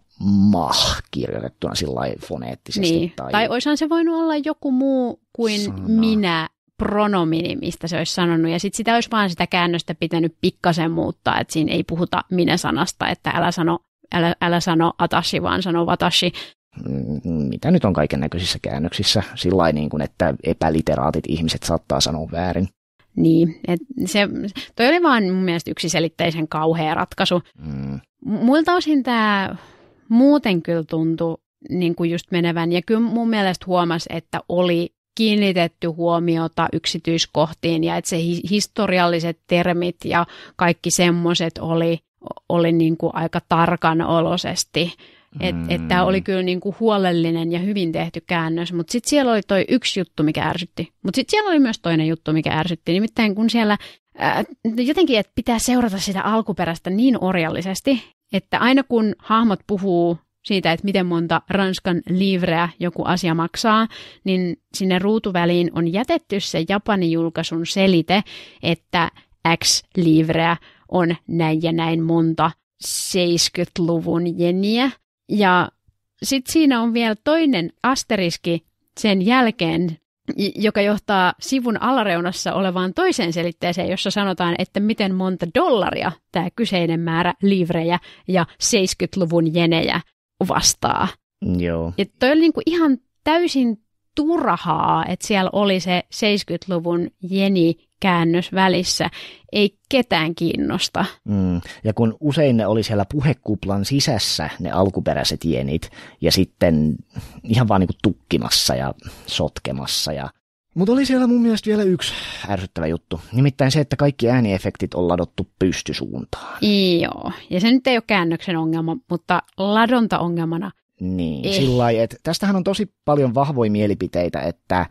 mah kirjoitettuna sillä foneettisesti. Niin, tai, tai oishan se voinut olla joku muu kuin sana. minä pronomini, mistä se olisi sanonut, ja sitten sitä olisi vaan sitä käännöstä pitänyt pikkasen muuttaa, että siinä ei puhuta minä-sanasta, että älä sano älä, älä sano atashi, vaan sano watashi. Mm, mitä nyt on kaiken näköisissä käännöksissä, sillä niin kuin, että epäliteraatit ihmiset saattaa sanoa väärin. Niin, et se, toi oli vaan mun mielestä yksiselitteisen kauhea ratkaisu. Mm. Muilta osin tämä muuten kyllä tuntui niin kuin just menevän, ja kyllä mun mielestä huomasi, että oli kiinnitetty huomiota yksityiskohtiin ja että se historialliset termit ja kaikki semmoiset oli oli niin kuin aika tarkan olosesti. mm. Että tämä oli kyllä niin kuin huolellinen ja hyvin tehty käännös, mutta sitten siellä oli toi yksi juttu, mikä ärsytti. Mutta sitten siellä oli myös toinen juttu, mikä ärsytti. Nimittäin kun siellä ää, äh, jotenkin, että pitää seurata sitä alkuperäistä niin orjallisesti, että aina kun hahmot puhuu siitä, että miten monta Ranskan livreä joku asia maksaa, niin sinne ruutuväliin on jätetty se Japanin julkaisun selite, että X livreä on näin ja näin monta 70-luvun jeniä. Ja sitten siinä on vielä toinen asteriski sen jälkeen, joka johtaa sivun alareunassa olevaan toiseen selitteeseen, jossa sanotaan, että miten monta dollaria tämä kyseinen määrä livrejä ja 70-luvun jenejä vastaa. Joo. Ja toi oli niinku ihan täysin turhaa, että siellä oli se 70-luvun jeni käännös välissä ei ketään kiinnosta. Mm. Ja kun usein ne oli siellä puhekuplan sisässä ne alkuperäiset jenit ja sitten ihan vaan niin kuin tukkimassa ja sotkemassa ja mutta oli siellä mun mielestä vielä yksi ärsyttävä juttu. Nimittäin se, että kaikki ääniefektit on ladottu pystysuuntaan. Joo, ja se nyt ei ole käännöksen ongelma, mutta ladonta ongelmana. Niin, eh. sillä että tästähän on tosi paljon vahvoja mielipiteitä, että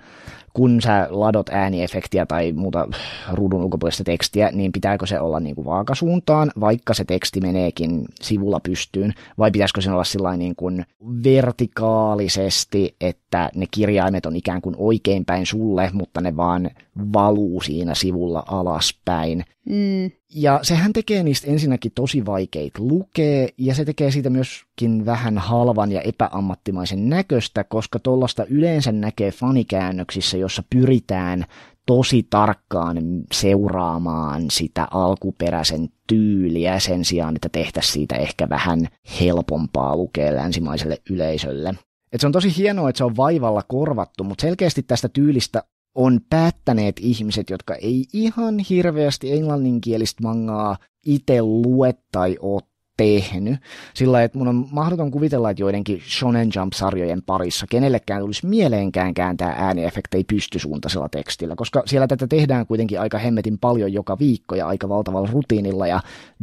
kun sä ladot ääniefektiä tai muuta ruudun ulkopuolista tekstiä, niin pitääkö se olla niin kuin vaakasuuntaan, vaikka se teksti meneekin sivulla pystyyn, vai pitäisikö sen olla sillä niin kuin vertikaalisesti, että ne kirjaimet on ikään kuin oikein päin sulle, mutta ne vaan valuu siinä sivulla alaspäin. Mm. Ja sehän tekee niistä ensinnäkin tosi vaikeita lukea, ja se tekee siitä myöskin vähän halvan ja epäammattimaisen näköistä, koska tuollaista yleensä näkee fanikäännöksissä, jossa pyritään tosi tarkkaan seuraamaan sitä alkuperäisen tyyliä sen sijaan, että tehtäisiin siitä ehkä vähän helpompaa lukea länsimaiselle yleisölle. Et se on tosi hienoa, että se on vaivalla korvattu, mutta selkeästi tästä tyylistä on päättäneet ihmiset, jotka ei ihan hirveästi englanninkielistä mangaa itse lue tai ole tehnyt. Sillä että mun on mahdoton kuvitella, että joidenkin Shonen Jump-sarjojen parissa kenellekään tulisi mieleenkään kääntää ääniefektejä pystysuuntaisella tekstillä, koska siellä tätä tehdään kuitenkin aika hemmetin paljon joka viikko ja aika valtavalla rutiinilla ja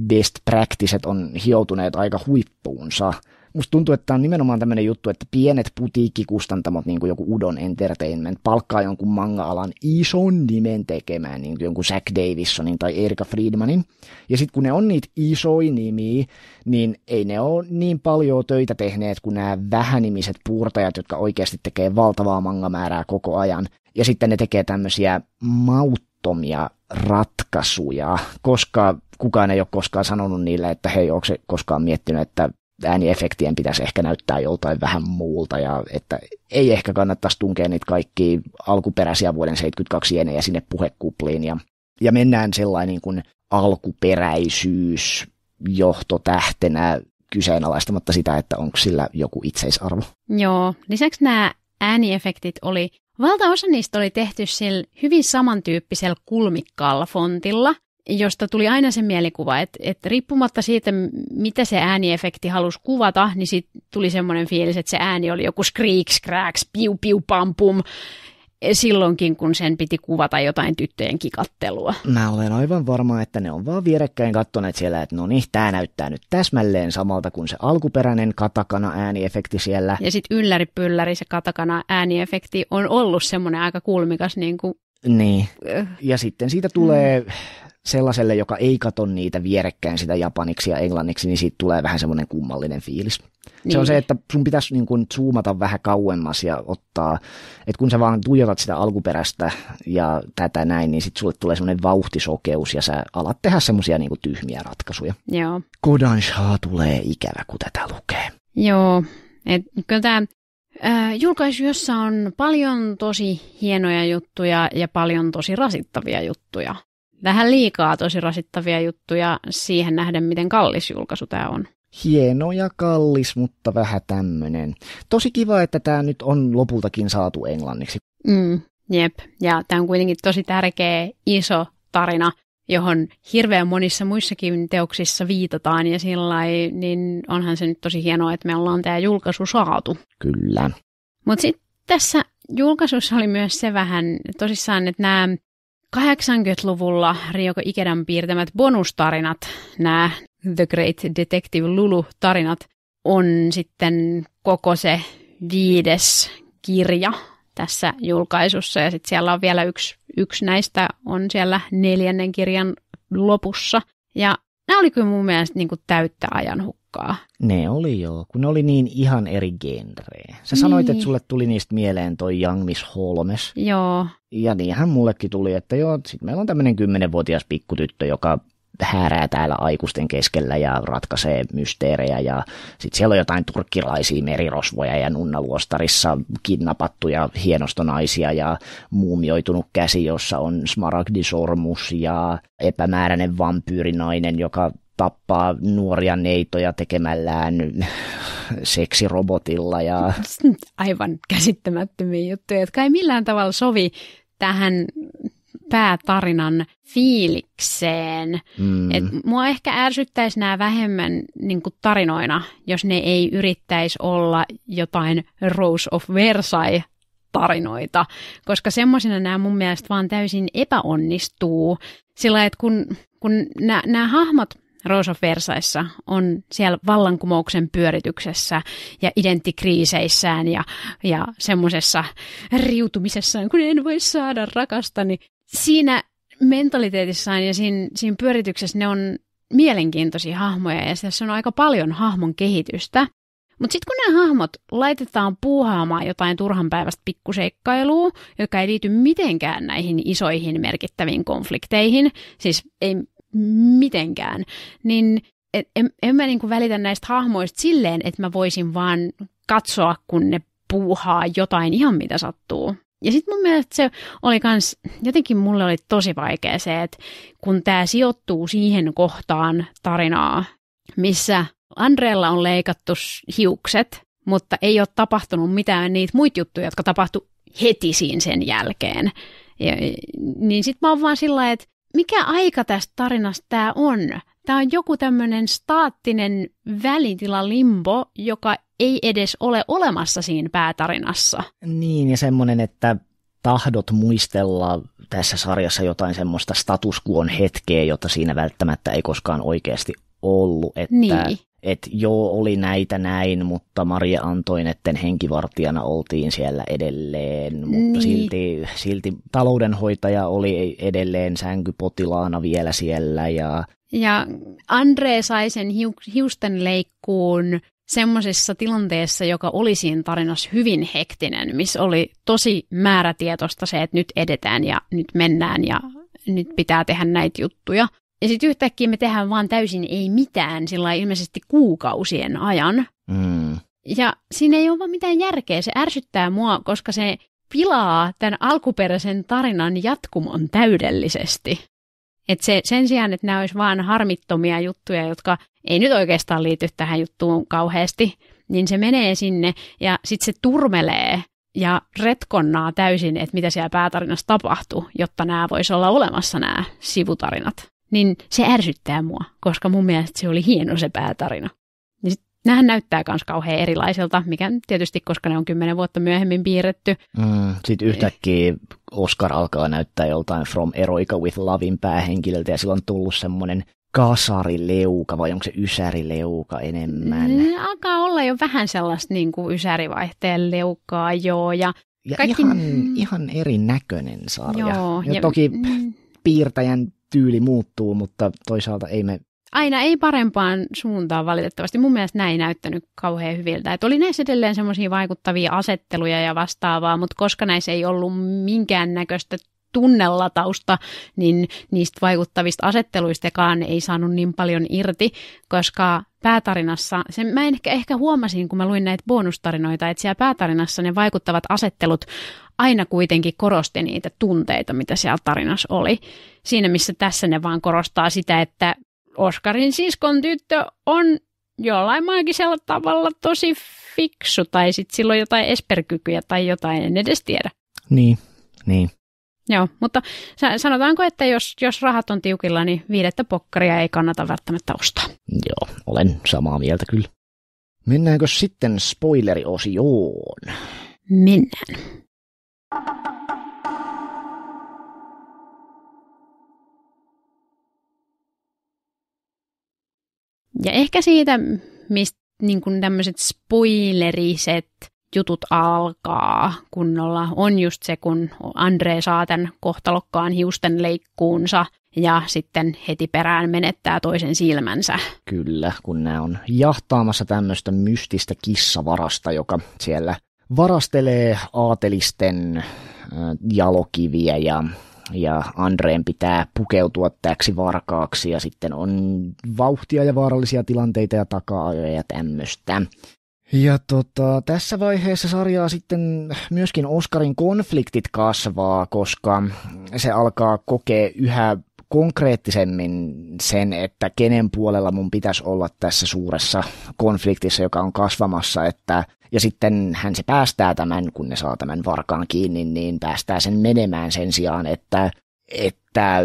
best practices on hioutuneet aika huippuunsa musta tuntuu, että tämä on nimenomaan tämmöinen juttu, että pienet putiikkikustantamot, niin kuin joku Udon Entertainment, palkkaa jonkun manga-alan ison nimen tekemään, niin kuin jonkun Zack Davisonin tai Erika Friedmanin. Ja sitten kun ne on niitä isoja nimiä, niin ei ne ole niin paljon töitä tehneet kuin nämä vähänimiset puurtajat, jotka oikeasti tekee valtavaa mangamäärää koko ajan. Ja sitten ne tekee tämmöisiä mauttomia ratkaisuja, koska kukaan ei ole koskaan sanonut niille, että hei, onko se koskaan miettinyt, että ääniefektien pitäisi ehkä näyttää joltain vähän muulta ja että ei ehkä kannattaisi tunkea niitä kaikki alkuperäisiä vuoden 72 jenejä sinne puhekupliin ja, ja mennään sellainen niin kuin alkuperäisyys johtotähtenä kyseenalaistamatta sitä, että onko sillä joku itseisarvo. Joo, lisäksi nämä ääniefektit oli Valtaosa niistä oli tehty sillä hyvin samantyyppisellä kulmikkaalla fontilla, josta tuli aina se mielikuva, että, että riippumatta siitä, mitä se ääniefekti halusi kuvata, niin sitten tuli semmoinen fiilis, että se ääni oli joku skriiks, cracks, piu, piu, pam, pum, silloinkin, kun sen piti kuvata jotain tyttöjen kikattelua. Mä olen aivan varma, että ne on vaan vierekkäin kattoneet siellä, että no niin, tämä näyttää nyt täsmälleen samalta kuin se alkuperäinen katakana ääniefekti siellä. Ja sitten ylläripylläri se katakana ääniefekti on ollut semmoinen aika kulmikas niin kuin niin. Äh. Ja sitten siitä tulee mm. sellaiselle, joka ei kato niitä vierekkäin sitä japaniksi ja englanniksi, niin siitä tulee vähän semmoinen kummallinen fiilis. Niin. Se on se, niin. että sun pitäisi niin kuin zoomata vähän kauemmas ja ottaa, että kun sä vaan tuijotat sitä alkuperäistä ja tätä näin, niin sitten sulle tulee semmoinen vauhtisokeus ja sä alat tehdä semmoisia niin tyhmiä ratkaisuja. Joo. Kodansha tulee ikävä, kun tätä lukee. Joo, et, kyllä tämä julkaisu, jossa on paljon tosi hienoja juttuja ja paljon tosi rasittavia juttuja. Vähän liikaa tosi rasittavia juttuja siihen nähden, miten kallis julkaisu tämä on hieno ja kallis, mutta vähän tämmöinen. Tosi kiva, että tämä nyt on lopultakin saatu englanniksi. Mm, jep, ja tämä on kuitenkin tosi tärkeä, iso tarina, johon hirveän monissa muissakin teoksissa viitataan ja sillä niin onhan se nyt tosi hienoa, että me ollaan tämä julkaisu saatu. Kyllä. Mutta sitten tässä julkaisussa oli myös se vähän tosissaan, että nämä 80-luvulla Rioko Ikedan piirtämät bonustarinat, nämä The Great Detective Lulu-tarinat, on sitten koko se viides kirja tässä julkaisussa. Ja sitten siellä on vielä yksi, yksi näistä on siellä neljännen kirjan lopussa. Ja nämä oli kyllä mun mielestä niin kuin täyttä ajan hukkaa. Ne oli joo, kun ne oli niin ihan eri genreä. Sä niin. sanoit, että niin. sulle tuli niistä mieleen toi Young Miss Holmes. Joo. Ja niinhän mullekin tuli, että joo, sit meillä on tämmöinen kymmenenvuotias pikkutyttö, joka häärää täällä aikuisten keskellä ja ratkaisee mysteerejä. Ja sitten siellä on jotain turkkilaisia merirosvoja ja nunnaluostarissa kidnappattuja hienostonaisia ja muumioitunut käsi, jossa on smaragdisormus ja epämääräinen vampyyrinainen, joka tappaa nuoria neitoja tekemällään seksirobotilla. Ja... Aivan käsittämättömiä juttuja, jotka ei millään tavalla sovi tähän päätarinan fiilikseen. Mm. Et mua ehkä ärsyttäisi nämä vähemmän niin kuin tarinoina, jos ne ei yrittäisi olla jotain Rose of Versailles tarinoita, koska semmoisina nämä mun mielestä vaan täysin epäonnistuu. Sillä että kun, kun nämä, nämä hahmot Rose of Versaissa on siellä vallankumouksen pyörityksessä ja identtikriiseissään ja, ja semmoisessa riutumisessa, kun en voi saada rakastani siinä mentaliteetissaan ja siinä, siinä pyörityksessä ne on mielenkiintoisia hahmoja ja tässä on aika paljon hahmon kehitystä. Mutta sitten kun nämä hahmot laitetaan puuhaamaan jotain turhan päivästä pikkuseikkailua, joka ei liity mitenkään näihin isoihin merkittäviin konflikteihin, siis ei mitenkään, niin et, en, en mä niinku välitä näistä hahmoista silleen, että mä voisin vaan katsoa, kun ne puuhaa jotain ihan mitä sattuu. Ja sitten mun mielestä se oli kans, jotenkin mulle oli tosi vaikea se, että kun tämä sijoittuu siihen kohtaan tarinaa, missä Andreella on leikattu hiukset, mutta ei ole tapahtunut mitään niitä muita juttuja, jotka tapahtu heti siinä sen jälkeen. Ja, niin sitten mä oon vaan sillä että mikä aika tästä tarinasta tämä on? Tämä on joku tämmöinen staattinen välitilalimbo, joka ei edes ole olemassa siinä päätarinassa. Niin, ja semmoinen, että tahdot muistella tässä sarjassa jotain semmoista statuskuon hetkeä, jota siinä välttämättä ei koskaan oikeasti ollut. Että, niin. Että joo, oli näitä näin, mutta Maria Antoinetten henkivartijana oltiin siellä edelleen, mutta niin. silti, silti taloudenhoitaja oli edelleen sänkypotilaana vielä siellä ja ja Andre sai sen hiusten leikkuun semmoisessa tilanteessa, joka oli siinä tarinassa hyvin hektinen, missä oli tosi määrätietoista se, että nyt edetään ja nyt mennään ja nyt pitää tehdä näitä juttuja. Ja sitten yhtäkkiä me tehdään vaan täysin ei mitään, sillä ilmeisesti kuukausien ajan. Mm. Ja siinä ei ole vaan mitään järkeä, se ärsyttää mua, koska se pilaa tämän alkuperäisen tarinan jatkumon täydellisesti. Et se, sen sijaan, että nämä olisi vain harmittomia juttuja, jotka ei nyt oikeastaan liity tähän juttuun kauheasti, niin se menee sinne ja sitten se turmelee ja retkonnaa täysin, että mitä siellä päätarinassa tapahtuu, jotta nämä voisi olla olemassa nämä sivutarinat. Niin se ärsyttää mua, koska mun mielestä se oli hieno se päätarina. Nämähän näyttää myös kauhean erilaiselta, mikä tietysti, koska ne on kymmenen vuotta myöhemmin piirretty. Mm, Sitten yhtäkkiä Oscar alkaa näyttää joltain From Eroica with Lovin päähenkilöltä ja sillä on tullut semmoinen kasarileuka vai onko se ysärileuka enemmän? Ne mm, alkaa olla jo vähän sellaista niin kuin ysärivaihteen leukaa joo. Ja, ja kaikki... ihan, ihan erinäköinen sarja. Joo, ja, ja toki mm. piirtäjän tyyli muuttuu, mutta toisaalta ei me aina ei parempaan suuntaan valitettavasti. Mun mielestä näin ei näyttänyt kauhean hyviltä. Et oli näissä edelleen semmoisia vaikuttavia asetteluja ja vastaavaa, mutta koska näissä ei ollut minkäännäköistä tunnelatausta, niin niistä vaikuttavista asetteluistakaan ei saanut niin paljon irti, koska päätarinassa, sen mä en ehkä, ehkä huomasin, kun mä luin näitä bonustarinoita, että siellä päätarinassa ne vaikuttavat asettelut aina kuitenkin korosti niitä tunteita, mitä siellä tarinassa oli. Siinä, missä tässä ne vaan korostaa sitä, että Oskarin siskon tyttö on jollain maagisella tavalla tosi fiksu, tai sitten sillä on jotain esperkykyjä tai jotain, en edes tiedä. Niin, niin. Joo, mutta sanotaanko, että jos, jos rahat on tiukilla, niin viidettä pokkaria ei kannata välttämättä ostaa. Joo, olen samaa mieltä kyllä. Mennäänkö sitten spoileriosioon? Mennään. Ja ehkä siitä, mistä niin kuin tämmöiset spoileriset jutut alkaa kunnolla, on just se, kun Andre saa tämän kohtalokkaan hiusten leikkuunsa ja sitten heti perään menettää toisen silmänsä. Kyllä, kun nämä on jahtaamassa tämmöistä mystistä kissavarasta, joka siellä varastelee aatelisten jalokiviä ja ja Andreen pitää pukeutua täksi varkaaksi ja sitten on vauhtia ja vaarallisia tilanteita ja taka-ajoja ja tämmöistä. Ja tota, tässä vaiheessa sarjaa sitten myöskin Oscarin konfliktit kasvaa, koska se alkaa kokea yhä konkreettisemmin sen, että kenen puolella mun pitäisi olla tässä suuressa konfliktissa, joka on kasvamassa, että ja sitten hän se päästää tämän, kun ne saa tämän varkaan kiinni, niin päästää sen menemään sen sijaan, että, että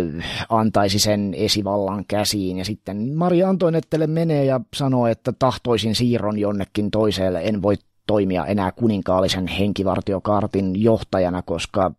antaisi sen esivallan käsiin. Ja sitten Maria Antoinettele menee ja sanoo, että tahtoisin siirron jonnekin toiselle, en voi toimia enää kuninkaallisen henkivartiokartin johtajana, koska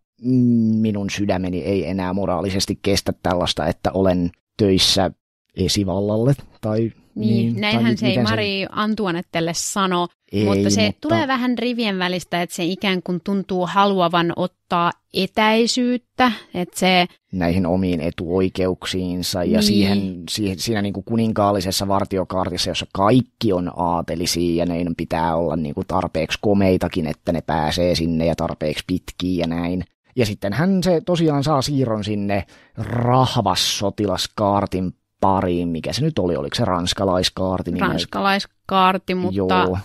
minun sydämeni ei enää moraalisesti kestä tällaista, että olen töissä esivallalle tai niin, niin, näinhän tai se ei Mari se... Antuanettelle sano, ei, mutta se mutta... tulee vähän rivien välistä, että se ikään kuin tuntuu haluavan ottaa etäisyyttä. Että se... Näihin omiin etuoikeuksiinsa ja niin. siihen, siihen, siinä niin kuin kuninkaallisessa vartiokaartissa, jossa kaikki on aatelisia ja ne pitää olla niin kuin tarpeeksi komeitakin, että ne pääsee sinne ja tarpeeksi pitkiä ja näin. Ja sitten hän se tosiaan saa siirron sinne rahvassotilaskaartin pariin, mikä se nyt oli, oliko se ranskalaiskaarti? Ranskalaiskaarti, mutta... Joo,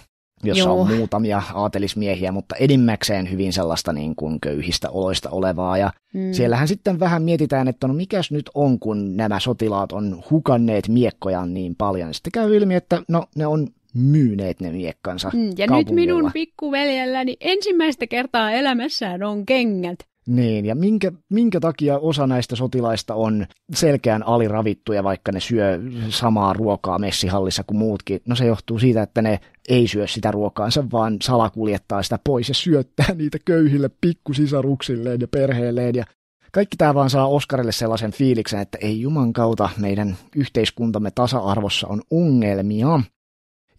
jossa Joo. on muutamia aatelismiehiä, mutta enimmäkseen hyvin sellaista niin kuin köyhistä oloista olevaa. Ja mm. siellähän sitten vähän mietitään, että no mikäs nyt on, kun nämä sotilaat on hukanneet miekkoja niin paljon. Sitten käy ilmi, että no ne on myyneet ne miekkansa mm, Ja nyt minun pikkuveljelläni ensimmäistä kertaa elämässään on kengät. Niin, ja minkä, minkä takia osa näistä sotilaista on selkeän aliravittuja, vaikka ne syö samaa ruokaa messihallissa kuin muutkin? No se johtuu siitä, että ne ei syö sitä ruokaansa, vaan salakuljettaa sitä pois ja syöttää niitä köyhille pikkusisaruksilleen ja perheelleen. Ja kaikki tämä vaan saa Oskarille sellaisen fiiliksen, että ei juman kautta meidän yhteiskuntamme tasa-arvossa on ongelmia.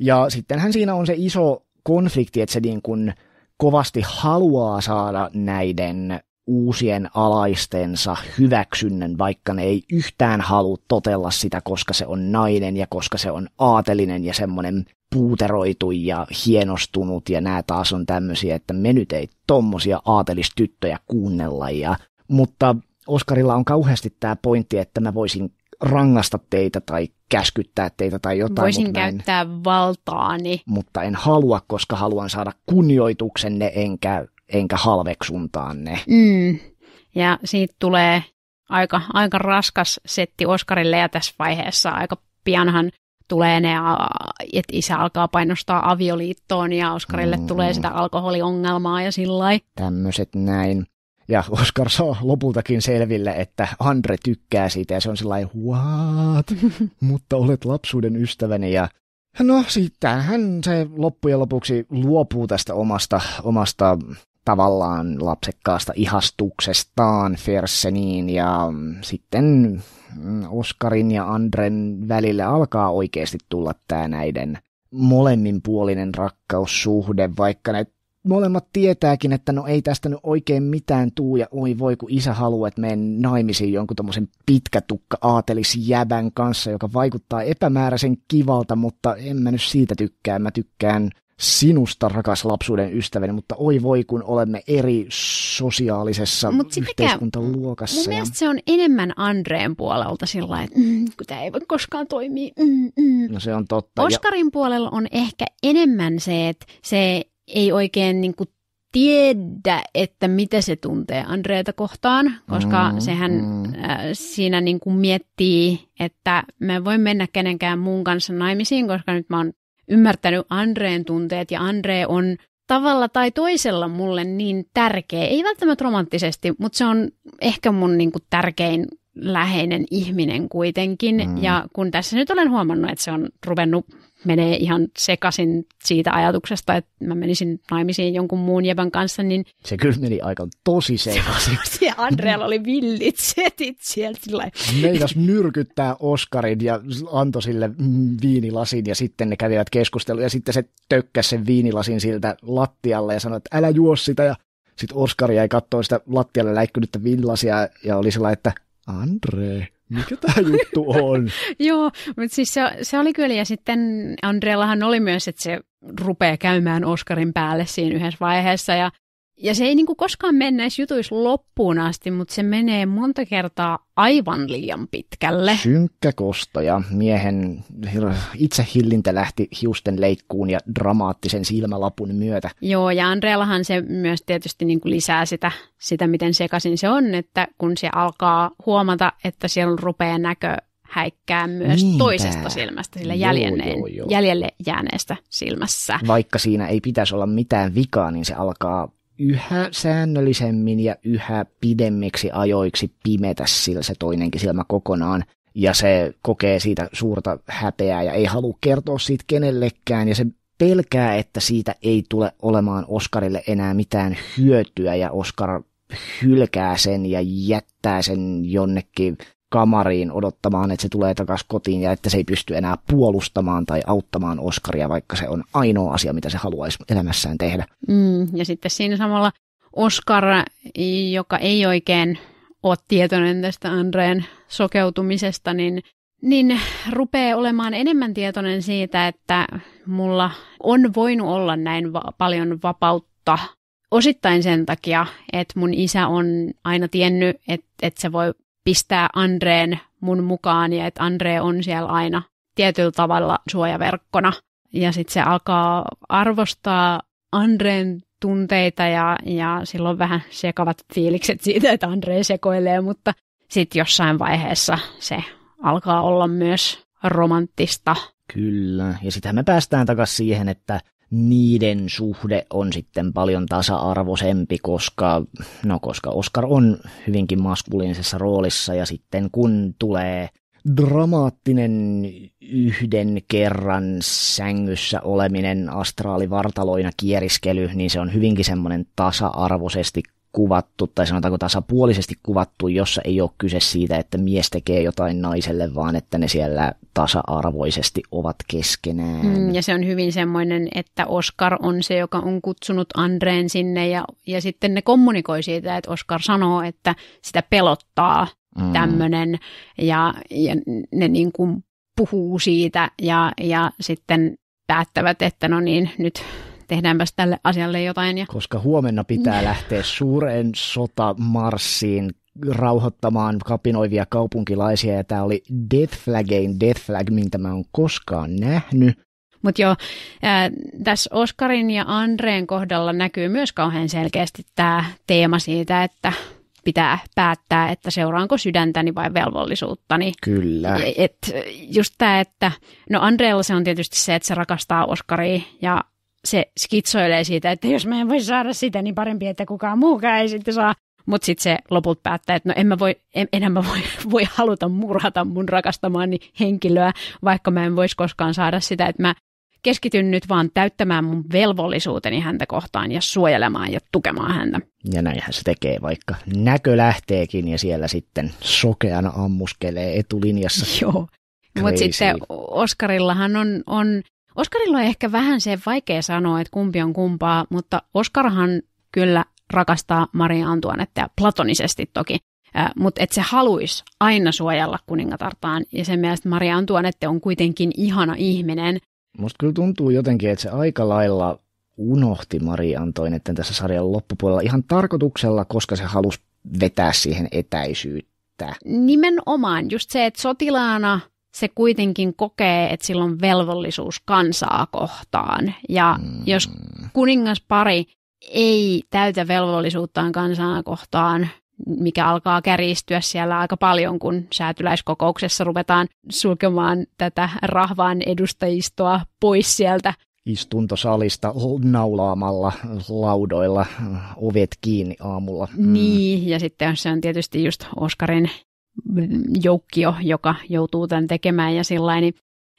Ja sittenhän siinä on se iso konflikti, että se niin kuin kovasti haluaa saada näiden uusien alaistensa hyväksynnän, vaikka ne ei yhtään halua totella sitä, koska se on nainen ja koska se on aatelinen ja semmoinen puuteroitu ja hienostunut ja nämä taas on tämmöisiä, että me nyt ei tommosia aatelistyttöjä kuunnella. Ja, mutta Oskarilla on kauheasti tämä pointti, että mä voisin rangaista teitä tai käskyttää teitä tai jotain. Voisin mutta käyttää en, valtaani. Mutta en halua, koska haluan saada kunnioituksenne enkä enkä halveksuntaanne. Mm. Ja siitä tulee aika, aika raskas setti Oskarille ja tässä vaiheessa aika pianhan tulee ne, että isä alkaa painostaa avioliittoon ja Oskarille mm. tulee sitä alkoholiongelmaa ja sillä Tämmöiset näin. Ja Oskar saa lopultakin selville, että Andre tykkää siitä ja se on sellainen what, mutta olet lapsuuden ystäväni ja No hän se loppujen lopuksi luopuu tästä omasta, omasta tavallaan lapsekkaasta ihastuksestaan Ferseniin ja mm, sitten mm, Oskarin ja Andren välillä alkaa oikeasti tulla tämä näiden molemminpuolinen rakkaussuhde, vaikka ne molemmat tietääkin, että no ei tästä nyt oikein mitään tuu ja oi voi kun isä haluaa, että menen naimisiin jonkun tommosen pitkätukka aatelisjävän kanssa, joka vaikuttaa epämääräisen kivalta, mutta en mä nyt siitä tykkää. Mä tykkään sinusta, rakas lapsuuden ystäväni, mutta oi voi, kun olemme eri sosiaalisessa Mut yhteiskuntaluokassa. Mun mielestä ja... se on enemmän Andreen puolelta sillä että mm, kun tämä ei voi koskaan toimia. Mm, mm. No se on totta. Oskarin ja... puolella on ehkä enemmän se, että se ei oikein niin kuin tiedä, että mitä se tuntee Andreeta kohtaan, koska mm, sehän mm. Äh, siinä niin kuin miettii, että mä en voi mennä kenenkään muun kanssa naimisiin, koska nyt mä oon ymmärtänyt Andreen tunteet ja Andre on tavalla tai toisella mulle niin tärkeä, ei välttämättä romanttisesti, mutta se on ehkä mun niin kuin tärkein läheinen ihminen kuitenkin. Mm. Ja kun tässä nyt olen huomannut, että se on ruvennut menee ihan sekaisin siitä ajatuksesta, että mä menisin naimisiin jonkun muun jebän kanssa, niin... Se kyllä meni aika tosi sekaisin. Se Andrealla oli villit setit sieltä. sillä Meidas nyrkyttää Oskarin ja antoi sille viinilasin ja sitten ne kävivät keskustelua ja sitten se tökkäsi sen viinilasin siltä lattialle ja sanoi, että älä juo sitä ja sitten Oskari jäi katsoa sitä lattialle läikkynyttä viinilasia ja oli sellainen, että Andre, mikä tämä juttu on? Joo, mutta siis se, se oli kyllä. Ja sitten Andreallahan oli myös, että se rupeaa käymään Oscarin päälle siinä yhdessä vaiheessa. Ja ja se ei niin kuin koskaan mene näissä jutuissa loppuun asti, mutta se menee monta kertaa aivan liian pitkälle. Synkkä kosto ja miehen itsehillintä lähti hiusten leikkuun ja dramaattisen silmälapun myötä. Joo, ja Andreallahan se myös tietysti niin kuin lisää sitä, sitä, miten sekaisin se on, että kun se alkaa huomata, että siellä rupeaa näkö häikkää myös Niinpä. toisesta silmästä, sillä joo, joo, joo. jäljelle jääneestä silmässä. Vaikka siinä ei pitäisi olla mitään vikaa, niin se alkaa yhä säännöllisemmin ja yhä pidemmiksi ajoiksi pimetä sillä se toinenkin silmä kokonaan. Ja se kokee siitä suurta häpeää ja ei halua kertoa siitä kenellekään. Ja se pelkää, että siitä ei tule olemaan Oskarille enää mitään hyötyä ja Oskar hylkää sen ja jättää sen jonnekin kamariin odottamaan, että se tulee takaisin kotiin ja että se ei pysty enää puolustamaan tai auttamaan Oskaria, vaikka se on ainoa asia, mitä se haluaisi elämässään tehdä. Mm, ja sitten siinä samalla Oskar, joka ei oikein ole tietoinen tästä Andreen sokeutumisesta, niin niin rupeaa olemaan enemmän tietoinen siitä, että mulla on voinut olla näin va- paljon vapautta. Osittain sen takia, että mun isä on aina tiennyt, että, että se voi pistää Andreen mun mukaan ja että Andre on siellä aina tietyllä tavalla suojaverkkona. Ja sitten se alkaa arvostaa Andreen tunteita ja, ja silloin vähän sekavat fiilikset siitä, että Andre sekoilee, mutta sitten jossain vaiheessa se alkaa olla myös romanttista. Kyllä, ja sitten me päästään takaisin siihen, että niiden suhde on sitten paljon tasa-arvoisempi, koska, no, koska Oscar on hyvinkin maskuliinisessa roolissa ja sitten kun tulee dramaattinen yhden kerran sängyssä oleminen astraalivartaloina kieriskely, niin se on hyvinkin semmoinen tasa-arvoisesti kuvattu, tai sanotaanko tasapuolisesti kuvattu, jossa ei ole kyse siitä, että mies tekee jotain naiselle, vaan että ne siellä tasa-arvoisesti ovat keskenään. Mm, ja se on hyvin semmoinen, että Oscar on se, joka on kutsunut Andreen sinne, ja, ja sitten ne kommunikoi siitä, että Oscar sanoo, että sitä pelottaa mm. tämmöinen, ja, ja ne niin kuin puhuu siitä, ja, ja sitten päättävät, että no niin, nyt tehdäänpäs tälle asialle jotain. Ja... Koska huomenna pitää mm. lähteä suuren sotamarssiin rauhoittamaan kapinoivia kaupunkilaisia ja tämä oli Death flagin Death Flag, minkä mä oon koskaan nähnyt. Mutta joo, äh, tässä Oskarin ja Andreen kohdalla näkyy myös kauhean selkeästi tämä teema siitä, että pitää päättää, että seuraanko sydäntäni vai velvollisuuttani. Kyllä. Et, just tämä, että no Andreella se on tietysti se, että se rakastaa Oskaria ja se skitsoilee siitä, että jos mä en voi saada sitä, niin parempi, että kukaan muukaan ei sitten saa. Mutta sitten se lopulta päättää, että no en mä voi, en, enää mä voi, voi haluta murhata mun rakastamaani henkilöä, vaikka mä en voisi koskaan saada sitä, että mä keskityn nyt vaan täyttämään mun velvollisuuteni häntä kohtaan ja suojelemaan ja tukemaan häntä. Ja näinhän se tekee, vaikka näkö lähteekin ja siellä sitten sokeana ammuskelee etulinjassa. Joo, mutta sitten Oskarillahan on, on Oskarilla on ehkä vähän se vaikea sanoa, että kumpi on kumpaa, mutta Oskarhan kyllä rakastaa Maria Antuanetta ja platonisesti toki. Äh, mutta että se haluaisi aina suojella kuningatartaan ja sen mielestä Maria Antuanette on kuitenkin ihana ihminen. Musta kyllä tuntuu jotenkin, että se aika lailla unohti Maria Antoinetten tässä sarjan loppupuolella ihan tarkoituksella, koska se halusi vetää siihen etäisyyttä. Nimenomaan just se, että sotilaana – se kuitenkin kokee, että sillä on velvollisuus kansaa kohtaan. Ja mm. jos kuningaspari ei täytä velvollisuuttaan kansaa kohtaan, mikä alkaa kärjistyä siellä aika paljon, kun säätyläiskokouksessa ruvetaan sulkemaan tätä rahvaan edustajistoa pois sieltä istuntosalista naulaamalla laudoilla ovet kiinni aamulla. Mm. Niin, ja sitten se on tietysti just Oskarin joukkio, joka joutuu tämän tekemään ja sillä niin,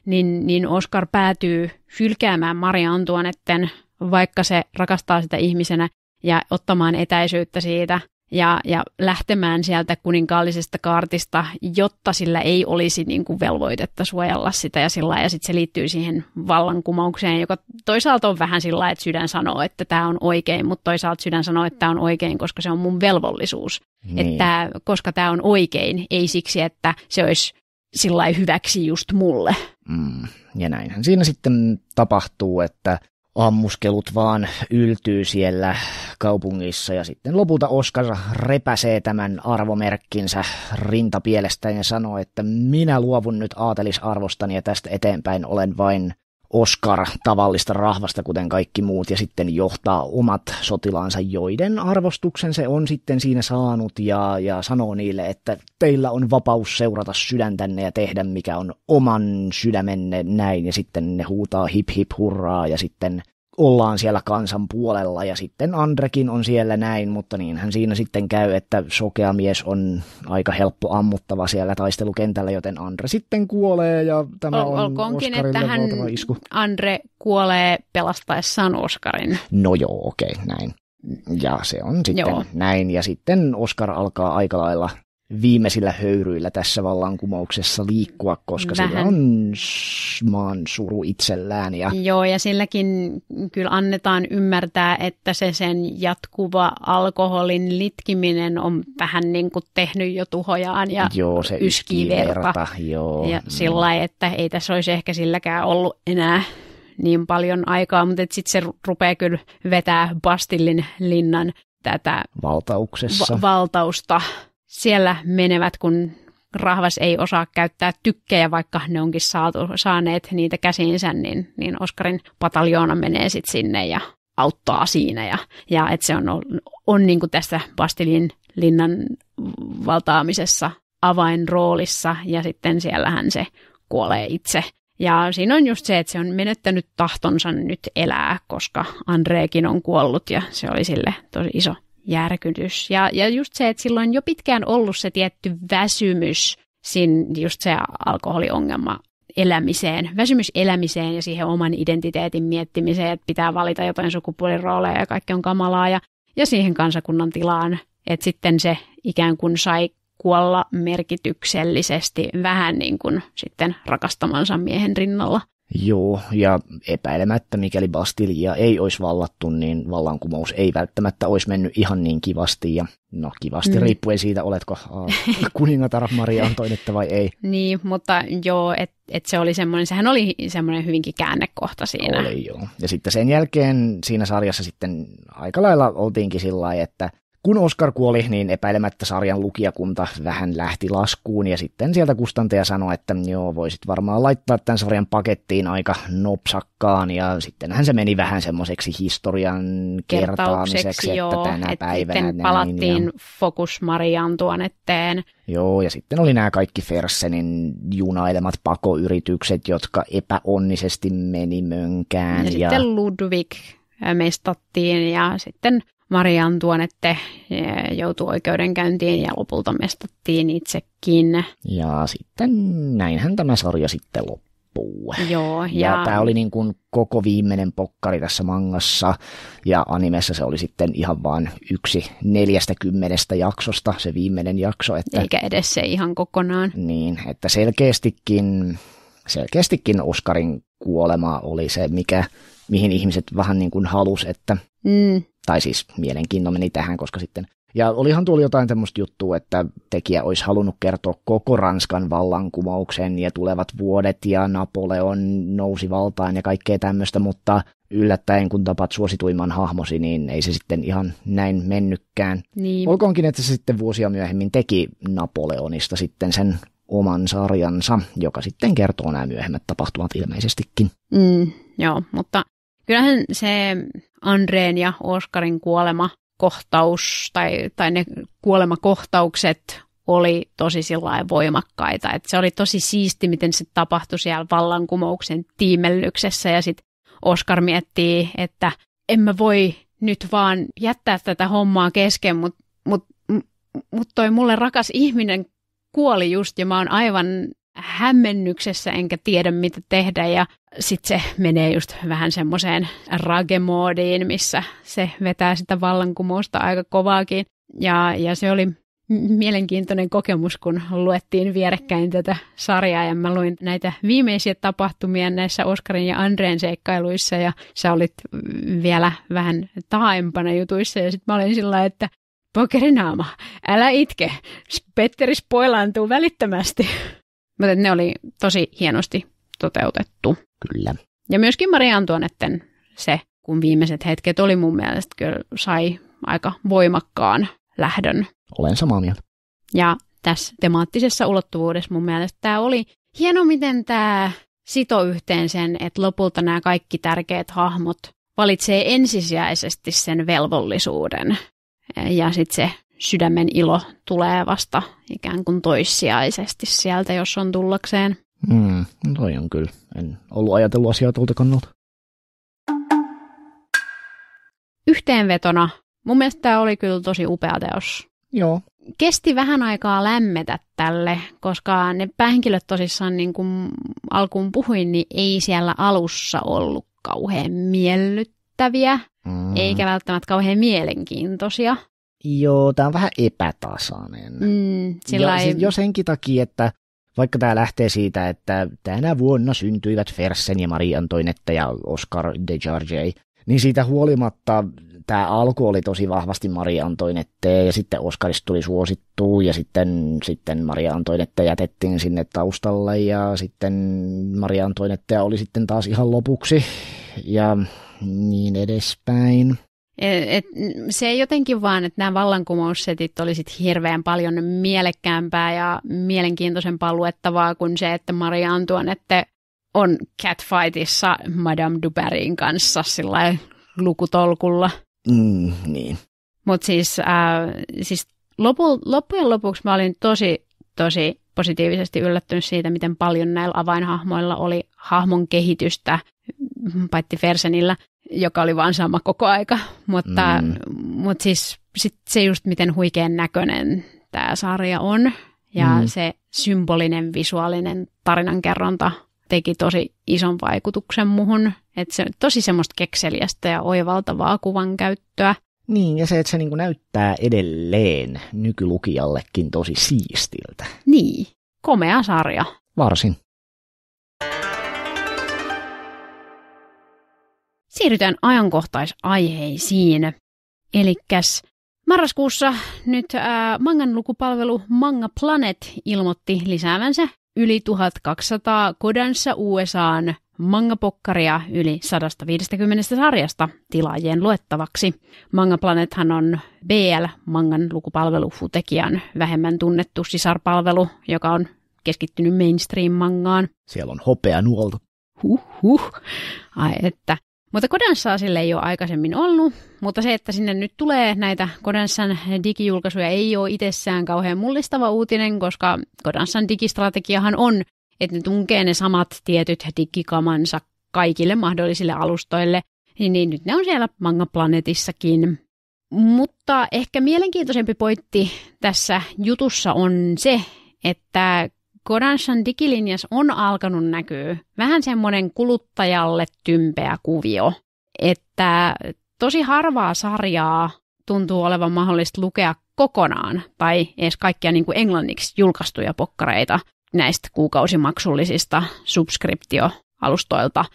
niin, niin Oscar päätyy hylkäämään Maria Antuanetten, vaikka se rakastaa sitä ihmisenä ja ottamaan etäisyyttä siitä – ja, ja lähtemään sieltä kuninkaallisesta kaartista, jotta sillä ei olisi niin kuin velvoitetta suojella sitä ja sillä Ja sitten se liittyy siihen vallankumoukseen, joka toisaalta on vähän sillä että sydän sanoo, että tämä on oikein, mutta toisaalta sydän sanoo, että tämä on oikein, koska se on mun velvollisuus. Niin. Että koska tämä on oikein, ei siksi, että se olisi sillä hyväksi just mulle. Mm, ja näinhän siinä sitten tapahtuu, että ammuskelut vaan yltyy siellä kaupungissa ja sitten lopulta Oskar repäsee tämän arvomerkkinsä rintapielestä ja sanoo, että minä luovun nyt aatelisarvostani ja tästä eteenpäin olen vain Oscar tavallista rahvasta, kuten kaikki muut, ja sitten johtaa omat sotilaansa, joiden arvostuksen se on sitten siinä saanut, ja, ja sanoo niille, että teillä on vapaus seurata sydäntänne ja tehdä mikä on oman sydämenne näin, ja sitten ne huutaa hip hip hurraa, ja sitten ollaan siellä kansan puolella ja sitten Andrekin on siellä näin, mutta niinhän siinä sitten käy, että sokea mies on aika helppo ammuttava siellä taistelukentällä, joten Andre sitten kuolee ja tämä Ol- on Olkoonkin, että hän isku. Andre kuolee pelastaessaan Oskarin. No joo, okei, okay, näin. Ja se on sitten joo. näin ja sitten Oskar alkaa aika lailla viimeisillä höyryillä tässä vallankumouksessa liikkua, koska Vähän. sillä on maan suru itsellään. Ja... Joo, ja silläkin kyllä annetaan ymmärtää, että se sen jatkuva alkoholin litkiminen on vähän niin kuin tehnyt jo tuhojaan ja joo, se yskii verta. Joo. Ja no. sillä lailla, että ei tässä olisi ehkä silläkään ollut enää niin paljon aikaa, mutta sitten se rupeaa kyllä vetää Bastillin linnan tätä valtauksessa. Va- valtausta siellä menevät, kun rahvas ei osaa käyttää tykkejä, vaikka ne onkin saatu, saaneet niitä käsiinsä, niin, niin Oskarin pataljoona menee sitten sinne ja auttaa siinä. Ja, ja että se on, on, on niin kuin tässä Bastilin linnan valtaamisessa avainroolissa ja sitten siellähän se kuolee itse. Ja siinä on just se, että se on menettänyt tahtonsa nyt elää, koska Andreekin on kuollut ja se oli sille tosi iso järkytys. Ja, ja just se, että silloin jo pitkään ollut se tietty väsymys, siinä just se alkoholiongelma elämiseen, väsymys elämiseen ja siihen oman identiteetin miettimiseen, että pitää valita jotain sukupuolirooleja ja kaikki on kamalaa ja, ja siihen kansakunnan tilaan, että sitten se ikään kuin sai kuolla merkityksellisesti vähän niin kuin sitten rakastamansa miehen rinnalla. Joo, ja epäilemättä mikäli Bastilia ei olisi vallattu, niin vallankumous ei välttämättä olisi mennyt ihan niin kivasti. Ja no kivasti mm. riippuen siitä, oletko äh, kuningatar Maria Antoinetta vai ei. niin, mutta joo, että et se oli semmoinen, sehän oli semmoinen hyvinkin käännekohta siinä. Oli joo. Ja sitten sen jälkeen siinä sarjassa sitten aika lailla oltiinkin sillä että kun Oscar kuoli, niin epäilemättä sarjan lukijakunta vähän lähti laskuun ja sitten sieltä kustantaja sanoi, että joo, voisit varmaan laittaa tämän sarjan pakettiin aika nopsakkaan ja sittenhän se meni vähän semmoiseksi historian kertaamiseksi, joo, että tänä et päivänä. Sitten palattiin ja... fokus Maria Antuanetteen. Joo, ja sitten oli nämä kaikki Fersenin junailemat pakoyritykset, jotka epäonnisesti meni mönkään. Ja, ja... sitten Ludwig mestattiin ja sitten Maria Antuanette joutui oikeudenkäyntiin ja lopulta mestattiin itsekin. Ja sitten näinhän tämä sarja sitten loppuu. Joo, ja... ja tämä oli niin kuin koko viimeinen pokkari tässä mangassa, ja animessa se oli sitten ihan vain yksi neljästä kymmenestä jaksosta, se viimeinen jakso. Että, Eikä edes se ihan kokonaan. Niin, että selkeästikin, selkeästikin Oskarin kuolema oli se, mikä mihin ihmiset vähän niin kuin halusi, että mm. Tai siis mielenkiinto meni tähän, koska sitten... Ja olihan tuli jotain semmoista juttua, että tekijä olisi halunnut kertoa koko Ranskan vallankumouksen ja tulevat vuodet ja Napoleon nousi valtaan ja kaikkea tämmöistä, mutta yllättäen kun tapat suosituimman hahmosi, niin ei se sitten ihan näin mennykkään. Niin. Olkoonkin, että se sitten vuosia myöhemmin teki Napoleonista sitten sen oman sarjansa, joka sitten kertoo nämä myöhemmät tapahtumat ilmeisestikin. Mm, joo, mutta kyllähän se Andreen ja Oskarin kuolema kohtaus tai, tai ne kuolemakohtaukset oli tosi voimakkaita. Et se oli tosi siisti, miten se tapahtui siellä vallankumouksen tiimellyksessä ja sitten Oskar miettii, että en mä voi nyt vaan jättää tätä hommaa kesken, mutta mut, mut toi mulle rakas ihminen kuoli just ja mä oon aivan hämmennyksessä enkä tiedä mitä tehdä ja sitten se menee just vähän semmoiseen ragemoodiin, missä se vetää sitä vallankumousta aika kovaakin. Ja, ja se oli mielenkiintoinen kokemus, kun luettiin vierekkäin tätä sarjaa ja mä luin näitä viimeisiä tapahtumia näissä Oskarin ja Andreen seikkailuissa ja sä olit vielä vähän taaempana jutuissa ja sitten mä olin sillä että pokerinaama, älä itke, Petteri spoilaantuu välittömästi. Mutta ne oli tosi hienosti toteutettu. Kyllä. Ja myöskin Maria että se, kun viimeiset hetket oli mun mielestä kyllä sai aika voimakkaan lähdön. Olen samaa mieltä. Ja tässä temaattisessa ulottuvuudessa mun mielestä tämä oli hieno, miten tämä sito yhteen sen, että lopulta nämä kaikki tärkeät hahmot valitsee ensisijaisesti sen velvollisuuden. Ja sitten se sydämen ilo tulee vasta ikään kuin toissijaisesti sieltä, jos on tullakseen. Mm, toi on kyllä. En ollut ajatellut asiaa tuolta kannalta. Yhteenvetona, mun mielestä tämä oli kyllä tosi upea teos. Joo. Kesti vähän aikaa lämmetä tälle, koska ne päähenkilöt tosissaan, niin kuin alkuun puhuin, niin ei siellä alussa ollut kauhean miellyttäviä, mm. eikä välttämättä kauhean mielenkiintoisia. Joo, tämä on vähän epätasainen. Mm, ja, ei... Jo senkin takia, että vaikka tämä lähtee siitä, että tänä vuonna syntyivät Fersen ja Marie Antoinette ja Oscar de Jarge, niin siitä huolimatta tämä alku oli tosi vahvasti Maria Antoinette ja sitten Oscarista tuli suosittu ja sitten, sitten Maria Antoinette jätettiin sinne taustalle ja sitten Maria Antoinette oli sitten taas ihan lopuksi ja niin edespäin. Eh, et se jotenkin vaan, että nämä vallankumoussetit olisit hirveän paljon mielekkäämpää ja mielenkiintoisempaa luettavaa kuin se, että Maria Antoinette on catfightissa Madame Dubarin kanssa sillä lukutolkulla. Mm, niin. Mutta siis, äh, siis lopu, loppujen lopuksi mä olin tosi, tosi positiivisesti yllättynyt siitä, miten paljon näillä avainhahmoilla oli hahmon kehitystä, paitsi Fersenillä, joka oli vaan sama koko aika. Mutta, mm. mutta siis sit se just miten huikean näköinen tämä sarja on ja mm. se symbolinen visuaalinen tarinankerronta teki tosi ison vaikutuksen muhun. Että se on tosi semmoista kekseliästä ja oivaltavaa kuvan käyttöä. Niin, ja se, että se niin näyttää edelleen nykylukijallekin tosi siistiltä. Niin, komea sarja. Varsin. siirrytään ajankohtaisaiheisiin. Eli marraskuussa nyt ää, mangan lukupalvelu Manga Planet ilmoitti lisäävänsä yli 1200 Kodansa USAan mangapokkaria yli 150 sarjasta tilaajien luettavaksi. Manga Planethan on BL-mangan lukupalvelu Futekian vähemmän tunnettu sisarpalvelu, joka on keskittynyt mainstream-mangaan. Siellä on hopea nuolta. Huh, huh. Ai että. Mutta Kodanssaa sille ei ole aikaisemmin ollut, mutta se, että sinne nyt tulee näitä Kodanssan digijulkaisuja ei ole itsessään kauhean mullistava uutinen, koska Kodanssan digistrategiahan on, että ne tunkee ne samat tietyt digikamansa kaikille mahdollisille alustoille, niin nyt ne on siellä Manga Planetissakin. Mutta ehkä mielenkiintoisempi pointti tässä jutussa on se, että Kodanshan digilinjas on alkanut näkyä vähän semmoinen kuluttajalle tympeä kuvio, että tosi harvaa sarjaa tuntuu olevan mahdollista lukea kokonaan tai edes kaikkia niin kuin englanniksi julkaistuja pokkareita näistä kuukausimaksullisista subskriptioalustoilta.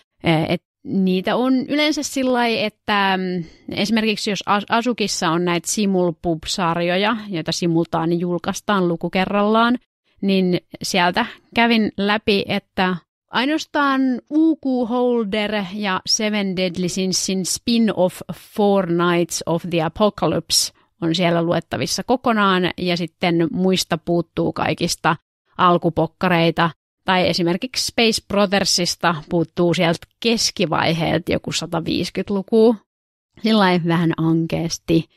Et niitä on yleensä sillä että mm, esimerkiksi jos Asukissa on näitä simulpub-sarjoja, joita simultaan julkaistaan lukukerrallaan, niin sieltä kävin läpi, että ainoastaan UQ Holder ja Seven Deadly Sinsin spin-off Four Nights of the Apocalypse on siellä luettavissa kokonaan ja sitten muista puuttuu kaikista alkupokkareita. Tai esimerkiksi Space Brothersista puuttuu sieltä keskivaiheelta joku 150-lukua. Sillä vähän ankeesti.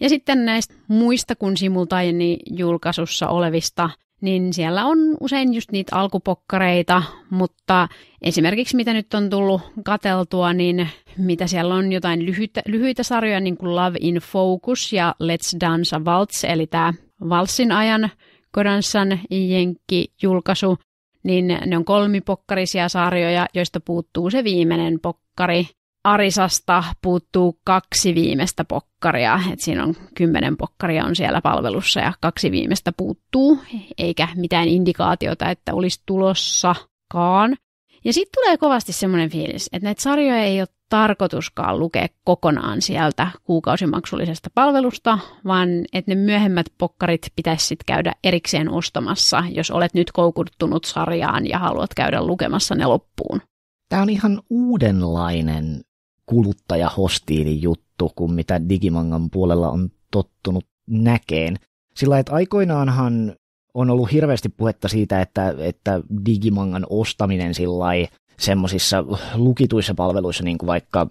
Ja sitten näistä muista kuin simultaini julkaisussa olevista niin siellä on usein just niitä alkupokkareita, mutta esimerkiksi mitä nyt on tullut kateltua, niin mitä siellä on jotain lyhyitä, lyhyitä sarjoja, niin kuin Love in Focus ja Let's Dance a Waltz, eli tämä valssin ajan Kodansan jenkki-julkaisu, niin ne on kolmipokkarisia sarjoja, joista puuttuu se viimeinen pokkari, Arisasta puuttuu kaksi viimeistä pokkaria, että siinä on kymmenen pokkaria on siellä palvelussa ja kaksi viimeistä puuttuu, eikä mitään indikaatiota, että olisi tulossakaan. Ja sitten tulee kovasti semmoinen fiilis, että näitä sarjoja ei ole tarkoituskaan lukea kokonaan sieltä kuukausimaksullisesta palvelusta, vaan että ne myöhemmät pokkarit pitäisi sitten käydä erikseen ostamassa, jos olet nyt koukuttunut sarjaan ja haluat käydä lukemassa ne loppuun. Tämä on ihan uudenlainen kuluttajahostiili juttu kuin mitä Digimangan puolella on tottunut näkeen. Sillä että aikoinaanhan on ollut hirveästi puhetta siitä, että, että digimangan ostaminen sillai semmoisissa lukituissa palveluissa, niin kuin vaikka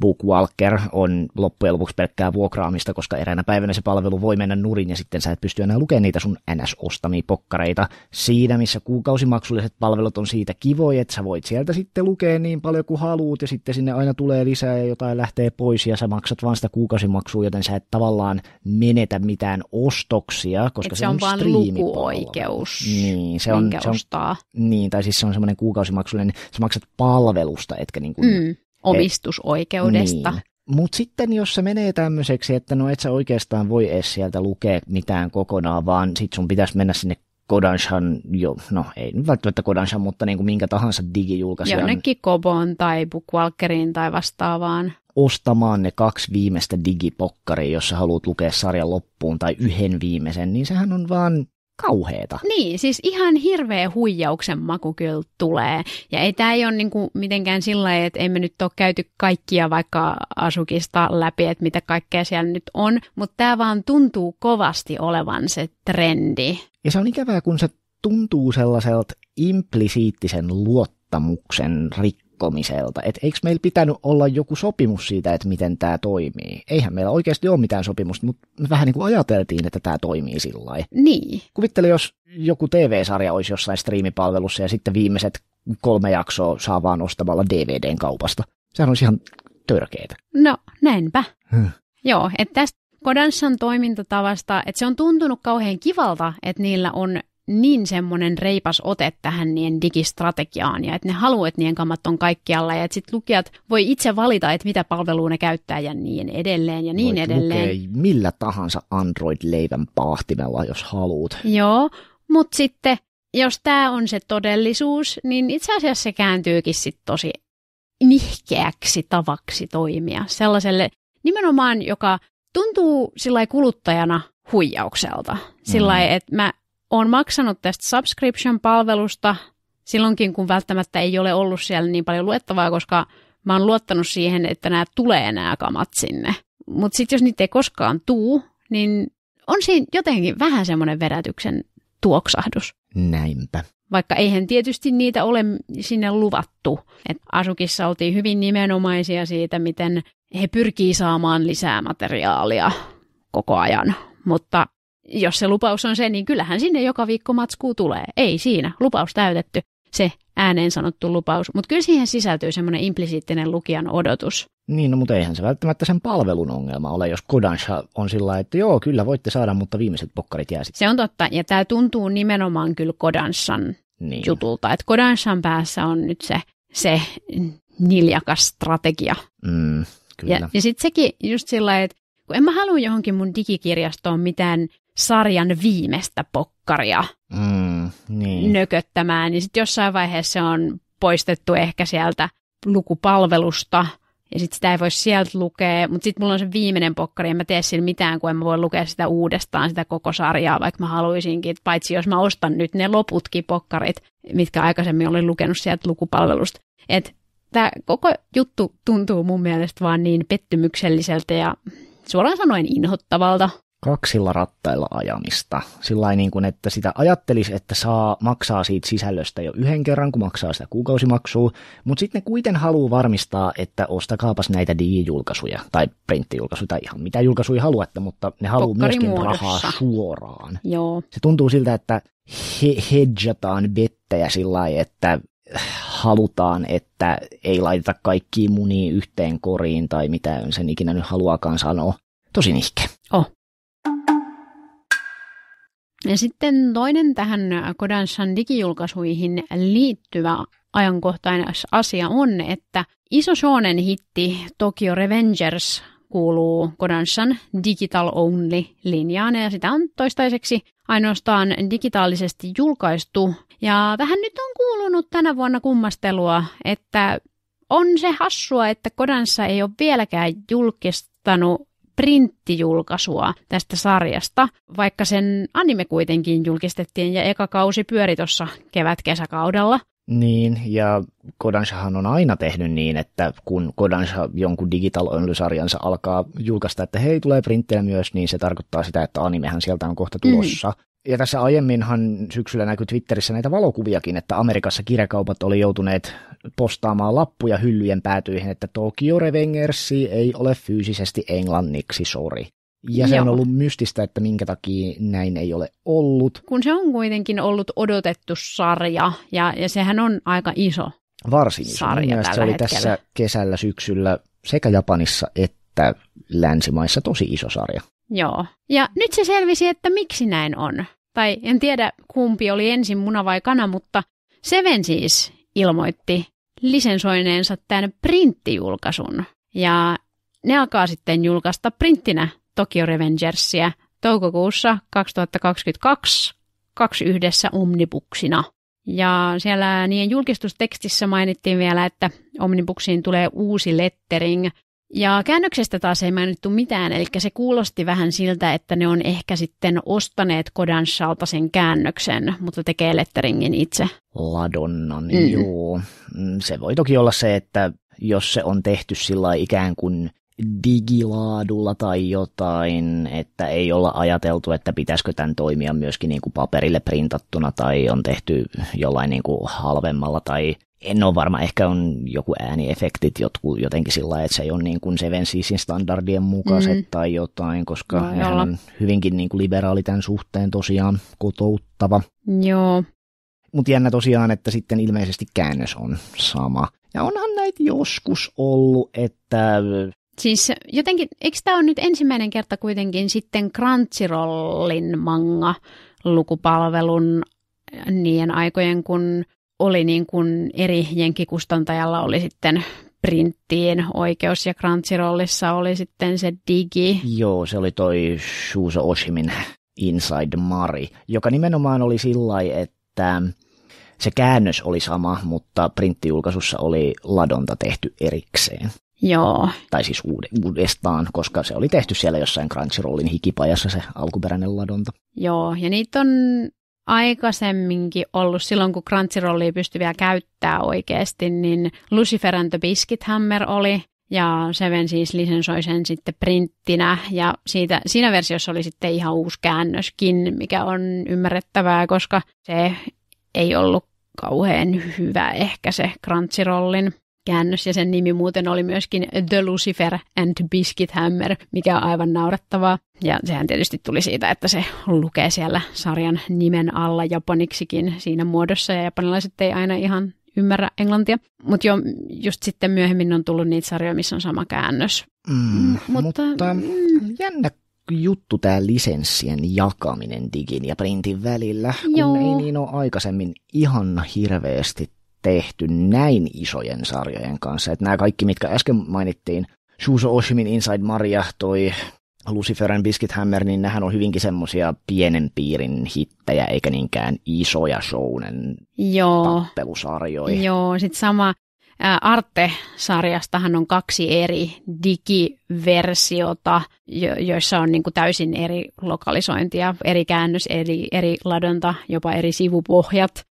Bookwalker on loppujen lopuksi pelkkää vuokraamista, koska eräänä päivänä se palvelu voi mennä nurin ja sitten sä et pysty enää lukemaan niitä sun NS-ostamia pokkareita. Siinä, missä kuukausimaksulliset palvelut on siitä kivoja, että sä voit sieltä sitten lukea niin paljon kuin haluut ja sitten sinne aina tulee lisää ja jotain lähtee pois ja sä maksat vaan sitä kuukausimaksua, joten sä et tavallaan menetä mitään ostoksia, koska Et se, se on vaan lukuoikeus, niin, se on, se on, ostaa. Niin, tai siis se on semmoinen kuukausimaksullinen sä maksat palvelusta, etkä niin kuin, mm, omistusoikeudesta. Niin. Mutta sitten jos se menee tämmöiseksi, että no et sä oikeastaan voi edes sieltä lukea mitään kokonaan, vaan sit sun pitäisi mennä sinne Kodanshan, jo, no ei nyt välttämättä Kodanshan, mutta niin kuin minkä tahansa digijulkaisijan. Jonnekin Kobon tai Bookwalkeriin tai vastaavaan. Ostamaan ne kaksi viimeistä digipokkaria, jos sä haluat lukea sarjan loppuun tai yhden viimeisen, niin sehän on vaan kauheeta. Niin, siis ihan hirveä huijauksen maku kyllä tulee. Ja ei tämä ei ole niinku mitenkään sillä tavalla, että emme nyt ole käyty kaikkia vaikka asukista läpi, että mitä kaikkea siellä nyt on, mutta tämä vaan tuntuu kovasti olevan se trendi. Ja se on ikävää, kun se tuntuu sellaiselta implisiittisen luottamuksen rikkoon rikkomiselta. Että eikö meillä pitänyt olla joku sopimus siitä, että miten tämä toimii? Eihän meillä oikeasti ole mitään sopimusta, mutta me vähän niin kuin ajateltiin, että tämä toimii sillä lailla. Niin. Kuvittele, jos joku TV-sarja olisi jossain striimipalvelussa ja sitten viimeiset kolme jaksoa saa vaan ostamalla DVDn kaupasta. Sehän olisi ihan törkeetä. No, näinpä. Hmm. Joo, että tästä Kodanssan toimintatavasta, että se on tuntunut kauhean kivalta, että niillä on niin semmoinen reipas ote tähän niiden digistrategiaan ja että ne haluaa, että niiden kammat on kaikkialla ja että sitten lukijat voi itse valita, että mitä palvelua ne käyttää ja niin edelleen ja niin Voit edelleen. Lukee millä tahansa Android-leivän paahtimella, jos haluat. Joo, mutta sitten jos tämä on se todellisuus, niin itse asiassa se kääntyykin sitten tosi nihkeäksi tavaksi toimia. Sellaiselle nimenomaan, joka tuntuu sillä kuluttajana huijaukselta. Sillä mm. että mä olen maksanut tästä subscription-palvelusta silloinkin, kun välttämättä ei ole ollut siellä niin paljon luettavaa, koska mä oon luottanut siihen, että nämä tulee nämä kamat sinne. Mutta sitten jos niitä ei koskaan tuu, niin on siinä jotenkin vähän semmoinen vedätyksen tuoksahdus. Näinpä. Vaikka eihän tietysti niitä ole sinne luvattu. Et Asukissa oltiin hyvin nimenomaisia siitä, miten he pyrkii saamaan lisää materiaalia koko ajan. Mutta jos se lupaus on se, niin kyllähän sinne joka viikko matskuu tulee. Ei siinä, lupaus täytetty, se ääneen sanottu lupaus. Mutta kyllä siihen sisältyy semmoinen implisiittinen lukijan odotus. Niin, no, mutta eihän se välttämättä sen palvelun ongelma ole, jos Kodansha on sillä että joo, kyllä voitte saada, mutta viimeiset pokkarit jää sitten. Se on totta, ja tämä tuntuu nimenomaan kyllä Kodanshan niin. jutulta. Että Kodanshan päässä on nyt se, se niljakas strategia. Mm, kyllä. Ja, ja sitten sekin just sillä että kun en mä halua johonkin mun digikirjastoon mitään sarjan viimeistä pokkaria mm, niin. nököttämään, niin sitten jossain vaiheessa se on poistettu ehkä sieltä lukupalvelusta, ja sitten sitä ei voi sieltä lukea, mutta sitten mulla on se viimeinen pokkari, en mä tee sillä mitään, kun en mä voi lukea sitä uudestaan, sitä koko sarjaa, vaikka mä haluaisinkin, paitsi jos mä ostan nyt ne loputkin pokkarit, mitkä aikaisemmin olin lukenut sieltä lukupalvelusta. Että tämä koko juttu tuntuu mun mielestä vaan niin pettymykselliseltä ja suoraan sanoen inhottavalta kaksilla rattailla ajamista. Sillä niin kuin, että sitä ajattelisi, että saa maksaa siitä sisällöstä jo yhden kerran, kun maksaa sitä kuukausimaksua, mutta sitten ne kuiten haluaa varmistaa, että ostakaapas näitä digijulkaisuja tai printtijulkaisuja tai ihan mitä julkaisuja haluatte, mutta ne haluaa myöskin rahaa suoraan. Joo. Se tuntuu siltä, että he- hedjataan bettejä sillä lailla, että halutaan, että ei laiteta kaikki muniin yhteen koriin tai mitä sen ikinä nyt haluakaan sanoa. Tosi nihke. Oh. Ja sitten toinen tähän äh, Kodanshan digijulkaisuihin liittyvä ajankohtainen asia on, että iso shonen hitti Tokyo Revengers kuuluu Kodanshan Digital Only-linjaan ja sitä on toistaiseksi ainoastaan digitaalisesti julkaistu. Ja vähän nyt on kuulunut tänä vuonna kummastelua, että on se hassua, että Kodansa ei ole vieläkään julkistanut printtijulkaisua tästä sarjasta, vaikka sen anime kuitenkin julkistettiin ja eka kausi pyöri tuossa kevät-kesäkaudella. Niin, ja Kodanshahan on aina tehnyt niin, että kun Kodansha jonkun sarjansa alkaa julkaista, että hei, tulee printtejä myös, niin se tarkoittaa sitä, että animehan sieltä on kohta mm. tulossa. Mm ja tässä aiemminhan syksyllä näkyi Twitterissä näitä valokuviakin, että Amerikassa kirjakaupat oli joutuneet postaamaan lappuja hyllyjen päätyihin, että Tokyo Revengersi ei ole fyysisesti englanniksi, sori. Ja Joo. se on ollut mystistä, että minkä takia näin ei ole ollut. Kun se on kuitenkin ollut odotettu sarja, ja, ja sehän on aika iso Varsin iso. Sarja Mielestäni se oli hetkellä. tässä kesällä, syksyllä sekä Japanissa että että länsimaissa tosi iso sarja. Joo. Ja nyt se selvisi, että miksi näin on. Tai en tiedä kumpi oli ensin muna vai kana, mutta Seven siis ilmoitti lisensoineensa tämän printtijulkaisun. Ja ne alkaa sitten julkaista printtinä Tokyo Revengersia toukokuussa 2022 kaksi yhdessä omnibuksina. Ja siellä niiden julkistustekstissä mainittiin vielä, että omnibuksiin tulee uusi lettering – ja käännöksestä taas ei mainittu mitään, eli se kuulosti vähän siltä, että ne on ehkä sitten ostaneet Kodanshalta sen käännöksen, mutta tekee letteringin itse. Ladonna, niin mm. joo. Mm, se voi toki olla se, että jos se on tehty sillä ikään kuin digilaadulla tai jotain, että ei olla ajateltu, että pitäisikö tämän toimia myöskin niin kuin paperille printattuna tai on tehty jollain niin kuin halvemmalla tai en ole varma, ehkä on joku ääniefektit jotkut jotenkin sillä lailla, että se ei ole niin kuin Seven Seasin standardien mukaiset mm. tai jotain, koska no, hän on hyvinkin niin kuin liberaali tämän suhteen tosiaan kotouttava. Joo. Mutta jännä tosiaan, että sitten ilmeisesti käännös on sama. Ja onhan näitä joskus ollut, että... Siis jotenkin, eikö tämä ole nyt ensimmäinen kerta kuitenkin sitten Crunchyrollin manga lukupalvelun niiden aikojen, kun oli niin kuin eri jenkikustantajalla oli sitten printtiin oikeus ja Crunchyrollissa oli sitten se digi. Joo, se oli toi Shuuso Oshimin Inside Mari, joka nimenomaan oli sillä että se käännös oli sama, mutta printtijulkaisussa oli ladonta tehty erikseen. Joo. Tai siis uudestaan, koska se oli tehty siellä jossain Crunchyrollin hikipajassa se alkuperäinen ladonta. Joo, ja niitä on aikaisemminkin ollut silloin, kun Crunchyrollia pystyi vielä käyttää oikeasti, niin Lucifer and the Biscuit Hammer oli, ja Seven siis lisensoi sen sitten printtinä, ja siitä, siinä versiossa oli sitten ihan uusi käännöskin, mikä on ymmärrettävää, koska se ei ollut kauhean hyvä ehkä se Crunchyrollin käännös ja sen nimi muuten oli myöskin The Lucifer and Biscuit Hammer, mikä on aivan naurettavaa. Ja sehän tietysti tuli siitä, että se lukee siellä sarjan nimen alla japaniksikin siinä muodossa ja japanilaiset ei aina ihan ymmärrä englantia. Mutta jo just sitten myöhemmin on tullut niitä sarjoja, missä on sama käännös. Mm, mutta mutta mm, jännä juttu tämä lisenssien jakaminen digin ja printin välillä, kun Joo. ei niin ole aikaisemmin ihan hirveästi tehty näin isojen sarjojen kanssa. Että nämä kaikki, mitkä äsken mainittiin, Shuso Oshimin Inside Maria, toi Lucifer and Biscuit Hammer, niin nehän on hyvinkin semmoisia pienen piirin hittejä, eikä niinkään isoja shounen Joo. tappelusarjoja. Joo, sitten sama Arte-sarjastahan on kaksi eri digiversiota, jo- joissa on niinku täysin eri lokalisointia, eri käännös, eri, eri ladonta, jopa eri sivupohjat.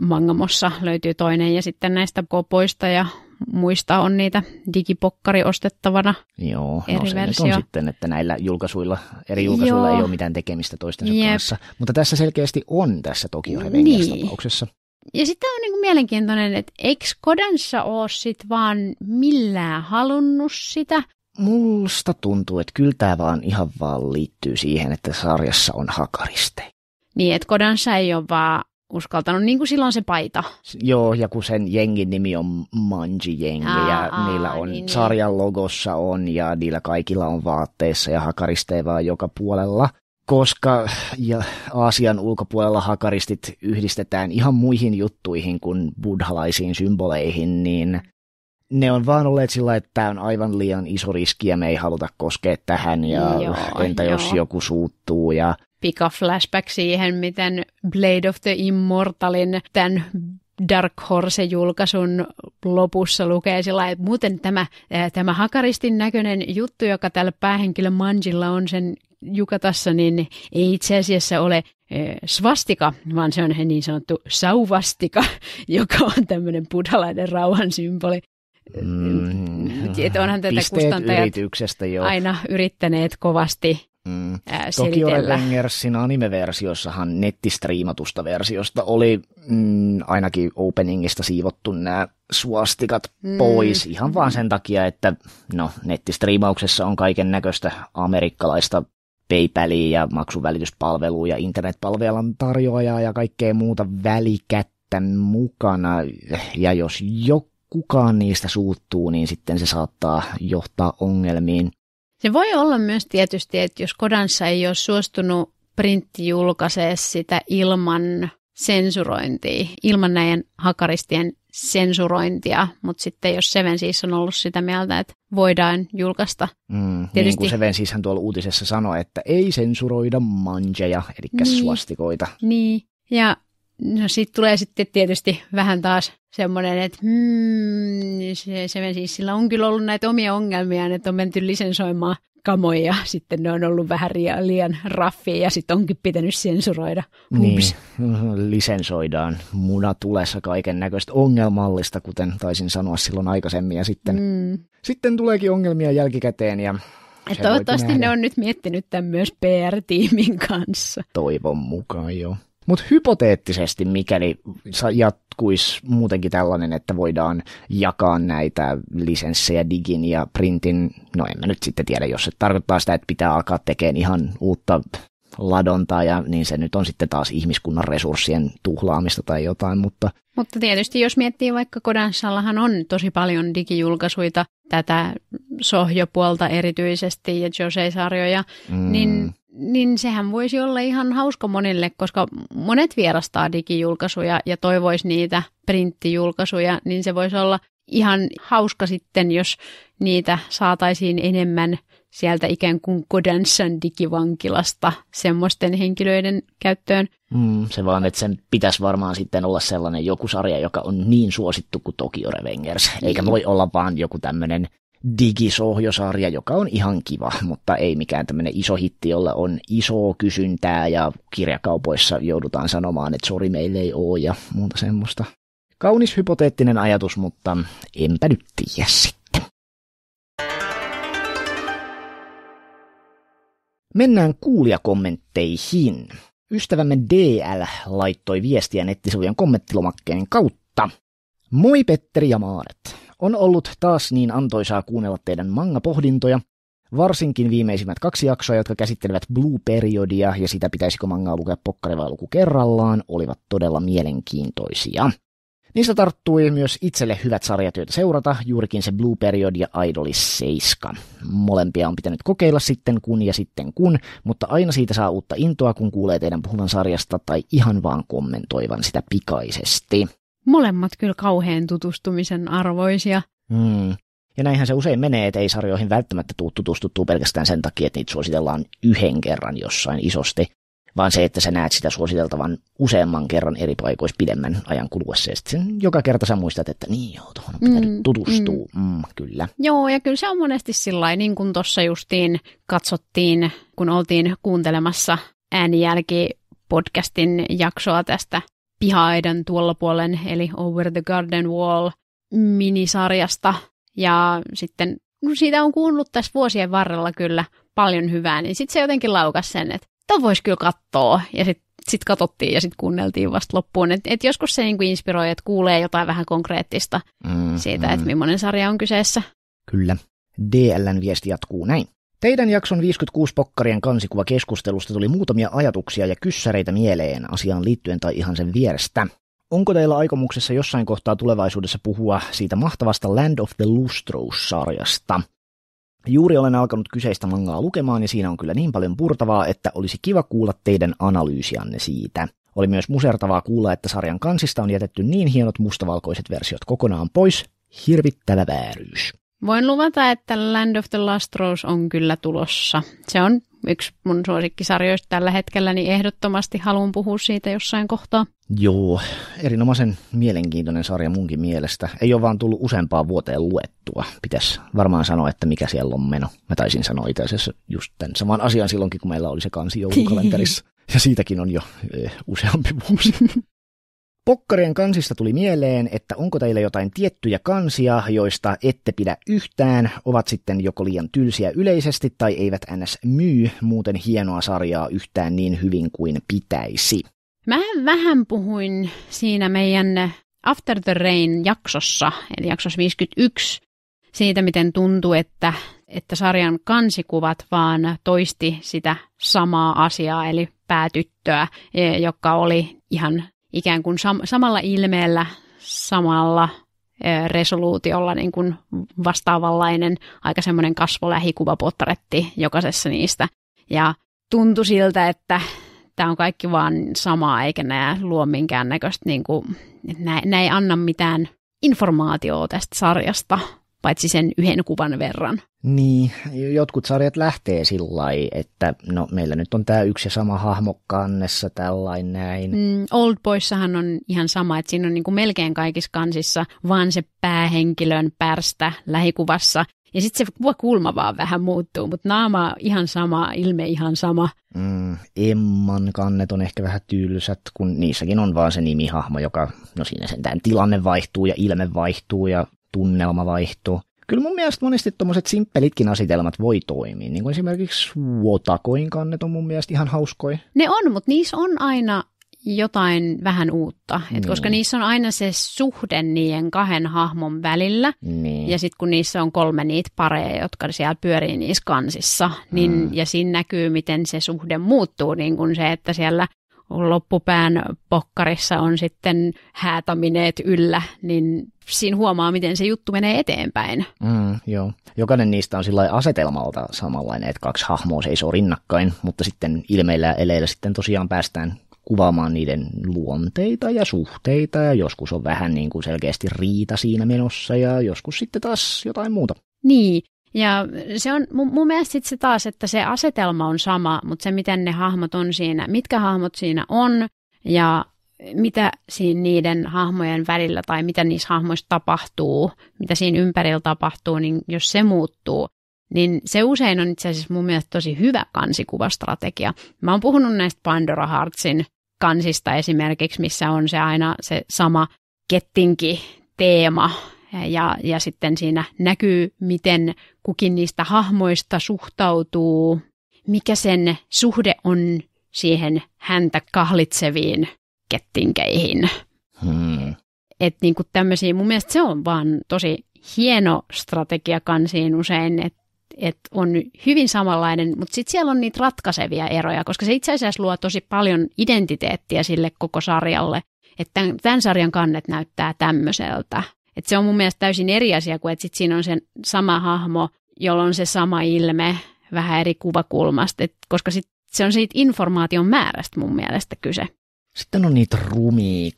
Mangamossa löytyy toinen ja sitten näistä kopoista ja muista on niitä digipokkari ostettavana. Joo, no eri no se versio. on sitten, että näillä julkaisuilla, eri julkaisuilla Joo. ei ole mitään tekemistä toistensa Jep. kanssa. Mutta tässä selkeästi on tässä toki jo niin. tapauksessa. Ja sitten on niinku mielenkiintoinen, että eikö Kodansa ole sit vaan millään halunnut sitä? Musta tuntuu, että kyllä tämä vaan ihan vaan liittyy siihen, että sarjassa on hakariste. Niin, että Kodansa ei ole vaan uskaltanut, niin kuin silloin se paita. Joo, ja kun sen jengin nimi on Manji Jengi, aa, ja aa, niillä on, niin, niin, sarjan logossa on, ja niillä kaikilla on vaatteissa ja hakaristeivaa joka puolella. Koska ja Aasian ulkopuolella hakaristit yhdistetään ihan muihin juttuihin kuin buddhalaisiin symboleihin, niin ne on vaan olleet sillä että tämä on aivan liian iso riski ja me ei haluta koskea tähän ja joo, entä joo. jos joku suuttuu ja... Pika flashback siihen, miten Blade of the Immortalin tämän Dark Horse-julkaisun lopussa lukee sillä että muuten tämä, äh, tämä hakaristin näköinen juttu, joka tällä päähenkilö Manjilla on sen jukatassa, niin ei itse asiassa ole äh, svastika, vaan se on niin sanottu sauvastika, joka on tämmöinen buddhalainen rauhan symboli. Mm, että onhan tätä kustantajat yrityksestä jo. aina yrittäneet kovasti Mm. Toki Revengersin anime-versiossahan nettistriimatusta versiosta oli mm, ainakin openingista siivottu nämä suostikat mm. pois ihan vaan sen takia, että no nettistriimauksessa on kaiken näköistä amerikkalaista PayPalia ja maksuvälityspalvelua ja internetpalvelun tarjoajaa ja kaikkea muuta välikättä mukana. Ja jos joku kukaan niistä suuttuu, niin sitten se saattaa johtaa ongelmiin. Se voi olla myös tietysti, että jos kodansa ei ole suostunut printti julkaisee sitä ilman sensurointia, ilman näiden hakaristien sensurointia, mutta sitten jos Seven siis on ollut sitä mieltä, että voidaan julkaista. Mm, tietysti... Niin kuin Seven siis hän tuolla uutisessa sanoi, että ei sensuroida manjeja, eli niin, suostikoita. Niin, ja No sitten tulee sitten tietysti vähän taas semmoinen, että hmm, se, se siis sillä on kyllä ollut näitä omia ongelmia, että on menty lisensoimaan kamoja, sitten ne on ollut vähän liian raffia ja sitten onkin pitänyt sensuroida. Hups. Niin, lisensoidaan munatulessa kaiken näköistä ongelmallista, kuten taisin sanoa silloin aikaisemmin, ja sitten, mm. sitten tuleekin ongelmia jälkikäteen ja ja toivottavasti ne on nyt miettinyt tämän myös PR-tiimin kanssa. Toivon mukaan, joo. Mutta hypoteettisesti, mikäli jatkuisi muutenkin tällainen, että voidaan jakaa näitä lisenssejä digin ja printin, no en mä nyt sitten tiedä, jos se tarkoittaa sitä, että pitää alkaa tekemään ihan uutta ladontaa, ja niin se nyt on sitten taas ihmiskunnan resurssien tuhlaamista tai jotain. Mutta, mutta tietysti jos miettii vaikka Kodanssallahan on tosi paljon digijulkaisuita, tätä sohjopuolta erityisesti ja Jose-sarjoja, mm. niin niin sehän voisi olla ihan hauska monille, koska monet vierastaa digijulkaisuja ja toivois niitä printtijulkaisuja, niin se voisi olla ihan hauska sitten, jos niitä saataisiin enemmän sieltä ikään kuin Kodanshan digivankilasta semmoisten henkilöiden käyttöön. Mm, se vaan, että sen pitäisi varmaan sitten olla sellainen joku sarja, joka on niin suosittu kuin Tokyo Revengers, eikä niin. voi olla vaan joku tämmöinen digisohjosarja, joka on ihan kiva, mutta ei mikään tämmöinen iso hitti, jolla on iso kysyntää ja kirjakaupoissa joudutaan sanomaan, että sori meillä ei ole ja muuta semmoista. Kaunis hypoteettinen ajatus, mutta enpä nyt tiedä sitten. Mennään kuulijakommentteihin. Ystävämme DL laittoi viestiä nettisivujen kommenttilomakkeen kautta. Moi Petteri ja Maaret. On ollut taas niin antoisaa kuunnella teidän manga-pohdintoja, varsinkin viimeisimmät kaksi jaksoa, jotka käsittelevät Blue-periodia ja sitä pitäisikö mangaa lukea pokkari vai luku kerrallaan, olivat todella mielenkiintoisia. Niistä tarttui myös itselle hyvät sarjatyötä seurata, juurikin se Blue Period ja Idol 7. Molempia on pitänyt kokeilla sitten kun ja sitten kun, mutta aina siitä saa uutta intoa, kun kuulee teidän puhuvan sarjasta tai ihan vaan kommentoivan sitä pikaisesti molemmat kyllä kauhean tutustumisen arvoisia. Mm. Ja näinhän se usein menee, että ei sarjoihin välttämättä tule tutustuttua pelkästään sen takia, että niitä suositellaan yhden kerran jossain isosti, vaan se, että sä näet sitä suositeltavan useamman kerran eri paikoissa pidemmän ajan kuluessa. Ja sen joka kerta sä muistat, että niin joo, tuohon on pitänyt mm, tutustua. Mm. Mm, kyllä. Joo, ja kyllä se on monesti sillä niin kuin tuossa justiin katsottiin, kun oltiin kuuntelemassa äänijälki podcastin jaksoa tästä pihaiden tuolla puolen, eli Over the Garden Wall minisarjasta. Ja sitten kun siitä on kuullut tässä vuosien varrella kyllä paljon hyvää, niin sitten se jotenkin laukas sen, että tämä voisi kyllä katsoa. Ja sitten sit katsottiin ja sitten kuunneltiin vasta loppuun. Et, et joskus se niinku inspiroi, että kuulee jotain vähän konkreettista mm, siitä, mm. että millainen sarja on kyseessä. Kyllä. DLn viesti jatkuu näin. Teidän jakson 56 pokkarien kansikuva keskustelusta tuli muutamia ajatuksia ja kyssäreitä mieleen asiaan liittyen tai ihan sen vierestä. Onko teillä aikomuksessa jossain kohtaa tulevaisuudessa puhua siitä mahtavasta Land of the Lustrous-sarjasta? Juuri olen alkanut kyseistä mangaa lukemaan ja siinä on kyllä niin paljon purtavaa, että olisi kiva kuulla teidän analyysianne siitä. Oli myös musertavaa kuulla, että sarjan kansista on jätetty niin hienot mustavalkoiset versiot kokonaan pois. Hirvittävä vääryys. Voin luvata, että Land of the Last Rose on kyllä tulossa. Se on yksi mun suosikkisarjoista tällä hetkellä, niin ehdottomasti haluan puhua siitä jossain kohtaa. Joo, erinomaisen mielenkiintoinen sarja munkin mielestä. Ei ole vaan tullut useampaa vuoteen luettua. Pitäisi varmaan sanoa, että mikä siellä on meno. Mä taisin sanoa itse asiassa just tämän saman asian silloinkin, kun meillä oli se kansi joulukalenterissa. Ja siitäkin on jo eh, useampi vuosi. Pokkarien kansista tuli mieleen, että onko teillä jotain tiettyjä kansia, joista ette pidä yhtään, ovat sitten joko liian tylsiä yleisesti tai eivät ns. myy muuten hienoa sarjaa yhtään niin hyvin kuin pitäisi. Mä vähän puhuin siinä meidän After the Rain jaksossa, eli jaksossa 51, siitä miten tuntuu, että, että sarjan kansikuvat vaan toisti sitä samaa asiaa, eli päätyttöä, e, joka oli ihan ikään kuin sam- samalla ilmeellä, samalla resoluutiolla niin kuin vastaavanlainen, aika semmoinen kasvolähikuvapottaretti jokaisessa niistä. Ja tuntui siltä, että tämä on kaikki vaan samaa, eikä nämä luo minkäännäköistä, niin kuin, nämä, nämä ei anna mitään informaatiota tästä sarjasta, paitsi sen yhden kuvan verran. Niin, jotkut sarjat lähtee sillä lailla, että no meillä nyt on tämä yksi ja sama hahmo kannessa, tällainen näin. Mm, Old Boyssahan on ihan sama, että siinä on niin kuin melkein kaikissa kansissa vaan se päähenkilön pärstä lähikuvassa. Ja sitten se kuvakulma vaan vähän muuttuu, mutta naama ihan sama, ilme ihan sama. Mm, Emman kannet on ehkä vähän tylsät, kun niissäkin on vaan se nimihahmo, joka, no siinä sentään tilanne vaihtuu ja ilme vaihtuu ja tunnelma vaihtuu. Kyllä mun mielestä monesti tuommoiset simppelitkin asetelmat voi toimia, niin kuin esimerkiksi Wotakoin kannet on mun mielestä ihan hauskoja. Ne on, mutta niissä on aina jotain vähän uutta, Et niin. koska niissä on aina se suhde niiden kahden hahmon välillä, niin. ja sitten kun niissä on kolme niitä pareja, jotka siellä pyörii niissä kansissa, niin, mm. ja siinä näkyy, miten se suhde muuttuu, niin kuin se, että siellä loppupään pokkarissa on sitten häätamineet yllä, niin siinä huomaa, miten se juttu menee eteenpäin. Mm, joo. Jokainen niistä on asetelmalta samanlainen, että kaksi hahmoa seisoo rinnakkain, mutta sitten ilmeillä ja eleillä sitten tosiaan päästään kuvaamaan niiden luonteita ja suhteita ja joskus on vähän niin kuin selkeästi riita siinä menossa ja joskus sitten taas jotain muuta. Niin, ja se on mun, mun mielestä sit se taas, että se asetelma on sama, mutta se miten ne hahmot on siinä, mitkä hahmot siinä on ja mitä siinä niiden hahmojen välillä tai mitä niissä hahmoissa tapahtuu, mitä siinä ympärillä tapahtuu, niin jos se muuttuu, niin se usein on itse asiassa mun mielestä tosi hyvä kansikuvastrategia. Mä oon puhunut näistä Pandora Heartsin kansista esimerkiksi, missä on se aina se sama kettinki teema ja, ja sitten siinä näkyy, miten kukin niistä hahmoista suhtautuu, mikä sen suhde on siihen häntä kahlitseviin kettinkeihin. Hmm. Että kuin niinku tämmöisiä, mun mielestä se on vaan tosi hieno strategia kansiin usein, että et on hyvin samanlainen, mutta sitten siellä on niitä ratkaisevia eroja, koska se itse asiassa luo tosi paljon identiteettiä sille koko sarjalle, että tämän, tämän sarjan kannet näyttää tämmöiseltä. Et se on mun mielestä täysin eri asia kuin, että sit siinä on se sama hahmo, jolla on se sama ilme vähän eri kuvakulmasta, et koska sit se on siitä informaation määrästä mun mielestä kyse. Sitten on niitä rumia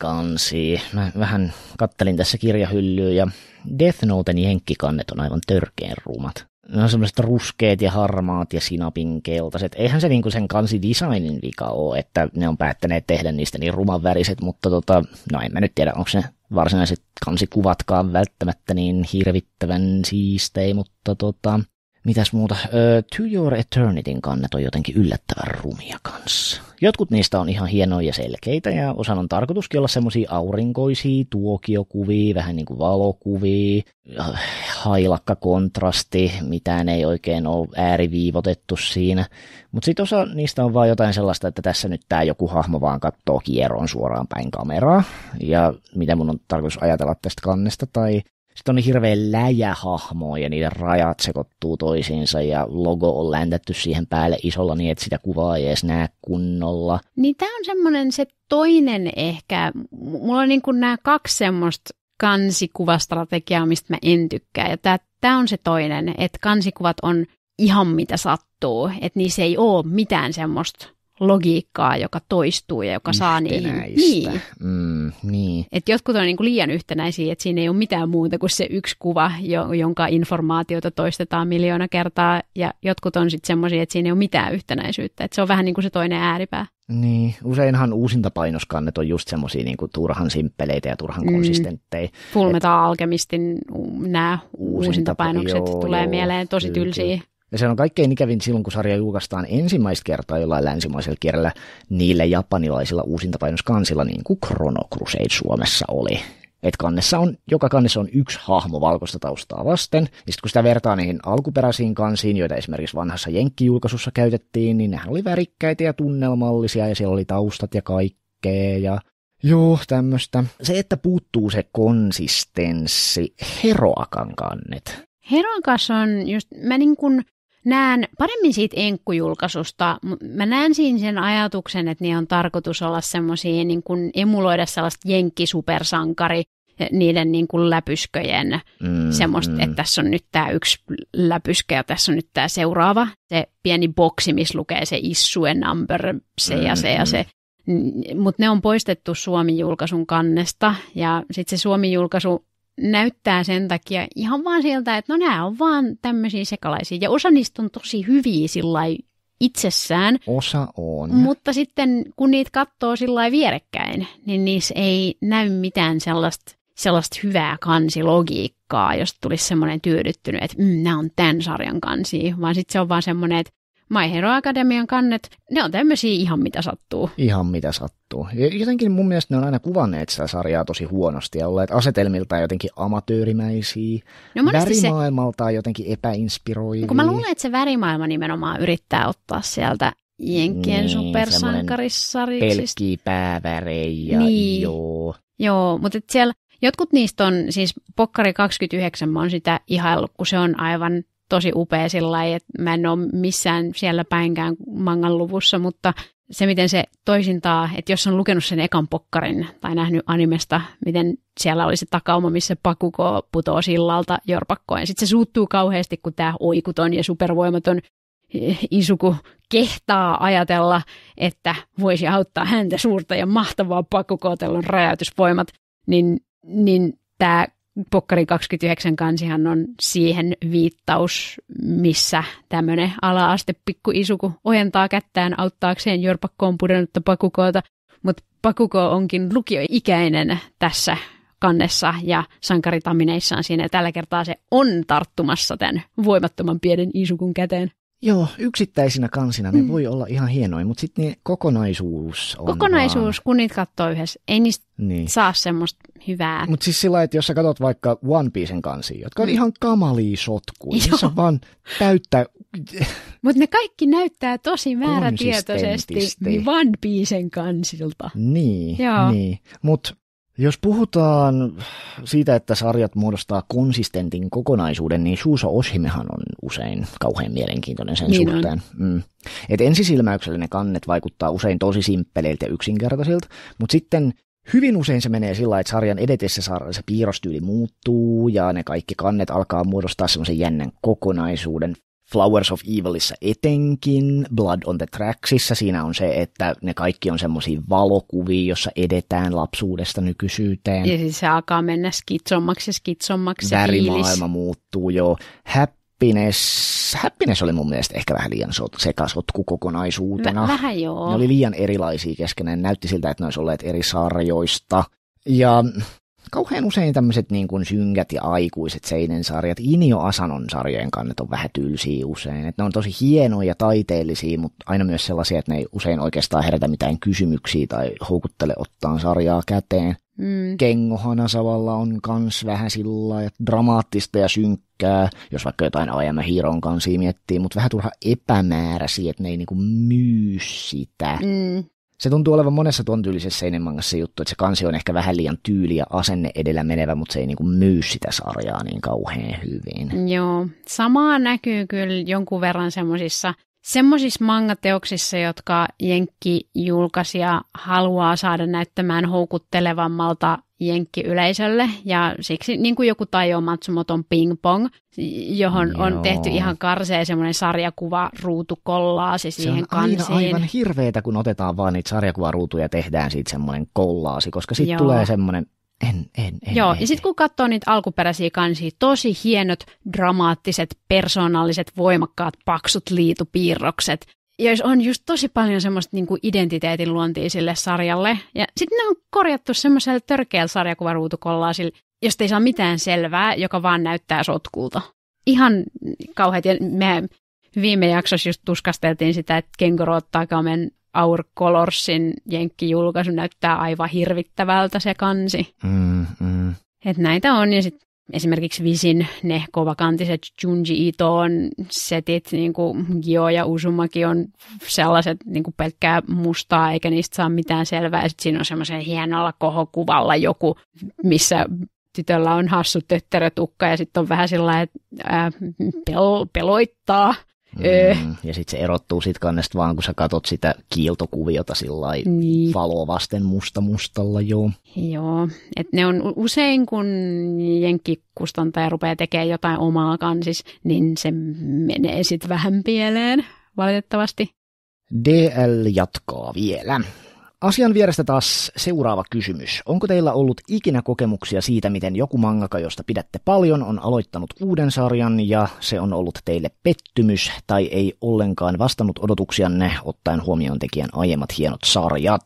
Mä vähän kattelin tässä kirjahyllyä ja Death Noten jenkkikannet on aivan törkeen rumat. Ne on semmoiset ruskeat ja harmaat ja sinapin keltaiset. Eihän se niinku sen kansidesignin vika ole, että ne on päättäneet tehdä niistä niin ruman väriset, mutta tota, no en mä nyt tiedä, onko ne varsinaiset kansikuvatkaan välttämättä niin hirvittävän siistei, mutta tota, Mitäs muuta? Uh, to Your Eternityn kannet on jotenkin yllättävän rumia kanssa. Jotkut niistä on ihan hienoja ja selkeitä ja osan on tarkoituskin olla semmoisia aurinkoisia tuokiokuvia, vähän niin kuin valokuvia, hailakka kontrasti, mitään ei oikein ole ääriviivotettu siinä. Mutta sitten osa niistä on vaan jotain sellaista, että tässä nyt tämä joku hahmo vaan katsoo kieroon suoraan päin kameraa. Ja mitä mun on tarkoitus ajatella tästä kannesta tai sitten on hirveän läjä hahmoa ja niiden rajat sekoittuu toisiinsa ja logo on läntetty siihen päälle isolla niin, että sitä kuvaa ei edes näe kunnolla. Niin tämä on semmoinen se toinen ehkä, mulla on niin kuin nämä kaksi semmoista kansikuvastrategiaa, mistä mä en tykkää ja tämä tämä on se toinen, että kansikuvat on ihan mitä sattuu, että niissä ei ole mitään semmoista logiikkaa, joka toistuu ja joka saa niihin. Niin. Mm, niin. Et jotkut on niin kuin liian yhtenäisiä, että siinä ei ole mitään muuta kuin se yksi kuva, jo, jonka informaatiota toistetaan miljoona kertaa, ja jotkut on sitten semmoisia, että siinä ei ole mitään yhtenäisyyttä. Et se on vähän niin kuin se toinen ääripää. Niin, useinhan uusintapainoskannet on just semmoisia niin kuin turhan simppeleitä ja turhan mm. konsistentteja. Fullmetal Alchemistin nämä uusintapainokset joo, tulee joo, mieleen tosi tylsiä. Ja se on kaikkein ikävin silloin, kun sarja julkaistaan ensimmäistä kertaa jollain länsimaisella kierrellä niillä japanilaisilla uusintapainoskansilla, niin kuin Chrono Crusade Suomessa oli. Et kannessa on, joka kannessa on yksi hahmo valkoista taustaa vasten, ja sitten kun sitä vertaa niihin alkuperäisiin kansiin, joita esimerkiksi vanhassa Jinki-julkaisussa käytettiin, niin nehän oli värikkäitä ja tunnelmallisia, ja siellä oli taustat ja kaikkea, ja Joo, tämmöstä. Se, että puuttuu se konsistenssi, Heroakan kannet. Heroakas on just, mä niin kun näen paremmin siitä enkkujulkaisusta, mä näen siinä sen ajatuksen, että niin on tarkoitus olla semmoisia, niin kuin emuloida sellaista jenkkisupersankari niiden niin kuin läpysköjen mm, semmoista, mm. että tässä on nyt tämä yksi läpyskä ja tässä on nyt tämä seuraava. Se pieni boksi, missä lukee se issue number, se mm, ja se ja mm, mm. se. Mutta ne on poistettu Suomen julkaisun kannesta ja sitten se Suomen julkaisu näyttää sen takia ihan vaan siltä, että no nämä on vaan tämmöisiä sekalaisia. Ja osa niistä on tosi hyviä sillä itsessään. Osa on. Mutta sitten kun niitä katsoo sillä vierekkäin, niin niissä ei näy mitään sellaista sellaista hyvää kansilogiikkaa, jos tulisi semmoinen tyydyttynyt, että mm, nämä on tämän sarjan kansi, vaan sitten se on vaan semmoinen, että My Hero Academian kannet, ne on tämmöisiä ihan mitä sattuu. Ihan mitä sattuu. Jotenkin mun mielestä ne on aina kuvanneet sitä sarjaa tosi huonosti ja olleet asetelmiltaan jotenkin amatöörimäisiä, no värimaailmaltaan se... jotenkin epäinspiroivia. No kun mä luulen, että se värimaailma nimenomaan yrittää ottaa sieltä Jenkkien niin, supersankarissarjiksista. Pelkkiä päävärejä, niin. joo. Joo, mutta siellä jotkut niistä on, siis Pokkari 29 mä oon sitä ihaillut, kun se on aivan tosi upea sillä lailla, että mä en ole missään siellä päinkään mangan luvussa, mutta se, miten se toisintaa, että jos on lukenut sen ekan pokkarin tai nähnyt animesta, miten siellä oli se takauma, missä Pakuko putoo sillalta jorpakkoen, Sitten se suuttuu kauheasti, kun tämä oikuton ja supervoimaton eh, Isuku kehtaa ajatella, että voisi auttaa häntä suurta ja mahtavaa Pakukotelon räjäytysvoimat, niin, niin tämä Pokkari 29 kansihan on siihen viittaus, missä tämmöinen ala-aste pikku ojentaa kättään auttaakseen jorpakkoon pudonnutta pakukoota, mutta pakuko onkin lukioikäinen tässä kannessa ja sankaritamineissaan siinä. Ja tällä kertaa se on tarttumassa tämän voimattoman pienen isukun käteen. Joo, yksittäisinä kansina ne mm. voi olla ihan hienoja, mutta sitten niin kokonaisuus on Kokonaisuus, vaan... kun niitä katsoo yhdessä, ei niistä niin. saa semmoista hyvää. Mutta siis sillä että jos sä katsot vaikka One Piecen kansia, jotka on mm. ihan kamalia sotkuja, niin se vaan täyttää... mutta ne kaikki näyttää tosi siis määrätietoisesti One Piecen kansilta. Niin, Joo. niin. mutta jos puhutaan siitä, että sarjat muodostaa konsistentin kokonaisuuden, niin Shuuso Oshimehan on usein kauhean mielenkiintoinen sen niin suhteen. Mm. Et ensisilmäyksellä ne kannet vaikuttaa usein tosi simppeleiltä ja yksinkertaisilta, mutta sitten hyvin usein se menee sillä että sarjan edetessä se piirrostyyli muuttuu ja ne kaikki kannet alkaa muodostaa semmoisen jännän kokonaisuuden. Flowers of Evilissa etenkin, Blood on the Tracksissa, siinä on se, että ne kaikki on semmoisia valokuvia, jossa edetään lapsuudesta nykyisyyteen. Ja siis se alkaa mennä skitsommaksi ja skitsommaksi. Värimaailma muuttuu jo. Happiness, Happiness oli mun mielestä ehkä vähän liian sot, sekasotku kokonaisuutena. Väh, vähän joo. Ne oli liian erilaisia keskenään, näytti siltä, että ne olisi olleet eri sarjoista. Ja kauhean usein tämmöiset niin kuin synkät ja aikuiset seinen sarjat, Inio Asanon sarjojen kannet on vähän tylsiä usein. Et ne on tosi hienoja ja taiteellisia, mutta aina myös sellaisia, että ne ei usein oikeastaan herätä mitään kysymyksiä tai houkuttele ottaa sarjaa käteen. Mm. Kengo Hanasavalla on kans vähän sillä että dramaattista ja synkkää, jos vaikka jotain aiemmin Hiiron kansi miettii, mutta vähän turha epämääräisiä, että ne ei niinku myy sitä. Mm se tuntuu olevan monessa tuon tyylisessä seinämangassa juttu, että se kansi on ehkä vähän liian tyyli ja asenne edellä menevä, mutta se ei niin kuin myy sitä sarjaa niin kauhean hyvin. Joo, samaa näkyy kyllä jonkun verran semmoisissa semmoisissa mangateoksissa, jotka jenkki julkaisia haluaa saada näyttämään houkuttelevammalta jenkkiyleisölle ja siksi niin kuin joku tajoo Matsumoton Ping Pong, johon Joo. on tehty ihan karsee semmoinen sarjakuva ruutukollaasi siihen se on kansiin. aivan hirveetä, kun otetaan vaan niitä sarjakuvaruutuja ja tehdään siitä semmoinen kollaasi, koska sitten tulee semmoinen en, en, en, Joo, en, ja sitten kun katsoo niitä alkuperäisiä kansia, tosi hienot, dramaattiset, persoonalliset, voimakkaat, paksut liitupiirrokset, ja on just tosi paljon semmoista niin kuin identiteetin luontia sille sarjalle. Ja sitten ne on korjattu semmoisella törkeällä sarjakuvaruutukollaa, josta ei saa mitään selvää, joka vaan näyttää sotkulta. Ihan kauheat. Ja me viime jaksossa just tuskasteltiin sitä, että Kengoro ottaa kamen Our Colorsin jenkkijulkaisu näyttää aivan hirvittävältä se kansi. Mm, mm. Että näitä on ja sitten esimerkiksi Visin ne kovakantiset Junji Itoon setit, niin kuin Gio ja Usumaki on sellaiset niin kuin pelkkää mustaa, eikä niistä saa mitään selvää. Sitten siinä on semmoisen hienolla kohokuvalla joku, missä tytöllä on hassu tötterötukka ja sitten on vähän sillä että ää, pel- peloittaa Öö. Mm, ja sitten se erottuu sit kannesta vaan, kun sä katot sitä kiiltokuviota sillä niin. valoa vasten musta mustalla, joo. Joo, et ne on usein, kun jenkkikustantaja rupeaa tekemään jotain omaa kansis, niin se menee sitten vähän pieleen, valitettavasti. DL jatkaa vielä. Asian vierestä taas seuraava kysymys. Onko teillä ollut ikinä kokemuksia siitä, miten joku mangaka, josta pidätte paljon, on aloittanut uuden sarjan ja se on ollut teille pettymys tai ei ollenkaan vastannut odotuksianne ottaen huomioon tekijän aiemmat hienot sarjat?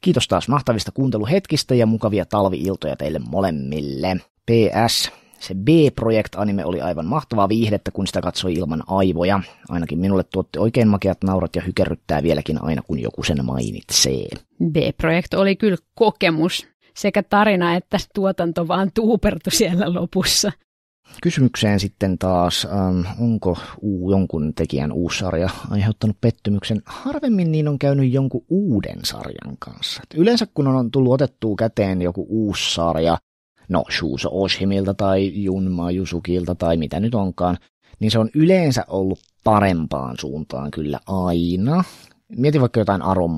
Kiitos taas mahtavista kuunteluhetkistä ja mukavia talviiltoja teille molemmille. PS se b projekt anime oli aivan mahtavaa viihdettä, kun sitä katsoi ilman aivoja. Ainakin minulle tuotti oikein makeat naurat ja hykerryttää vieläkin aina, kun joku sen mainitsee. b projekt oli kyllä kokemus. Sekä tarina että tuotanto vaan tuupertu siellä lopussa. Kysymykseen sitten taas, ähm, onko uu, jonkun tekijän uusi sarja aiheuttanut pettymyksen? Harvemmin niin on käynyt jonkun uuden sarjan kanssa. Et yleensä kun on tullut otettua käteen joku uusi sarja, no Shuso Oshimilta tai Junma Yusukilta tai mitä nyt onkaan, niin se on yleensä ollut parempaan suuntaan kyllä aina. Mieti vaikka jotain Aron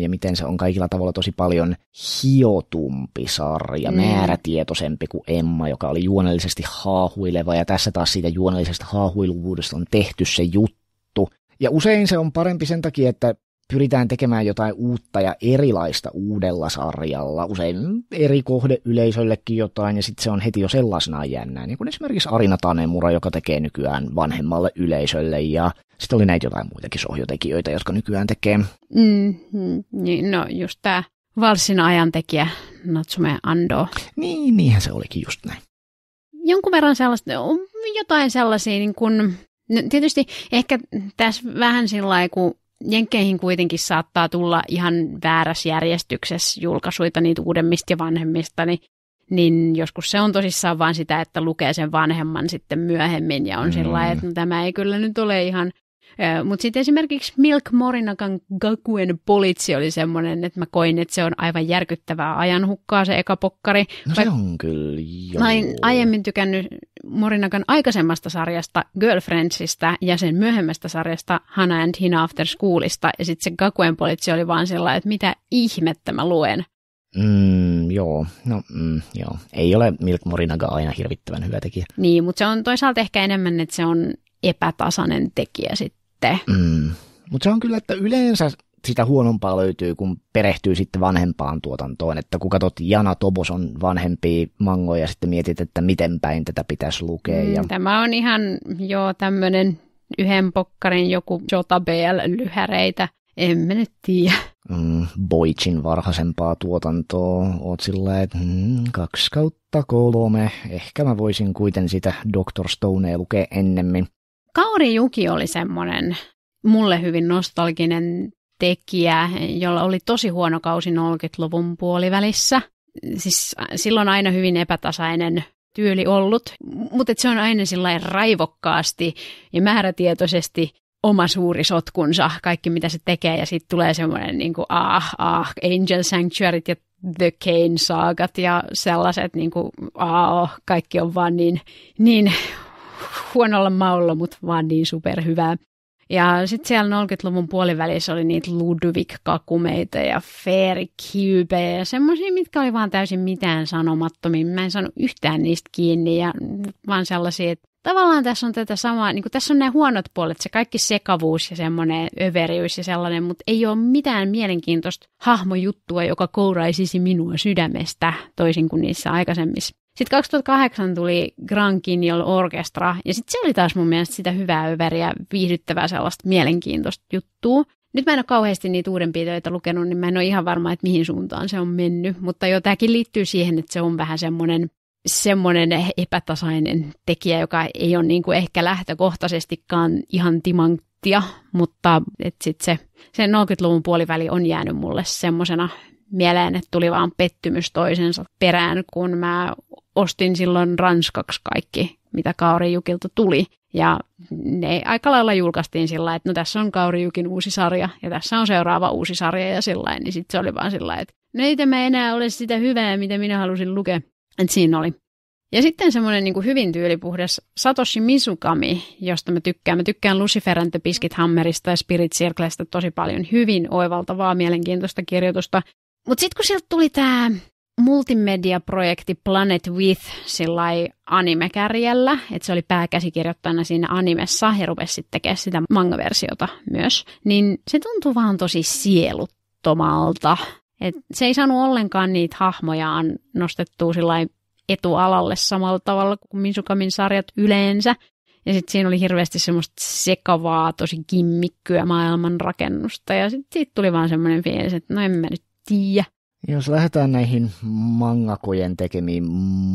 ja miten se on kaikilla tavalla tosi paljon hiotumpi sarja, mm. määrätietoisempi kuin Emma, joka oli juonellisesti haahuileva ja tässä taas siitä juonellisesta haahuiluvuudesta on tehty se juttu. Ja usein se on parempi sen takia, että pyritään tekemään jotain uutta ja erilaista uudella sarjalla, usein eri yleisöllekin jotain, ja sitten se on heti jo sellaisenaan jännää, niin kuin esimerkiksi Arina Tanemura, joka tekee nykyään vanhemmalle yleisölle, ja sitten oli näitä jotain muitakin sohjotekijöitä, jotka nykyään tekee. Mm-hmm. Niin, no just tämä valsin ajantekijä Natsume Ando. Niin, niinhän se olikin just näin. Jonkun verran sellaista, jotain sellaisia niin kun no, tietysti ehkä tässä vähän sillä lailla, kun Jenkkeihin kuitenkin saattaa tulla ihan väärässä järjestyksessä julkaisuita niitä uudemmista ja vanhemmista, niin, niin joskus se on tosissaan vain sitä, että lukee sen vanhemman sitten myöhemmin ja on mm. sillä että no, tämä ei kyllä nyt ole ihan – mutta sitten esimerkiksi Milk Morinakan Gakuen poliitsi oli semmoinen, että mä koin, että se on aivan järkyttävää ajanhukkaa se eka pokkari. No se on kyllä joo. Mä olin aiemmin tykännyt Morinakan aikaisemmasta sarjasta Girlfriendsista ja sen myöhemmästä sarjasta Hannah and Hina After Schoolista. Ja sitten se Gakuen poliitsi oli vaan sellainen, että mitä ihmettä mä luen. Mm, joo, no mm, joo. Ei ole Milk Morinaga aina hirvittävän hyvä tekijä. Niin, mutta se on toisaalta ehkä enemmän, että se on epätasainen tekijä sitten sitten. Mm. Mutta se on kyllä, että yleensä sitä huonompaa löytyy, kun perehtyy sitten vanhempaan tuotantoon. Että kun katsot Jana Tobos on vanhempi mangoja ja sitten mietit, että miten päin tätä pitäisi lukea. Mm, ja... Tämä on ihan joo tämmöinen yhden pokkarin joku Jota BL-lyhäreitä. En mä nyt tiedä. Mm, Boichin varhaisempaa tuotantoa. Oot sillä että mm, kaksi kautta kolme. Ehkä mä voisin kuiten sitä Dr. Stonea lukea ennemmin. Juki oli semmoinen mulle hyvin nostalginen tekijä, jolla oli tosi huono kausi 90-luvun puolivälissä. Siis äh, silloin aina hyvin epätasainen tyyli ollut, mutta se on aina sillä raivokkaasti ja määrätietoisesti oma suuri sotkunsa, kaikki mitä se tekee, ja sitten tulee semmoinen niin kuin, ah, ah, Angel Sanctuary ja The Kane saagat ja sellaiset, niin kuin, ah, oh, kaikki on vaan niin, niin huonolla maulla, mutta vaan niin superhyvää. Ja sitten siellä 90 luvun puolivälissä oli niitä Ludwig-kakumeita ja Fairy Cube ja semmoisia, mitkä oli vaan täysin mitään sanomattomia. Mä en saanut yhtään niistä kiinni ja vaan sellaisia, että tavallaan tässä on tätä samaa, niin tässä on nämä huonot puolet, se kaikki sekavuus ja semmoinen överiys ja sellainen, mutta ei ole mitään mielenkiintoista hahmojuttua, joka kouraisisi minua sydämestä, toisin kuin niissä aikaisemmissa sitten 2008 tuli Grand Kinjol Orkestra, ja sitten se oli taas mun mielestä sitä hyvää överiä, viihdyttävää sellaista mielenkiintoista juttua. Nyt mä en ole kauheasti niitä uudempia töitä lukenut, niin mä en ole ihan varma, että mihin suuntaan se on mennyt, mutta tämäkin liittyy siihen, että se on vähän semmoinen semmoinen epätasainen tekijä, joka ei ole niin kuin ehkä lähtökohtaisestikaan ihan timanttia, mutta et sit se, se 90-luvun puoliväli on jäänyt mulle semmoisena mieleen, että tuli vaan pettymys toisensa perään, kun mä ostin silloin ranskaksi kaikki, mitä Jukilta tuli. Ja ne aika lailla julkaistiin sillä että no tässä on Jukin uusi sarja ja tässä on seuraava uusi sarja ja sillä Niin sitten se oli vaan sillä että no ei tämä enää ole sitä hyvää, mitä minä halusin lukea. Että siinä oli. Ja sitten semmoinen niin kuin hyvin tyylipuhdas Satoshi Misukami, josta mä tykkään. Mä tykkään Lucifer and the Biscuit Hammerista ja Spirit Circlesta tosi paljon. Hyvin oivaltavaa, mielenkiintoista kirjoitusta. Mutta sitten kun sieltä tuli tämä multimediaprojekti Planet With sillä animekärjellä, että se oli pääkäsikirjoittajana siinä animessa ja rupesi sitten tekemään sitä mangaversiota myös, niin se tuntui vaan tosi sieluttomalta. Et se ei saanut ollenkaan niitä hahmojaan nostettua sillä etualalle samalla tavalla kuin Minsukamin sarjat yleensä. Ja sitten siinä oli hirveästi semmoista sekavaa, tosi kimmikkyä rakennusta Ja sitten siitä tuli vaan semmoinen fiilis, että no en mä nyt tiedä. Jos lähdetään näihin mangakojen tekemiin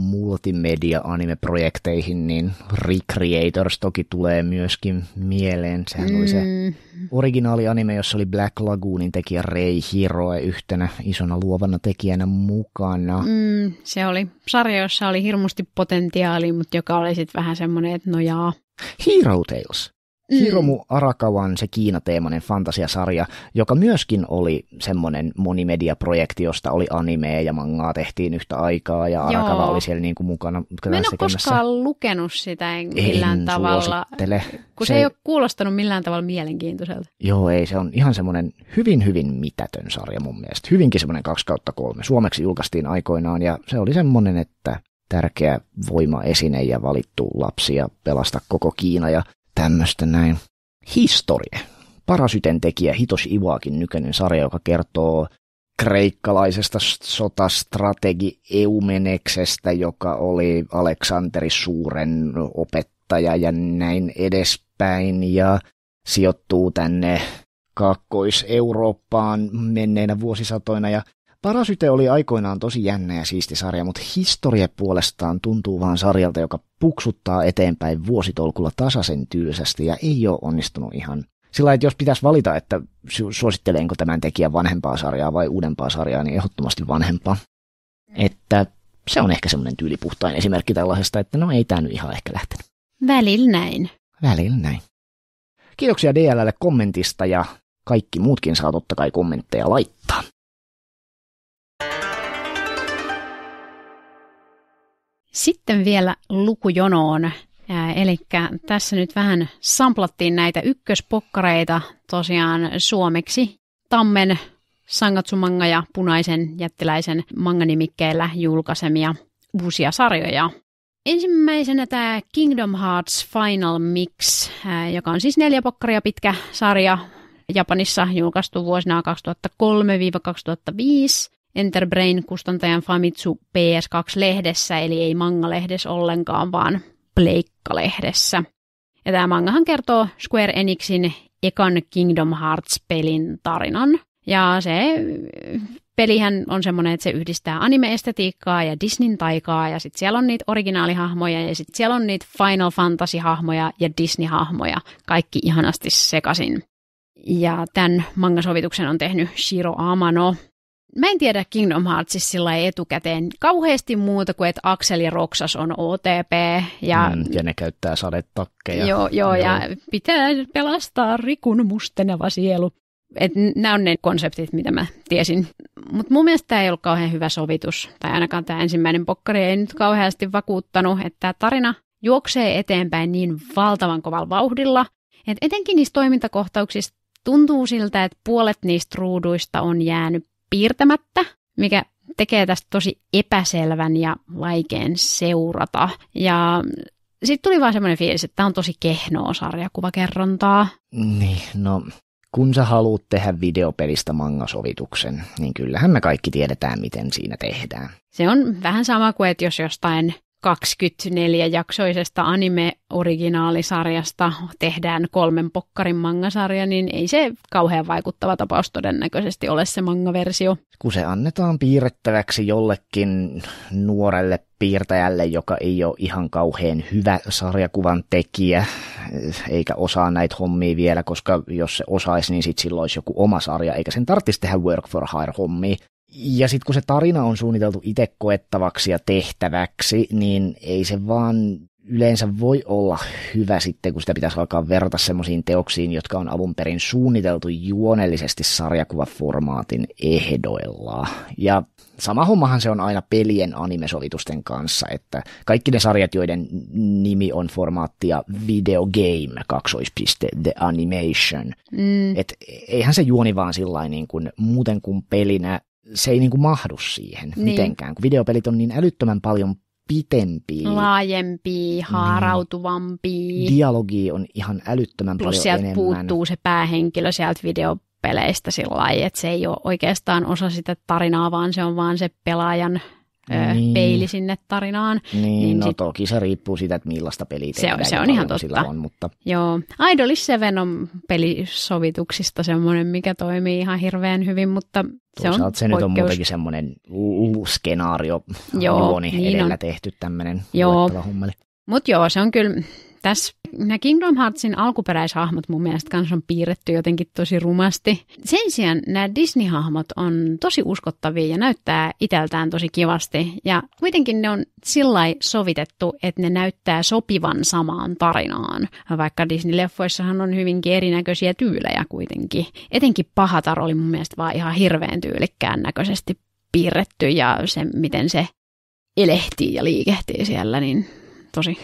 multimedia-anime-projekteihin, niin Recreators toki tulee myöskin mieleen. Sehän mm. oli se mm. originaali anime, jossa oli Black Lagoonin tekijä Rei Hiroe yhtenä isona luovana tekijänä mukana. Mm, se oli sarja, jossa oli hirmusti potentiaali, mutta joka oli sitten vähän semmoinen, että no jaa. Hero Tales. Mm. Hiromu Arakawan se kiinateemainen fantasiasarja, joka myöskin oli semmoinen monimediaprojekti, josta oli animea ja mangaa tehtiin yhtä aikaa ja Arakawa Joo. oli siellä niin kuin mukana. Mä en ole koskaan lukenut sitä en millään en tavalla, kun se, se ei ole kuulostanut millään tavalla mielenkiintoiselta. Joo, ei, se on ihan semmoinen hyvin hyvin mitätön sarja mun mielestä. Hyvinkin semmoinen 2 kautta 3. Suomeksi julkaistiin aikoinaan ja se oli semmoinen, että tärkeä voimaesine ja valittu lapsia pelasta koko Kiina. Ja tämmöistä näin. Historia. Parasyten tekijä Hitoshi Iwakin nykyinen sarja, joka kertoo kreikkalaisesta sotastrategi Eumeneksestä, joka oli Aleksanteri Suuren opettaja ja näin edespäin ja sijoittuu tänne Kaakkois-Eurooppaan menneinä vuosisatoina ja Parasyte oli aikoinaan tosi jännä ja siisti sarja, mutta historia puolestaan tuntuu vaan sarjalta, joka puksuttaa eteenpäin vuositolkulla tasaisen tylsästi ja ei ole onnistunut ihan. Sillä että jos pitäisi valita, että suosittelenko tämän tekijän vanhempaa sarjaa vai uudempaa sarjaa, niin ehdottomasti vanhempaa. Että se on ehkä semmoinen tyylipuhtain esimerkki tällaisesta, että no ei tämä nyt ihan ehkä lähtenyt. Välillä näin. Välillä näin. Kiitoksia DLlle kommentista ja kaikki muutkin saa totta kai kommentteja laittaa. Sitten vielä lukujonoon. Eli tässä nyt vähän samplattiin näitä ykköspokkareita tosiaan suomeksi. Tammen Sangatsumanga ja Punaisen jättiläisen manganimikkeellä julkaisemia uusia sarjoja. Ensimmäisenä tämä Kingdom Hearts Final Mix, joka on siis neljä pokkaria pitkä sarja. Japanissa julkaistu vuosina 2003-2005. Enterbrain-kustantajan Famitsu PS2-lehdessä, eli ei manga-lehdessä ollenkaan, vaan pleikkalehdessä. lehdessä Ja tämä mangahan kertoo Square Enixin ekan Kingdom Hearts-pelin tarinan. Ja se pelihän on semmoinen, että se yhdistää anime-estetiikkaa ja Disneyn taikaa, ja sitten siellä on niitä originaalihahmoja, ja sitten siellä on niitä Final Fantasy-hahmoja ja Disney-hahmoja, kaikki ihanasti sekasin. Ja tämän mangasovituksen on tehnyt Shiro Amano, mä en tiedä Kingdom Heartsissa siis sillä etukäteen kauheasti muuta kuin, että Akseli Roksas on OTP. Ja, mm, ja ne käyttää sadetakkeja. Joo, joo, joo, ja pitää pelastaa Rikun musteneva sielu. nämä on ne konseptit, mitä mä tiesin. Mutta mun mielestä tämä ei ollut kauhean hyvä sovitus, tai ainakaan tämä ensimmäinen pokkari ei nyt kauheasti vakuuttanut, että tämä tarina juoksee eteenpäin niin valtavan kovalla vauhdilla, että etenkin niissä toimintakohtauksissa tuntuu siltä, että puolet niistä ruuduista on jäänyt piirtämättä, mikä tekee tästä tosi epäselvän ja vaikean seurata. Ja sitten tuli vaan semmoinen fiilis, että tämä on tosi kehnoa sarjakuvakerrontaa. Niin, no kun sä haluat tehdä videopelistä mangasovituksen, niin kyllähän me kaikki tiedetään, miten siinä tehdään. Se on vähän sama kuin, että jos jostain 24-jaksoisesta anime-originaalisarjasta tehdään kolmen pokkarin mangasarja, niin ei se kauhean vaikuttava tapaus todennäköisesti ole se mangaversio. Kun se annetaan piirrettäväksi jollekin nuorelle piirtäjälle, joka ei ole ihan kauhean hyvä sarjakuvan tekijä, eikä osaa näitä hommia vielä, koska jos se osaisi, niin sitten silloin olisi joku oma sarja, eikä sen tarvitsisi tehdä work for hire hommia. Ja sitten kun se tarina on suunniteltu itse koettavaksi ja tehtäväksi, niin ei se vaan yleensä voi olla hyvä sitten, kun sitä pitäisi alkaa verrata semmoisiin teoksiin, jotka on alun perin suunniteltu juonellisesti sarjakuvaformaatin ehdoilla. Ja sama hommahan se on aina pelien animesovitusten kanssa, että kaikki ne sarjat, joiden nimi on formaattia video game, kaksoispiste, the animation. Mm. Et eihän se juoni vaan sillä niin kuin muuten kuin pelinä se ei niin kuin mahdu siihen niin. mitenkään, kun videopelit on niin älyttömän paljon pitempiä. Laajempia, haarautuvampia. Niin, dialogi on ihan älyttömän Plus paljon sieltä enemmän. puuttuu se päähenkilö sieltä videopeleistä sillä lailla, että se ei ole oikeastaan osa sitä tarinaa, vaan se on vaan se pelaajan niin. peili sinne tarinaan. Niin, niin no sit... toki se riippuu siitä, että millaista peliä se on, se on ihan totta. Sillä on, mutta... Joo, Idolis Seven on pelisovituksista semmoinen, mikä toimii ihan hirveän hyvin, mutta Toisaalta se, se nyt on muutenkin semmoinen skenaario, joo, juoni niin edellä on. tehty tämmöinen joo. hummeli. Mutta joo, se on kyllä, tässä nämä Kingdom Heartsin alkuperäishahmot mun mielestä kanssa on piirretty jotenkin tosi rumasti. Sen sijaan nämä Disney-hahmot on tosi uskottavia ja näyttää iteltään tosi kivasti. Ja kuitenkin ne on sillä sovitettu, että ne näyttää sopivan samaan tarinaan. Vaikka Disney-leffoissahan on hyvinkin erinäköisiä tyylejä kuitenkin. Etenkin pahatar oli mun mielestä vaan ihan hirveän tyylikkään näköisesti piirretty ja se, miten se elehtii ja liikehtii siellä, niin tosi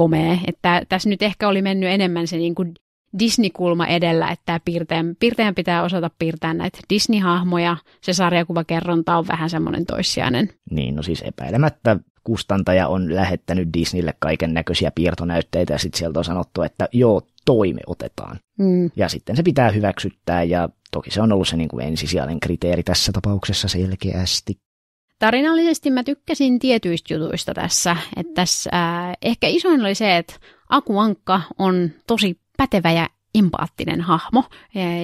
komea. Että tässä nyt ehkä oli mennyt enemmän se niin kuin Disney-kulma edellä, että piirteen, piirteen pitää osata piirtää näitä Disney-hahmoja. Se sarjakuvakerronta on vähän semmoinen toissijainen. Niin, no siis epäilemättä kustantaja on lähettänyt Disneylle kaiken näköisiä piirtonäytteitä ja sitten sieltä on sanottu, että joo, toime otetaan. Mm. Ja sitten se pitää hyväksyttää ja toki se on ollut se niin kuin ensisijainen kriteeri tässä tapauksessa selkeästi. Tarinallisesti mä tykkäsin tietyistä jutuista tässä. Että tässä äh, ehkä isoin oli se, että Aku Ankka on tosi pätevä ja empaattinen hahmo.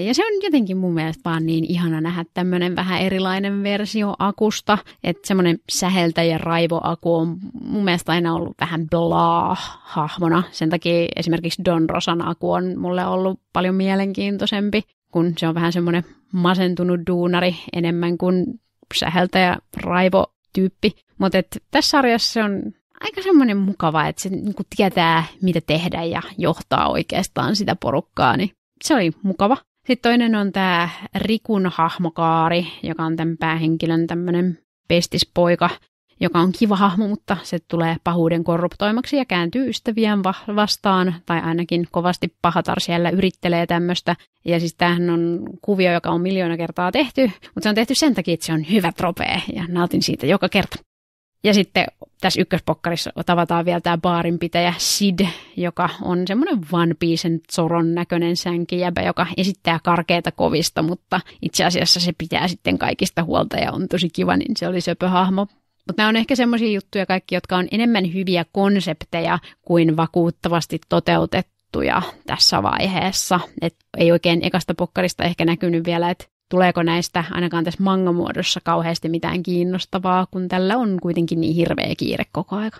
Ja se on jotenkin mun mielestä vaan niin ihana nähdä tämmöinen vähän erilainen versio akusta. Että semmoinen säheltä ja raivoaku on mun mielestä aina ollut vähän blaa hahmona. Sen takia esimerkiksi Don Rosan aku on mulle ollut paljon mielenkiintoisempi, kun se on vähän semmoinen masentunut duunari enemmän kuin ja raivo tyyppi. Mutta tässä sarjassa se on aika semmoinen mukava, että se niinku tietää, mitä tehdä ja johtaa oikeastaan sitä porukkaa, niin se oli mukava. Sitten toinen on tämä Rikun hahmokaari, joka on tämän päähenkilön tämmöinen pestispoika, joka on kiva hahmo, mutta se tulee pahuuden korruptoimaksi ja kääntyy va- vastaan, tai ainakin kovasti pahatar siellä yrittelee tämmöistä. Ja siis tämähän on kuvio, joka on miljoona kertaa tehty, mutta se on tehty sen takia, että se on hyvä tropee, ja nautin siitä joka kerta. Ja sitten tässä ykköspokkarissa tavataan vielä tämä baarinpitäjä Sid, joka on semmoinen One Piecen Zoron näköinen sänkijäbä, joka esittää karkeita kovista, mutta itse asiassa se pitää sitten kaikista huolta ja on tosi kiva, niin se oli söpö hahmo. Mutta nämä on ehkä semmoisia juttuja kaikki, jotka on enemmän hyviä konsepteja kuin vakuuttavasti toteutettuja tässä vaiheessa. Et ei oikein ekasta pokkarista ehkä näkynyt vielä, että tuleeko näistä ainakaan tässä mangamuodossa kauheasti mitään kiinnostavaa, kun tällä on kuitenkin niin hirveä kiire koko aika.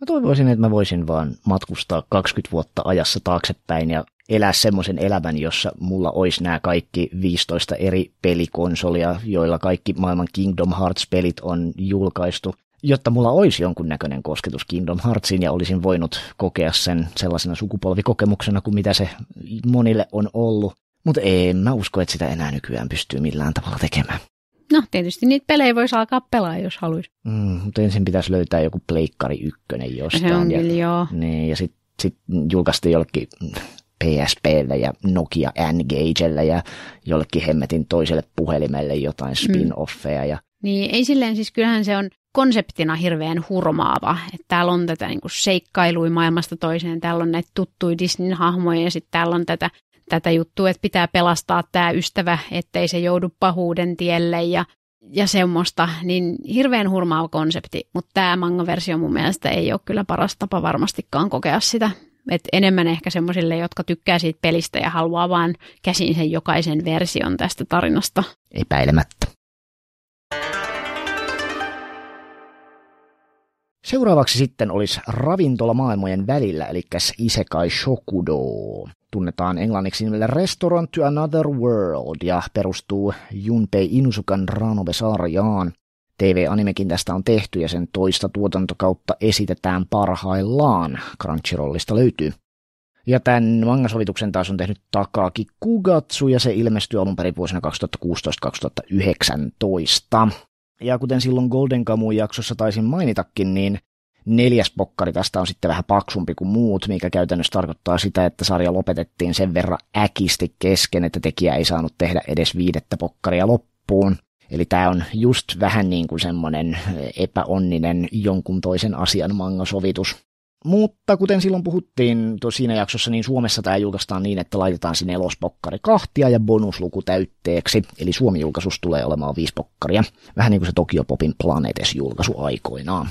Mä toivoisin, että mä voisin vaan matkustaa 20 vuotta ajassa taaksepäin ja elää semmoisen elämän, jossa mulla olisi nämä kaikki 15 eri pelikonsolia, joilla kaikki maailman Kingdom Hearts-pelit on julkaistu, jotta mulla olisi jonkunnäköinen kosketus Kingdom Heartsiin ja olisin voinut kokea sen sellaisena sukupolvikokemuksena kuin mitä se monille on ollut. Mutta en mä usko, että sitä enää nykyään pystyy millään tavalla tekemään. No, tietysti niitä pelejä voisi alkaa pelaa, jos haluaisi. Mm, mutta ensin pitäisi löytää joku pleikkari ykkönen jostain. Se on ja, joo. Niin, ja sitten sit julkaistiin jollekin PSPllä ja Nokia n ja jollekin hemmetin toiselle puhelimelle jotain mm. spin-offeja. Ja... Niin, ei silleen siis kyllähän se on konseptina hirveän hurmaava. Että täällä on tätä niin seikkailuja maailmasta toiseen, täällä on näitä tuttuja Disney-hahmoja ja sitten täällä on tätä, tätä juttua, että pitää pelastaa tämä ystävä, ettei se joudu pahuuden tielle ja, ja semmoista. Niin hirveän hurmaava konsepti, mutta tämä manga-versio mun mielestä ei ole kyllä paras tapa varmastikaan kokea sitä. Et enemmän ehkä semmoisille, jotka tykkää siitä pelistä ja haluaa vaan käsin sen jokaisen version tästä tarinasta. Epäilemättä. Seuraavaksi sitten olisi ravintola maailmojen välillä, eli Isekai Shokudo. Tunnetaan englanniksi nimellä Restaurant to Another World ja perustuu Junpei Inusukan Ranobe-sarjaan. TV-animekin tästä on tehty ja sen toista tuotantokautta esitetään parhaillaan. Crunchyrollista löytyy. Ja tämän mangasovituksen taas on tehnyt Takaki Kugatsu ja se ilmestyi alun perin vuosina 2016-2019. Ja kuten silloin Golden Kamuun jaksossa taisin mainitakin, niin neljäs pokkari tästä on sitten vähän paksumpi kuin muut, mikä käytännössä tarkoittaa sitä, että sarja lopetettiin sen verran äkisti kesken, että tekijä ei saanut tehdä edes viidettä pokkaria loppuun. Eli tämä on just vähän niin kuin semmoinen epäonninen jonkun toisen asian mangasovitus. Mutta kuten silloin puhuttiin tuo siinä jaksossa, niin Suomessa tämä julkaistaan niin, että laitetaan sinne elospokkari kahtia ja bonusluku täytteeksi. Eli suomi julkaisus tulee olemaan viisi pokkaria. Vähän niin kuin se Tokio Popin Planetes-julkaisu aikoinaan.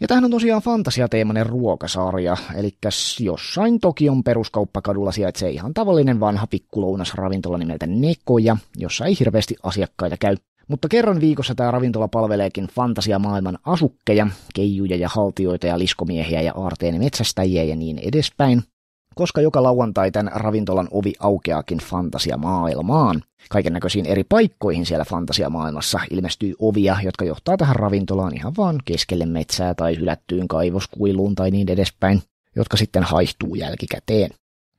Ja tähän on tosiaan fantasiateemainen ruokasarja, eli jossain Tokion peruskauppakadulla sijaitsee ihan tavallinen vanha pikkulounasravintola nimeltä Nekoja, jossa ei hirveästi asiakkaita käy. Mutta kerran viikossa tämä ravintola palveleekin fantasiamaailman asukkeja, keijuja ja haltioita ja liskomiehiä ja aarteen metsästäjiä ja niin edespäin koska joka lauantai tämän ravintolan ovi aukeakin fantasiamaailmaan. Kaiken näköisiin eri paikkoihin siellä fantasiamaailmassa ilmestyy ovia, jotka johtaa tähän ravintolaan ihan vaan keskelle metsää tai hylättyyn kaivoskuiluun tai niin edespäin, jotka sitten haihtuu jälkikäteen.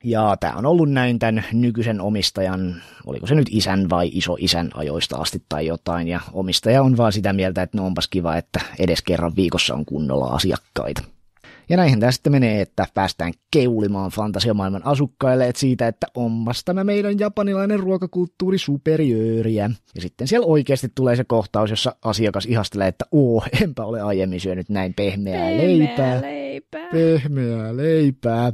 Ja tämä on ollut näin tämän nykyisen omistajan, oliko se nyt isän vai iso isän ajoista asti tai jotain, ja omistaja on vaan sitä mieltä, että no onpas kiva, että edes kerran viikossa on kunnolla asiakkaita. Ja näinhän tämä sitten menee, että päästään keulimaan fantasiamaailman asukkaille että siitä, että ommas tämä meidän japanilainen ruokakulttuuri superiööriä. Ja sitten siellä oikeasti tulee se kohtaus, jossa asiakas ihastelee, että oo, enpä ole aiemmin syönyt näin pehmeää, pehmeää leipää. leipää. Pehmeää leipää.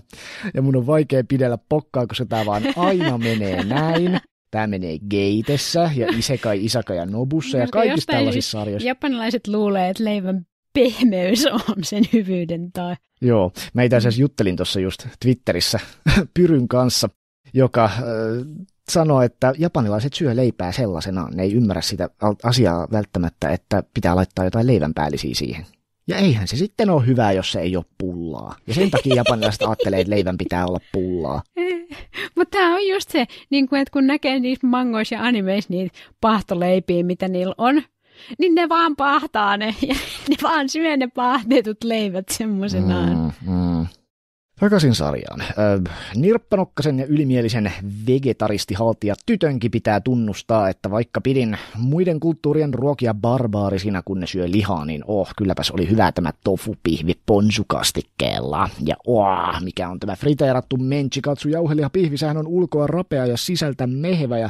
Ja mun on vaikea pidellä pokkaa, koska tämä vaan aina menee näin. Tämä menee Geitessä ja Isekai, Isaka ja Nobussa ja kaikissa tällaisissa sarjoissa. Japanilaiset luulee, että leivän pehmeys on sen hyvyyden tai. Joo, mä itse asiassa juttelin tuossa just Twitterissä Pyryn kanssa, joka äh, sanoi, että japanilaiset syö leipää sellaisenaan. Ne ei ymmärrä sitä asiaa välttämättä, että pitää laittaa jotain leivänpäällisiä siihen. Ja eihän se sitten ole hyvää, jos se ei ole pullaa. Ja sen takia japanilaiset ajattelee, että leivän pitää olla pullaa. Mutta tämä on just se, niin kun, että kun näkee niissä mangoissa ja animeissa niitä pahtoleipiä, mitä niillä on, niin ne vaan pahtaa ne, ja ne vaan syö ne pahtetut leivät semmoisenaan. Mm, mm. Takaisin sarjaan. Äh, nirppanokkasen ja ylimielisen vegetaristihaltija tytönkin pitää tunnustaa, että vaikka pidin muiden kulttuurien ruokia barbaarisina, kun ne syö lihaa, niin oh, kylläpäs oli hyvä tämä tofupihvi ponsukastikkeella. Ja oh, mikä on tämä friteerattu menchikatsu pihvi, sehän on ulkoa rapea ja sisältä mehevä ja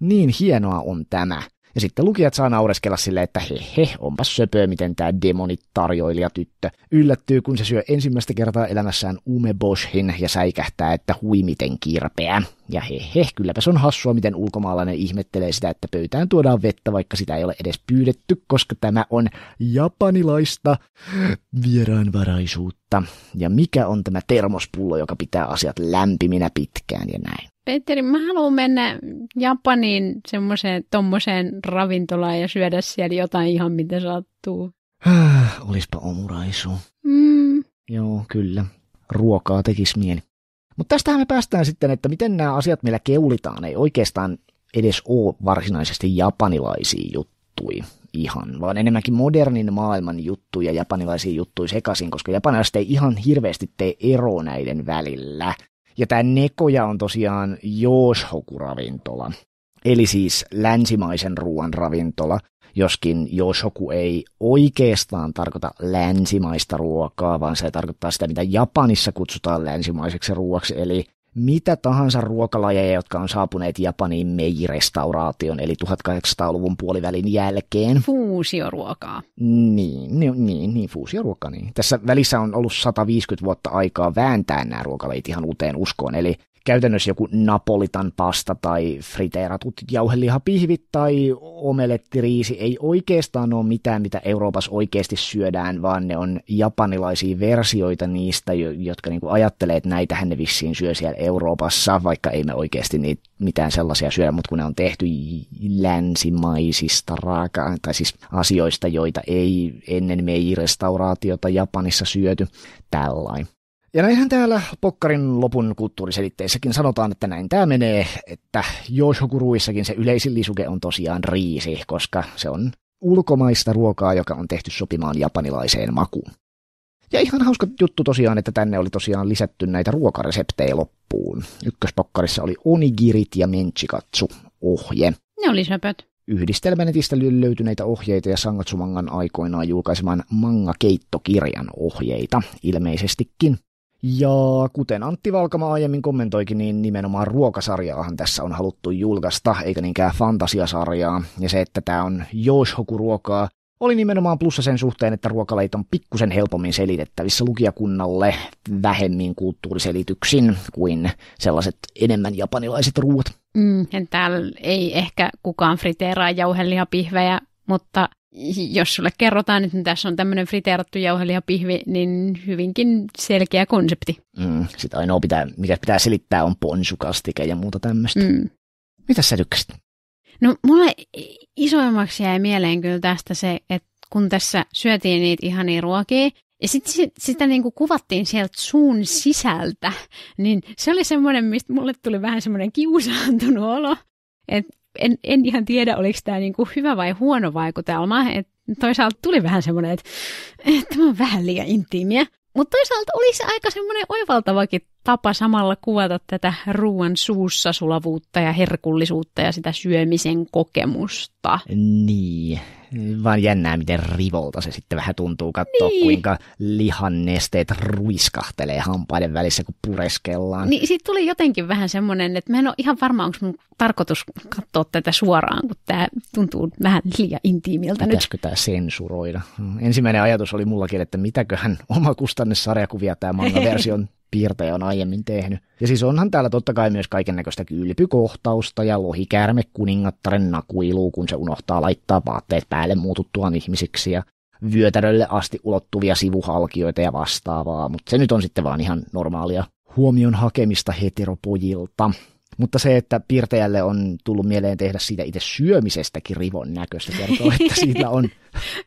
niin hienoa on tämä. Ja sitten lukijat saa naureskella silleen, että he he, onpas söpö, miten tämä demoni tarjoilija tyttö yllättyy, kun se syö ensimmäistä kertaa elämässään umeboshin ja säikähtää, että hui miten kirpeä. Ja he he, kylläpä se on hassua, miten ulkomaalainen ihmettelee sitä, että pöytään tuodaan vettä, vaikka sitä ei ole edes pyydetty, koska tämä on japanilaista vieraanvaraisuutta. Ja mikä on tämä termospullo, joka pitää asiat lämpiminä pitkään ja näin. Petteri, mä haluan mennä Japaniin semmoiseen tommoseen ravintolaan ja syödä siellä jotain ihan mitä sattuu. Äh, olispa omuraisu. Mm. Joo, kyllä. Ruokaa tekis mieli. Mutta tästähän me päästään sitten, että miten nämä asiat meillä keulitaan ei oikeastaan edes ole varsinaisesti japanilaisia juttuja ihan, vaan enemmänkin modernin maailman juttuja japanilaisia juttuja sekaisin, koska japanilaiset ei ihan hirveästi tee ero näiden välillä. Ja tämä Nekoja on tosiaan Jooshoku-ravintola, eli siis länsimaisen ruoan ravintola, joskin Jooshoku ei oikeastaan tarkoita länsimaista ruokaa, vaan se tarkoittaa sitä, mitä Japanissa kutsutaan länsimaiseksi ruoaksi, eli mitä tahansa ruokalajeja, jotka on saapuneet Japaniin Meiji-restauraation, eli 1800-luvun puolivälin jälkeen. Fuusioruokaa. Niin, niin, niin, niin fuusioruokaa. Niin. Tässä välissä on ollut 150 vuotta aikaa vääntää nämä ruokalajit ihan uuteen uskoon, eli käytännössä joku napolitan pasta tai friteeratut jauhelihapihvit tai omelettiriisi ei oikeastaan ole mitään, mitä Euroopassa oikeasti syödään, vaan ne on japanilaisia versioita niistä, jotka niinku ajattelee, että näitähän ne vissiin syö siellä Euroopassa, vaikka ei me oikeasti niitä mitään sellaisia syödä, mutta kun ne on tehty länsimaisista raaka tai siis asioista, joita ei ennen meijirestauraatiota Japanissa syöty, tällainen. Ja näinhän täällä Pokkarin lopun kulttuuriselitteissäkin sanotaan, että näin tämä menee, että Joshokuruissakin se yleisin lisuke on tosiaan riisi, koska se on ulkomaista ruokaa, joka on tehty sopimaan japanilaiseen makuun. Ja ihan hauska juttu tosiaan, että tänne oli tosiaan lisätty näitä ruokareseptejä loppuun. Ykköspokkarissa oli onigirit ja menchikatsu ohje. Ne oli söpöt. Yhdistelmänetistä löytyneitä ohjeita ja Sangatsumangan aikoinaan julkaiseman manga-keittokirjan ohjeita ilmeisestikin. Ja kuten Antti Valkama aiemmin kommentoikin, niin nimenomaan ruokasarjaahan tässä on haluttu julkaista, eikä niinkään fantasiasarjaa. Ja se, että tämä on Joshoku ruokaa oli nimenomaan plussa sen suhteen, että ruokaleit on pikkusen helpommin selitettävissä lukijakunnalle vähemmin kulttuuriselityksin kuin sellaiset enemmän japanilaiset ruuat. Mm, täällä ei ehkä kukaan friteeraa jauhelihapihvejä, mutta jos sulle kerrotaan, että niin tässä on tämmöinen friteerattu jauhelihapihvi, niin hyvinkin selkeä konsepti. Mm, sitä ainoa, pitää, mikä pitää selittää, on ponsukastike ja muuta tämmöistä. Mm. Mitä sä tykkäsit? No mulle isoimmaksi jäi mieleen kyllä tästä se, että kun tässä syötiin niitä ihania ruokia, ja sitten sit, sitä niinku kuvattiin sieltä suun sisältä, niin se oli semmoinen, mistä mulle tuli vähän semmoinen kiusaantunut olo, että en, en ihan tiedä, oliko tämä niinku hyvä vai huono vaikutelma. Et toisaalta tuli vähän semmoinen, että et, tämä on vähän liian intiimiä. Mutta toisaalta oli se aika semmoinen oivaltavakin tapa samalla kuvata tätä ruoan suussa sulavuutta ja herkullisuutta ja sitä syömisen kokemusta. Niin, vaan jännää, miten rivolta se sitten vähän tuntuu katsoa, niin. kuinka lihan nesteet ruiskahtelee hampaiden välissä, kun pureskellaan. Niin, siitä tuli jotenkin vähän semmoinen, että mä en ole ihan varma, onko mun tarkoitus katsoa tätä suoraan, kun tämä tuntuu vähän liian intiimiltä Pitäisikö nyt. tämä sensuroida? Ensimmäinen ajatus oli mullakin, että mitäköhän oma kustanne tämä manga-versio on piirtäjä on aiemmin tehnyt. Ja siis onhan täällä totta kai myös kaiken näköistä kylpykohtausta ja lohikäärme kuningattaren nakuiluu, kun se unohtaa laittaa vaatteet päälle muututtuaan ihmisiksi ja vyötärölle asti ulottuvia sivuhalkioita ja vastaavaa, mutta se nyt on sitten vaan ihan normaalia huomion hakemista heteropojilta. Mutta se, että piirtäjälle on tullut mieleen tehdä siitä itse syömisestäkin rivon näköistä, kertoo, että siitä on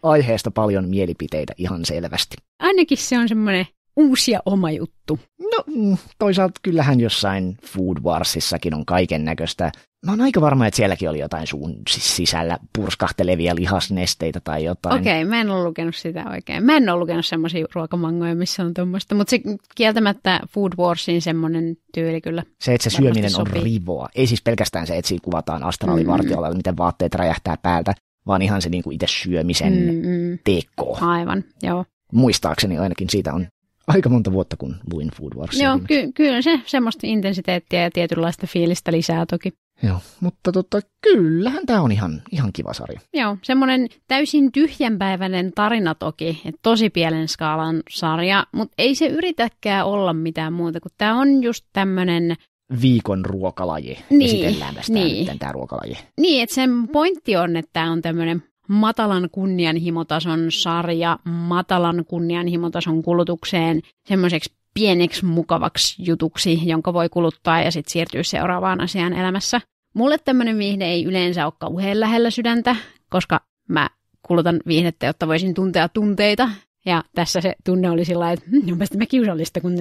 aiheesta paljon mielipiteitä ihan selvästi. Ainakin se on semmoinen uusi ja oma juttu. No mm, toisaalta kyllähän jossain Food Warsissakin on kaiken näköistä. Mä oon aika varma, että sielläkin oli jotain suun sisällä purskahtelevia lihasnesteitä tai jotain. Okei, okay, mä en ole lukenut sitä oikein. Mä en ole lukenut semmoisia ruokamangoja, missä on tuommoista, mutta se kieltämättä Food Warsin semmoinen tyyli kyllä. Se, että se syöminen sopii. on rivoa. Ei siis pelkästään se, että siinä kuvataan astraalivartiolla, mm. miten vaatteet räjähtää päältä, vaan ihan se niin kuin itse syömisen mm, hmm teko. Aivan, joo muistaakseni ainakin siitä on aika monta vuotta, kun luin Food Wars. Joo, ky- kyllä se semmoista intensiteettiä ja tietynlaista fiilistä lisää toki. Joo, mutta tota, kyllähän tämä on ihan, ihan kiva sarja. Joo, semmoinen täysin tyhjänpäiväinen tarina toki, että tosi pienen skaalan sarja, mutta ei se yritäkään olla mitään muuta, kun tämä on just tämmöinen viikon ruokalaji. Niin, Esitellään tästä niin. tämä ruokalaji. Niin, että sen pointti on, että tämä on tämmöinen matalan kunnianhimotason sarja matalan kunnianhimotason kulutukseen semmoiseksi pieneksi mukavaksi jutuksi, jonka voi kuluttaa ja sitten siirtyä seuraavaan asiaan elämässä. Mulle tämmöinen viihde ei yleensä ole kauhean lähellä sydäntä, koska mä kulutan viihdettä, jotta voisin tuntea tunteita. Ja tässä se tunne oli sillä että hm, onpas tämä kiusallista, kun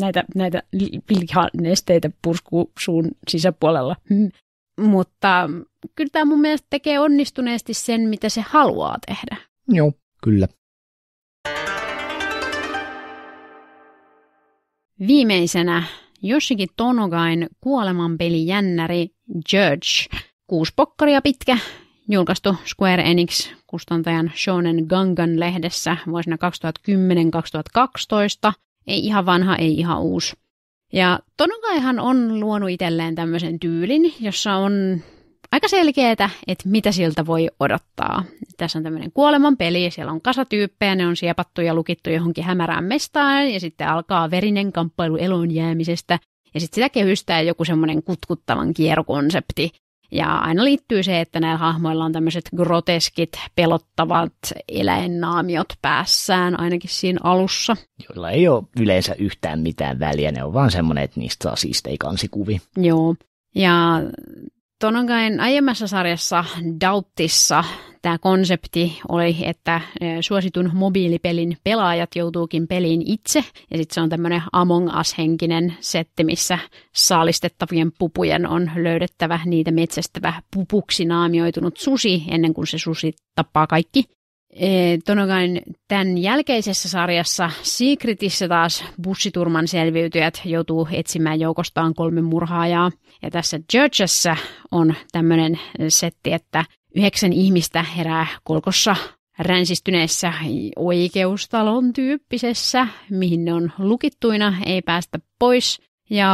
näitä, näitä lihanesteitä purskuu suun sisäpuolella. Hm. Mutta kyllä tämä mun mielestä tekee onnistuneesti sen, mitä se haluaa tehdä. Joo, kyllä. Viimeisenä Yoshiki Tonogain kuolemanpeli jännäri Judge. Kuusi pokkaria pitkä, julkaistu Square Enix kustantajan Shonen Gangan lehdessä vuosina 2010-2012. Ei ihan vanha, ei ihan uusi. Ja Tonogaihan on luonut itselleen tämmöisen tyylin, jossa on aika selkeää, että mitä siltä voi odottaa. Tässä on tämmöinen kuoleman peli, siellä on kasatyyppejä, ne on siepattu ja lukittu johonkin hämärään mestaan ja sitten alkaa verinen kamppailu elon jäämisestä ja sitten sitä kehystää joku semmoinen kutkuttavan kierokonsepti. Ja aina liittyy se, että näillä hahmoilla on tämmöiset groteskit, pelottavat eläinnaamiot päässään, ainakin siinä alussa. Joilla ei ole yleensä yhtään mitään väliä, ne on vaan semmoinen, että niistä saa siistei kansikuvi. Joo, ja Tonongain aiemmassa sarjassa Doubtissa tämä konsepti oli, että suositun mobiilipelin pelaajat joutuukin peliin itse. Ja sitten se on tämmöinen Among Us-henkinen setti, missä saalistettavien pupujen on löydettävä niitä metsästävä pupuksi naamioitunut susi ennen kuin se susi tappaa kaikki. Eh, Tonogain tämän jälkeisessä sarjassa Secretissä taas bussiturman selviytyjät joutuu etsimään joukostaan kolme murhaajaa. Ja tässä Judgessä on tämmöinen setti, että yhdeksän ihmistä herää kolkossa ränsistyneessä oikeustalon tyyppisessä, mihin ne on lukittuina, ei päästä pois. Ja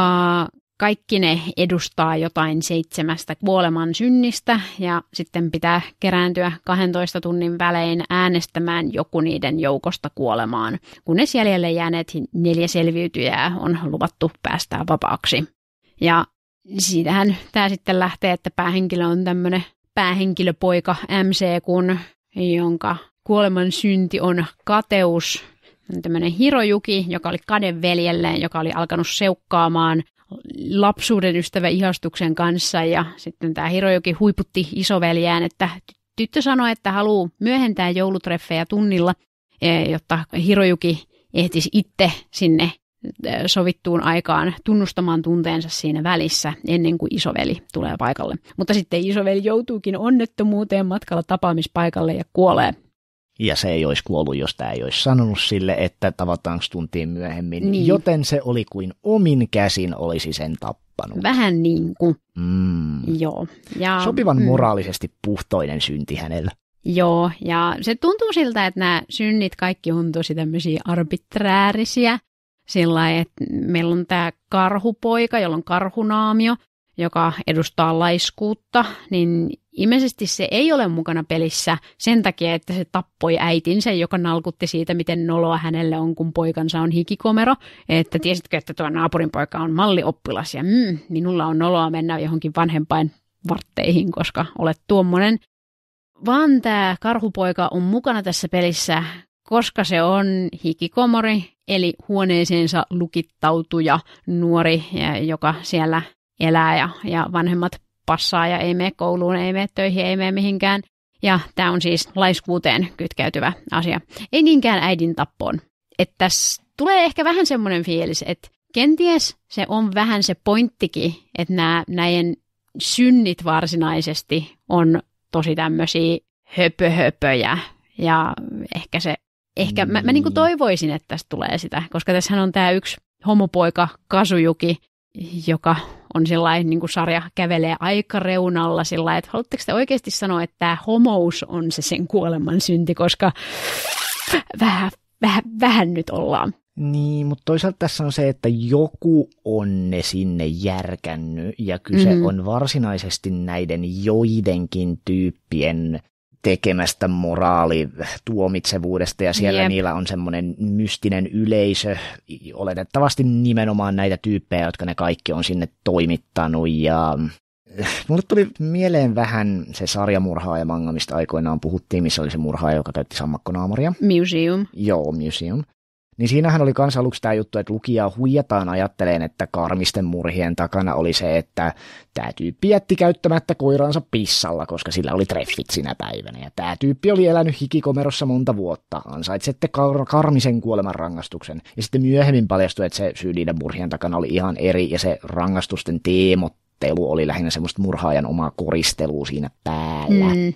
kaikki ne edustaa jotain seitsemästä kuoleman synnistä ja sitten pitää kerääntyä 12 tunnin välein äänestämään joku niiden joukosta kuolemaan, kunnes jäljelle jääneet neljä selviytyjää on luvattu päästää vapaaksi. Ja siitähän tämä sitten lähtee, että päähenkilö on tämmöinen päähenkilöpoika MC, kun, jonka kuoleman synti on kateus, tämmöinen Hirojuki, joka oli kadeveljelleen, joka oli alkanut seukkaamaan lapsuuden ystävä ihastuksen kanssa ja sitten tämä Hirojoki huiputti isoveljään, että tyttö sanoi, että haluaa myöhentää joulutreffejä tunnilla, e, jotta Hirojuki ehtisi itse sinne e, sovittuun aikaan tunnustamaan tunteensa siinä välissä ennen kuin isoveli tulee paikalle. Mutta sitten isoveli joutuukin onnettomuuteen matkalla tapaamispaikalle ja kuolee ja se ei olisi kuollut, jos tämä ei olisi sanonut sille, että tavataanko tuntiin myöhemmin. Niin. Joten se oli kuin omin käsin olisi sen tappanut. Vähän niin kuin. Mm. Joo. Ja, Sopivan mm. moraalisesti puhtoinen synti hänellä. Joo, ja se tuntuu siltä, että nämä synnit kaikki on tosi tämmöisiä arbitraarisia. Sillä että meillä on tämä karhupoika, jolla on karhunaamio, joka edustaa laiskuutta, niin Ilmeisesti se ei ole mukana pelissä sen takia, että se tappoi äitinsä, joka nalkutti siitä, miten noloa hänelle on, kun poikansa on hikikomero. Että tiesitkö, että tuo naapurin poika on mallioppilas ja mm, minulla on noloa mennä johonkin vanhempain vartteihin, koska olet tuommoinen. Vaan tämä karhupoika on mukana tässä pelissä, koska se on hikikomori, eli huoneeseensa lukittautuja nuori, joka siellä elää ja, ja vanhemmat passaa ja ei mene kouluun, ei mene töihin, ei mene mihinkään. Ja tämä on siis laiskuuteen kytkeytyvä asia. Ei niinkään äidin tappoon. Että tässä tulee ehkä vähän semmoinen fiilis, että kenties se on vähän se pointtikin, että nämä, näiden synnit varsinaisesti on tosi tämmöisiä höpöhöpöjä. Ja ehkä se, ehkä mä, mä niinku niin toivoisin, että tästä tulee sitä, koska tässä on tämä yksi homopoika Kasujuki, joka on sellainen niin kuin sarja kävelee reunalla sillä että haluatteko te oikeasti sanoa, että tämä homous on se sen kuoleman synti, koska vähän, vähän, vähän nyt ollaan. Niin, mutta toisaalta tässä on se, että joku on ne sinne järkännyt ja kyse mm-hmm. on varsinaisesti näiden joidenkin tyyppien tekemästä moraalituomitsevuudesta ja siellä Jep. niillä on semmoinen mystinen yleisö, oletettavasti nimenomaan näitä tyyppejä, jotka ne kaikki on sinne toimittanut ja äh, Mulle tuli mieleen vähän se sarjamurhaaja manga, mistä aikoinaan puhuttiin, missä oli se murhaaja, joka käytti sammakkonaamoria. Museum. Joo, Museum. Niin siinähän oli kans aluksi tämä juttu, että lukijaa huijataan ajatteleen, että karmisten murhien takana oli se, että tämä tyyppi jätti käyttämättä koiraansa pissalla, koska sillä oli treffit sinä päivänä. Ja tämä tyyppi oli elänyt hikikomerossa monta vuotta. Ansaitsette kar- karmisen kuoleman rangaistuksen. Ja sitten myöhemmin paljastui, että se syy niiden murhien takana oli ihan eri, ja se rangaistusten teemottelu oli lähinnä semmoista murhaajan omaa koristelua siinä päällä. Mm.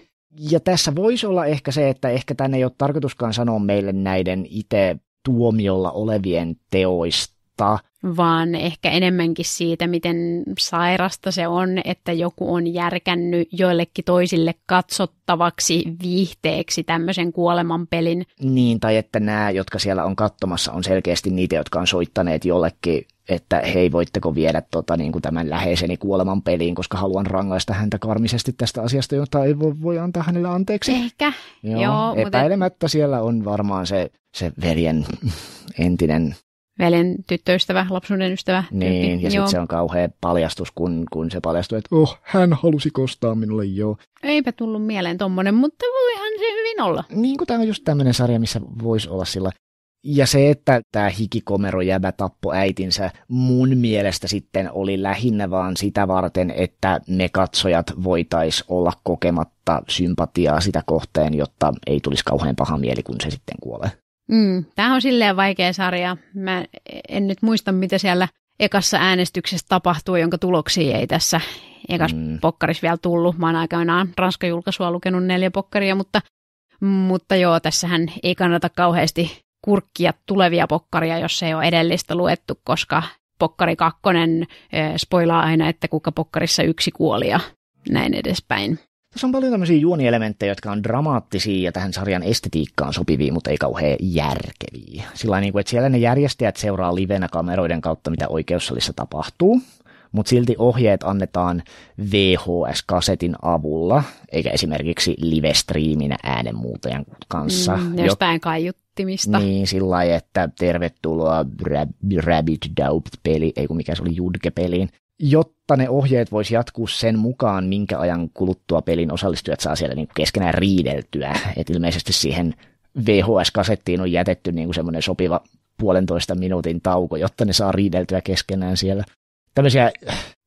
Ja tässä voisi olla ehkä se, että ehkä tänne ei ole tarkoituskaan sanoa meille näiden itse tuomiolla olevien teoista vaan ehkä enemmänkin siitä, miten sairasta se on, että joku on järkännyt joillekin toisille katsottavaksi viihteeksi tämmöisen kuolemanpelin. Niin, tai että nämä, jotka siellä on katsomassa, on selkeästi niitä, jotka on soittaneet jollekin että hei, voitteko viedä tota, niin kuin tämän läheiseni kuolemanpeliin, koska haluan rangaista häntä karmisesti tästä asiasta, jota ei voi, voi antaa hänelle anteeksi. Ehkä, joo. joo epäilemättä mutta... siellä on varmaan se, se veljen entinen veljen tyttöystävä, lapsuuden ystävä. Niin, tyyppi. ja sitten se on kauhea paljastus, kun, kun se paljastuu, että oh, hän halusi kostaa minulle, joo. Eipä tullut mieleen tommonen, mutta voihan se hyvin olla. Niin kuin tämä on just tämmöinen sarja, missä voisi olla sillä ja se, että tämä hikikomero jäbä tappo äitinsä, mun mielestä sitten oli lähinnä vaan sitä varten, että me katsojat voitais olla kokematta sympatiaa sitä kohteen, jotta ei tulisi kauhean paha mieli, kun se sitten kuolee. Mm, tämä on silleen vaikea sarja. Mä en nyt muista, mitä siellä ekassa äänestyksessä tapahtui, jonka tuloksia ei tässä ekas mm. pokkaris vielä tullut. Mä oon aikanaan Ranska-julkaisua lukenut neljä pokkaria, mutta, mutta joo, tässähän ei kannata kauheasti kurkkia tulevia pokkaria, jos ei ole edellistä luettu, koska pokkari kakkonen spoilaa aina, että kuka pokkarissa yksi kuoli ja näin edespäin. Tässä on paljon tämmöisiä juonielementtejä, jotka on dramaattisia ja tähän sarjan estetiikkaan sopivia, mutta ei kauhean järkeviä. Sillä niin kuin, että siellä ne järjestäjät seuraa livenä kameroiden kautta, mitä oikeussalissa tapahtuu, mutta silti ohjeet annetaan VHS-kasetin avulla, eikä esimerkiksi live-striiminä äänenmuutajan kanssa. Mm, jostain kaiuttimista. Niin, sillä lailla, että tervetuloa Rab- Rabbit Doubt-peli, ei kun mikä se oli, judge peliin jotta ne ohjeet voisi jatkuu sen mukaan, minkä ajan kuluttua pelin osallistujat saa siellä niin keskenään riideltyä. Et ilmeisesti siihen VHS-kasettiin on jätetty niin kuin semmoinen sopiva puolentoista minuutin tauko, jotta ne saa riideltyä keskenään siellä. Tämmöisiä,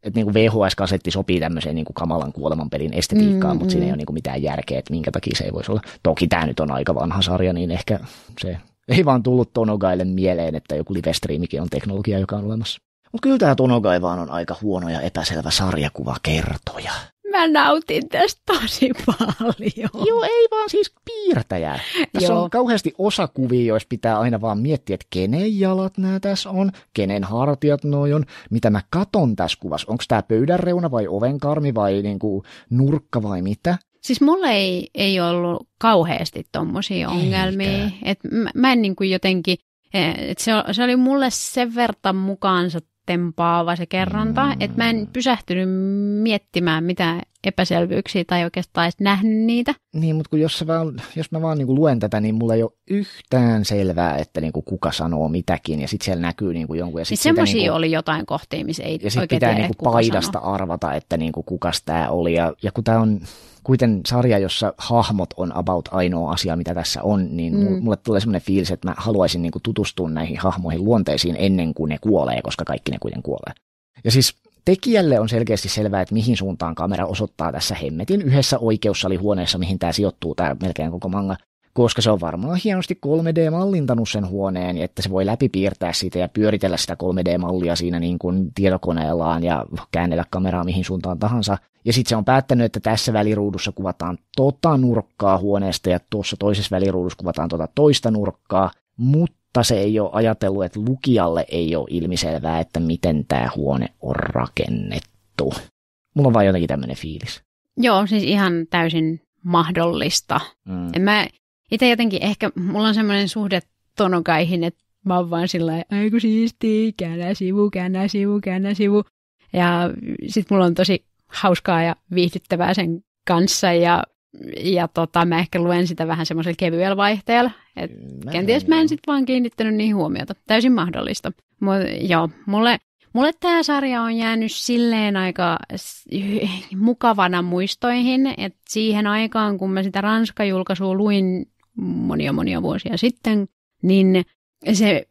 että niin VHS-kasetti sopii tämmöiseen niin kuin kamalan kuolemanpelin estetiikkaan, mm-hmm. mutta siinä ei ole niin kuin mitään järkeä, että minkä takia se ei voisi olla. Toki tämä nyt on aika vanha sarja, niin ehkä se ei vaan tullut Tonogaille mieleen, että joku live on teknologia, joka on olemassa. Mutta kyllä tämä Tonogai vaan on aika huono ja epäselvä sarjakuva kertoja. Mä nautin tästä tosi paljon. Joo, ei vaan siis piirtäjä. Tässä Joo. on kauheasti osakuvia, joissa pitää aina vaan miettiä, että kenen jalat nämä tässä on, kenen hartiat noi on, mitä mä katon tässä kuvassa. Onko tämä pöydän reuna vai ovenkarmi vai niinku nurkka vai mitä? Siis mulle ei, ei ollut kauheasti tommosia ongelmia. Et mä, mä en niin kuin jotenkin, eh, et se, se oli mulle sen verran mukaansa tempaava se kerronta, mm. että mä en pysähtynyt miettimään, mitä epäselvyyksiä tai oikeastaan edes nähnyt niitä. Niin, mutta kun jos, vaan, jos mä vaan niin luen tätä, niin mulla ei ole yhtään selvää, että niin kuin kuka sanoo mitäkin ja sitten siellä näkyy niin kuin jonkun. Ja sit niin niin kuin, oli jotain kohtia, missä ei Ja sitten pitää tiedä, niin kuin paidasta sanoo. arvata, että niin kuin kukas tämä oli. Ja, ja kun tämä on kuiten sarja, jossa hahmot on about ainoa asia, mitä tässä on, niin mm. mulle tulee semmoinen fiilis, että mä haluaisin niin kuin tutustua näihin hahmoihin luonteisiin ennen kuin ne kuolee, koska kaikki ne kuitenkin kuolee. Ja siis tekijälle on selkeästi selvää, että mihin suuntaan kamera osoittaa tässä hemmetin yhdessä oikeussalihuoneessa, mihin tämä sijoittuu tämä melkein koko manga, koska se on varmaan hienosti 3D-mallintanut sen huoneen, että se voi läpipiirtää sitä ja pyöritellä sitä 3D-mallia siinä niin kuin tietokoneellaan ja käännellä kameraa mihin suuntaan tahansa. Ja sitten se on päättänyt, että tässä väliruudussa kuvataan tota nurkkaa huoneesta ja tuossa toisessa väliruudussa kuvataan tota toista nurkkaa, mutta mutta se ei ole ajatellut, että lukijalle ei ole ilmiselvää, että miten tämä huone on rakennettu. Mulla on vaan jotenkin tämmöinen fiilis. Joo, siis ihan täysin mahdollista. Mm. En mä itse jotenkin ehkä, mulla on semmoinen suhde tonokaihin, että mä oon vaan sillä lailla, siisti, käännä sivu, käännä sivu, käännä sivu. Ja sit mulla on tosi hauskaa ja viihdyttävää sen kanssa ja ja tota, mä ehkä luen sitä vähän semmoisella kevyellä vaihteella. Et mä kenties mä en sitten vaan kiinnittänyt niin huomiota. Täysin mahdollista. Mut, joo, mulle, mulle tämä sarja on jäänyt silleen aika mukavana muistoihin, että siihen aikaan, kun mä sitä Ranska-julkaisua luin monia monia vuosia sitten, niin se,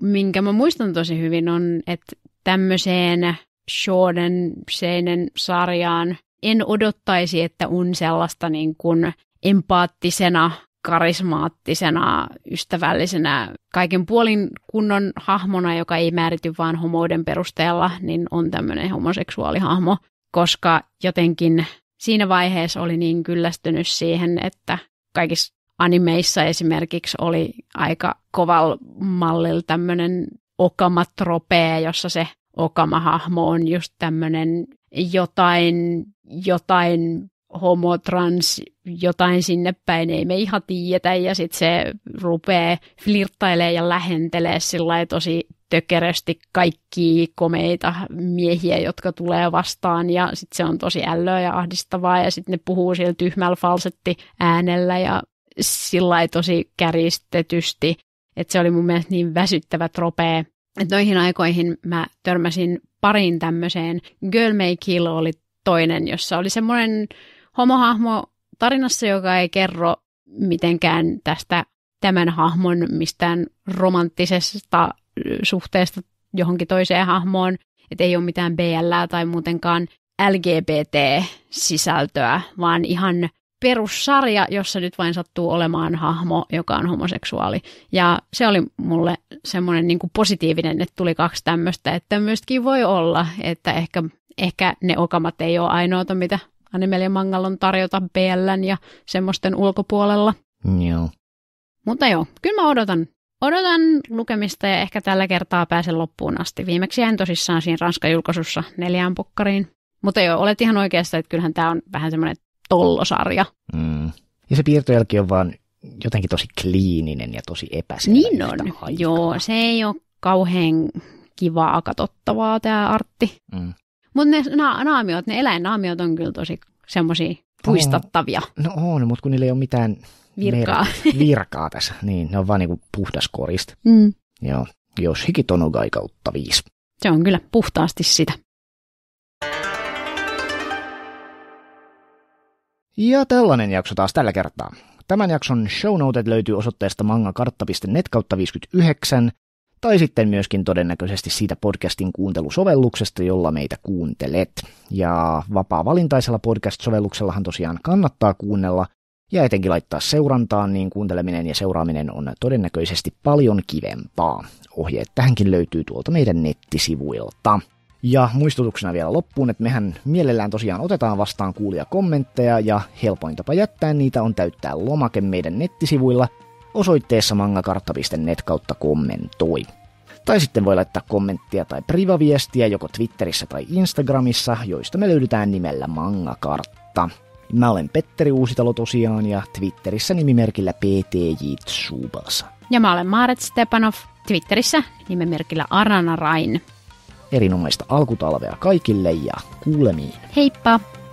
minkä mä muistan tosi hyvin, on, että tämmöiseen Shonen Seinen sarjaan en odottaisi, että on sellaista niin kuin empaattisena, karismaattisena, ystävällisenä, kaiken puolin kunnon hahmona, joka ei määrity vain homouden perusteella, niin on tämmöinen homoseksuaalihahmo, koska jotenkin siinä vaiheessa oli niin kyllästynyt siihen, että kaikissa animeissa esimerkiksi oli aika koval mallilla tämmöinen okama jossa se okama-hahmo on just tämmöinen jotain jotain homo, trans, jotain sinne päin, ei me ihan tiedetä, ja sitten se rupeaa flirttailee ja lähentelee sillä tosi tökerösti kaikki komeita miehiä, jotka tulee vastaan, ja sitten se on tosi ällöä ja ahdistavaa, ja sitten ne puhuu sillä tyhmällä falsetti äänellä, ja sillä tosi käristetysti, että se oli mun mielestä niin väsyttävä tropee. Et noihin aikoihin mä törmäsin pariin tämmöiseen. Girl May Kill oli toinen, jossa oli semmoinen homohahmo tarinassa, joka ei kerro mitenkään tästä tämän hahmon mistään romanttisesta suhteesta johonkin toiseen hahmoon, että ei ole mitään BL tai muutenkaan LGBT-sisältöä, vaan ihan perussarja, jossa nyt vain sattuu olemaan hahmo, joka on homoseksuaali. Ja se oli mulle semmoinen niin positiivinen, että tuli kaksi tämmöistä, että myöskin voi olla, että ehkä ehkä ne okamat ei ole ainoata, mitä Animelia Mangal on tarjota BLn ja semmoisten ulkopuolella. Joo. Mutta joo, kyllä mä odotan. Odotan lukemista ja ehkä tällä kertaa pääsen loppuun asti. Viimeksi jäin tosissaan siinä Ranskan julkaisussa neljään pokkariin. Mutta joo, olet ihan oikeassa, että kyllähän tämä on vähän semmoinen tollosarja. Mm. Ja se piirtojälki on vaan jotenkin tosi kliininen ja tosi epäselvä. Niin on. Joo, se ei ole kauhean kivaa katsottavaa tämä artti. Mm. Mutta ne na- naamiot, ne eläinnaamiot on kyllä tosi semmoisia puistattavia. On, no on, mutta kun niillä ei ole mitään virkaa, mer- virkaa tässä, niin ne on vaan niinku puhdas korist. Mm. Joo, jos hikitonogai kautta viisi. Se on kyllä puhtaasti sitä. Ja tällainen jakso taas tällä kertaa. Tämän jakson show notet löytyy osoitteesta mangakartta.net kautta 59 tai sitten myöskin todennäköisesti siitä podcastin kuuntelusovelluksesta, jolla meitä kuuntelet. Ja vapaa-valintaisella podcast-sovelluksellahan tosiaan kannattaa kuunnella ja etenkin laittaa seurantaan, niin kuunteleminen ja seuraaminen on todennäköisesti paljon kivempaa. Ohjeet tähänkin löytyy tuolta meidän nettisivuilta. Ja muistutuksena vielä loppuun, että mehän mielellään tosiaan otetaan vastaan kuulia kommentteja ja helpoin tapa jättää niitä on täyttää lomake meidän nettisivuilla – osoitteessa mangakartta.net kautta kommentoi. Tai sitten voi laittaa kommenttia tai privaviestiä joko Twitterissä tai Instagramissa, joista me löydetään nimellä Mangakartta. Mä olen Petteri Uusitalo tosiaan ja Twitterissä nimimerkillä PTJ Tsubasa. Ja mä olen Maaret Stepanov, Twitterissä nimimerkillä Arana Rain. Erinomaista alkutalvea kaikille ja kuulemiin. Heippa!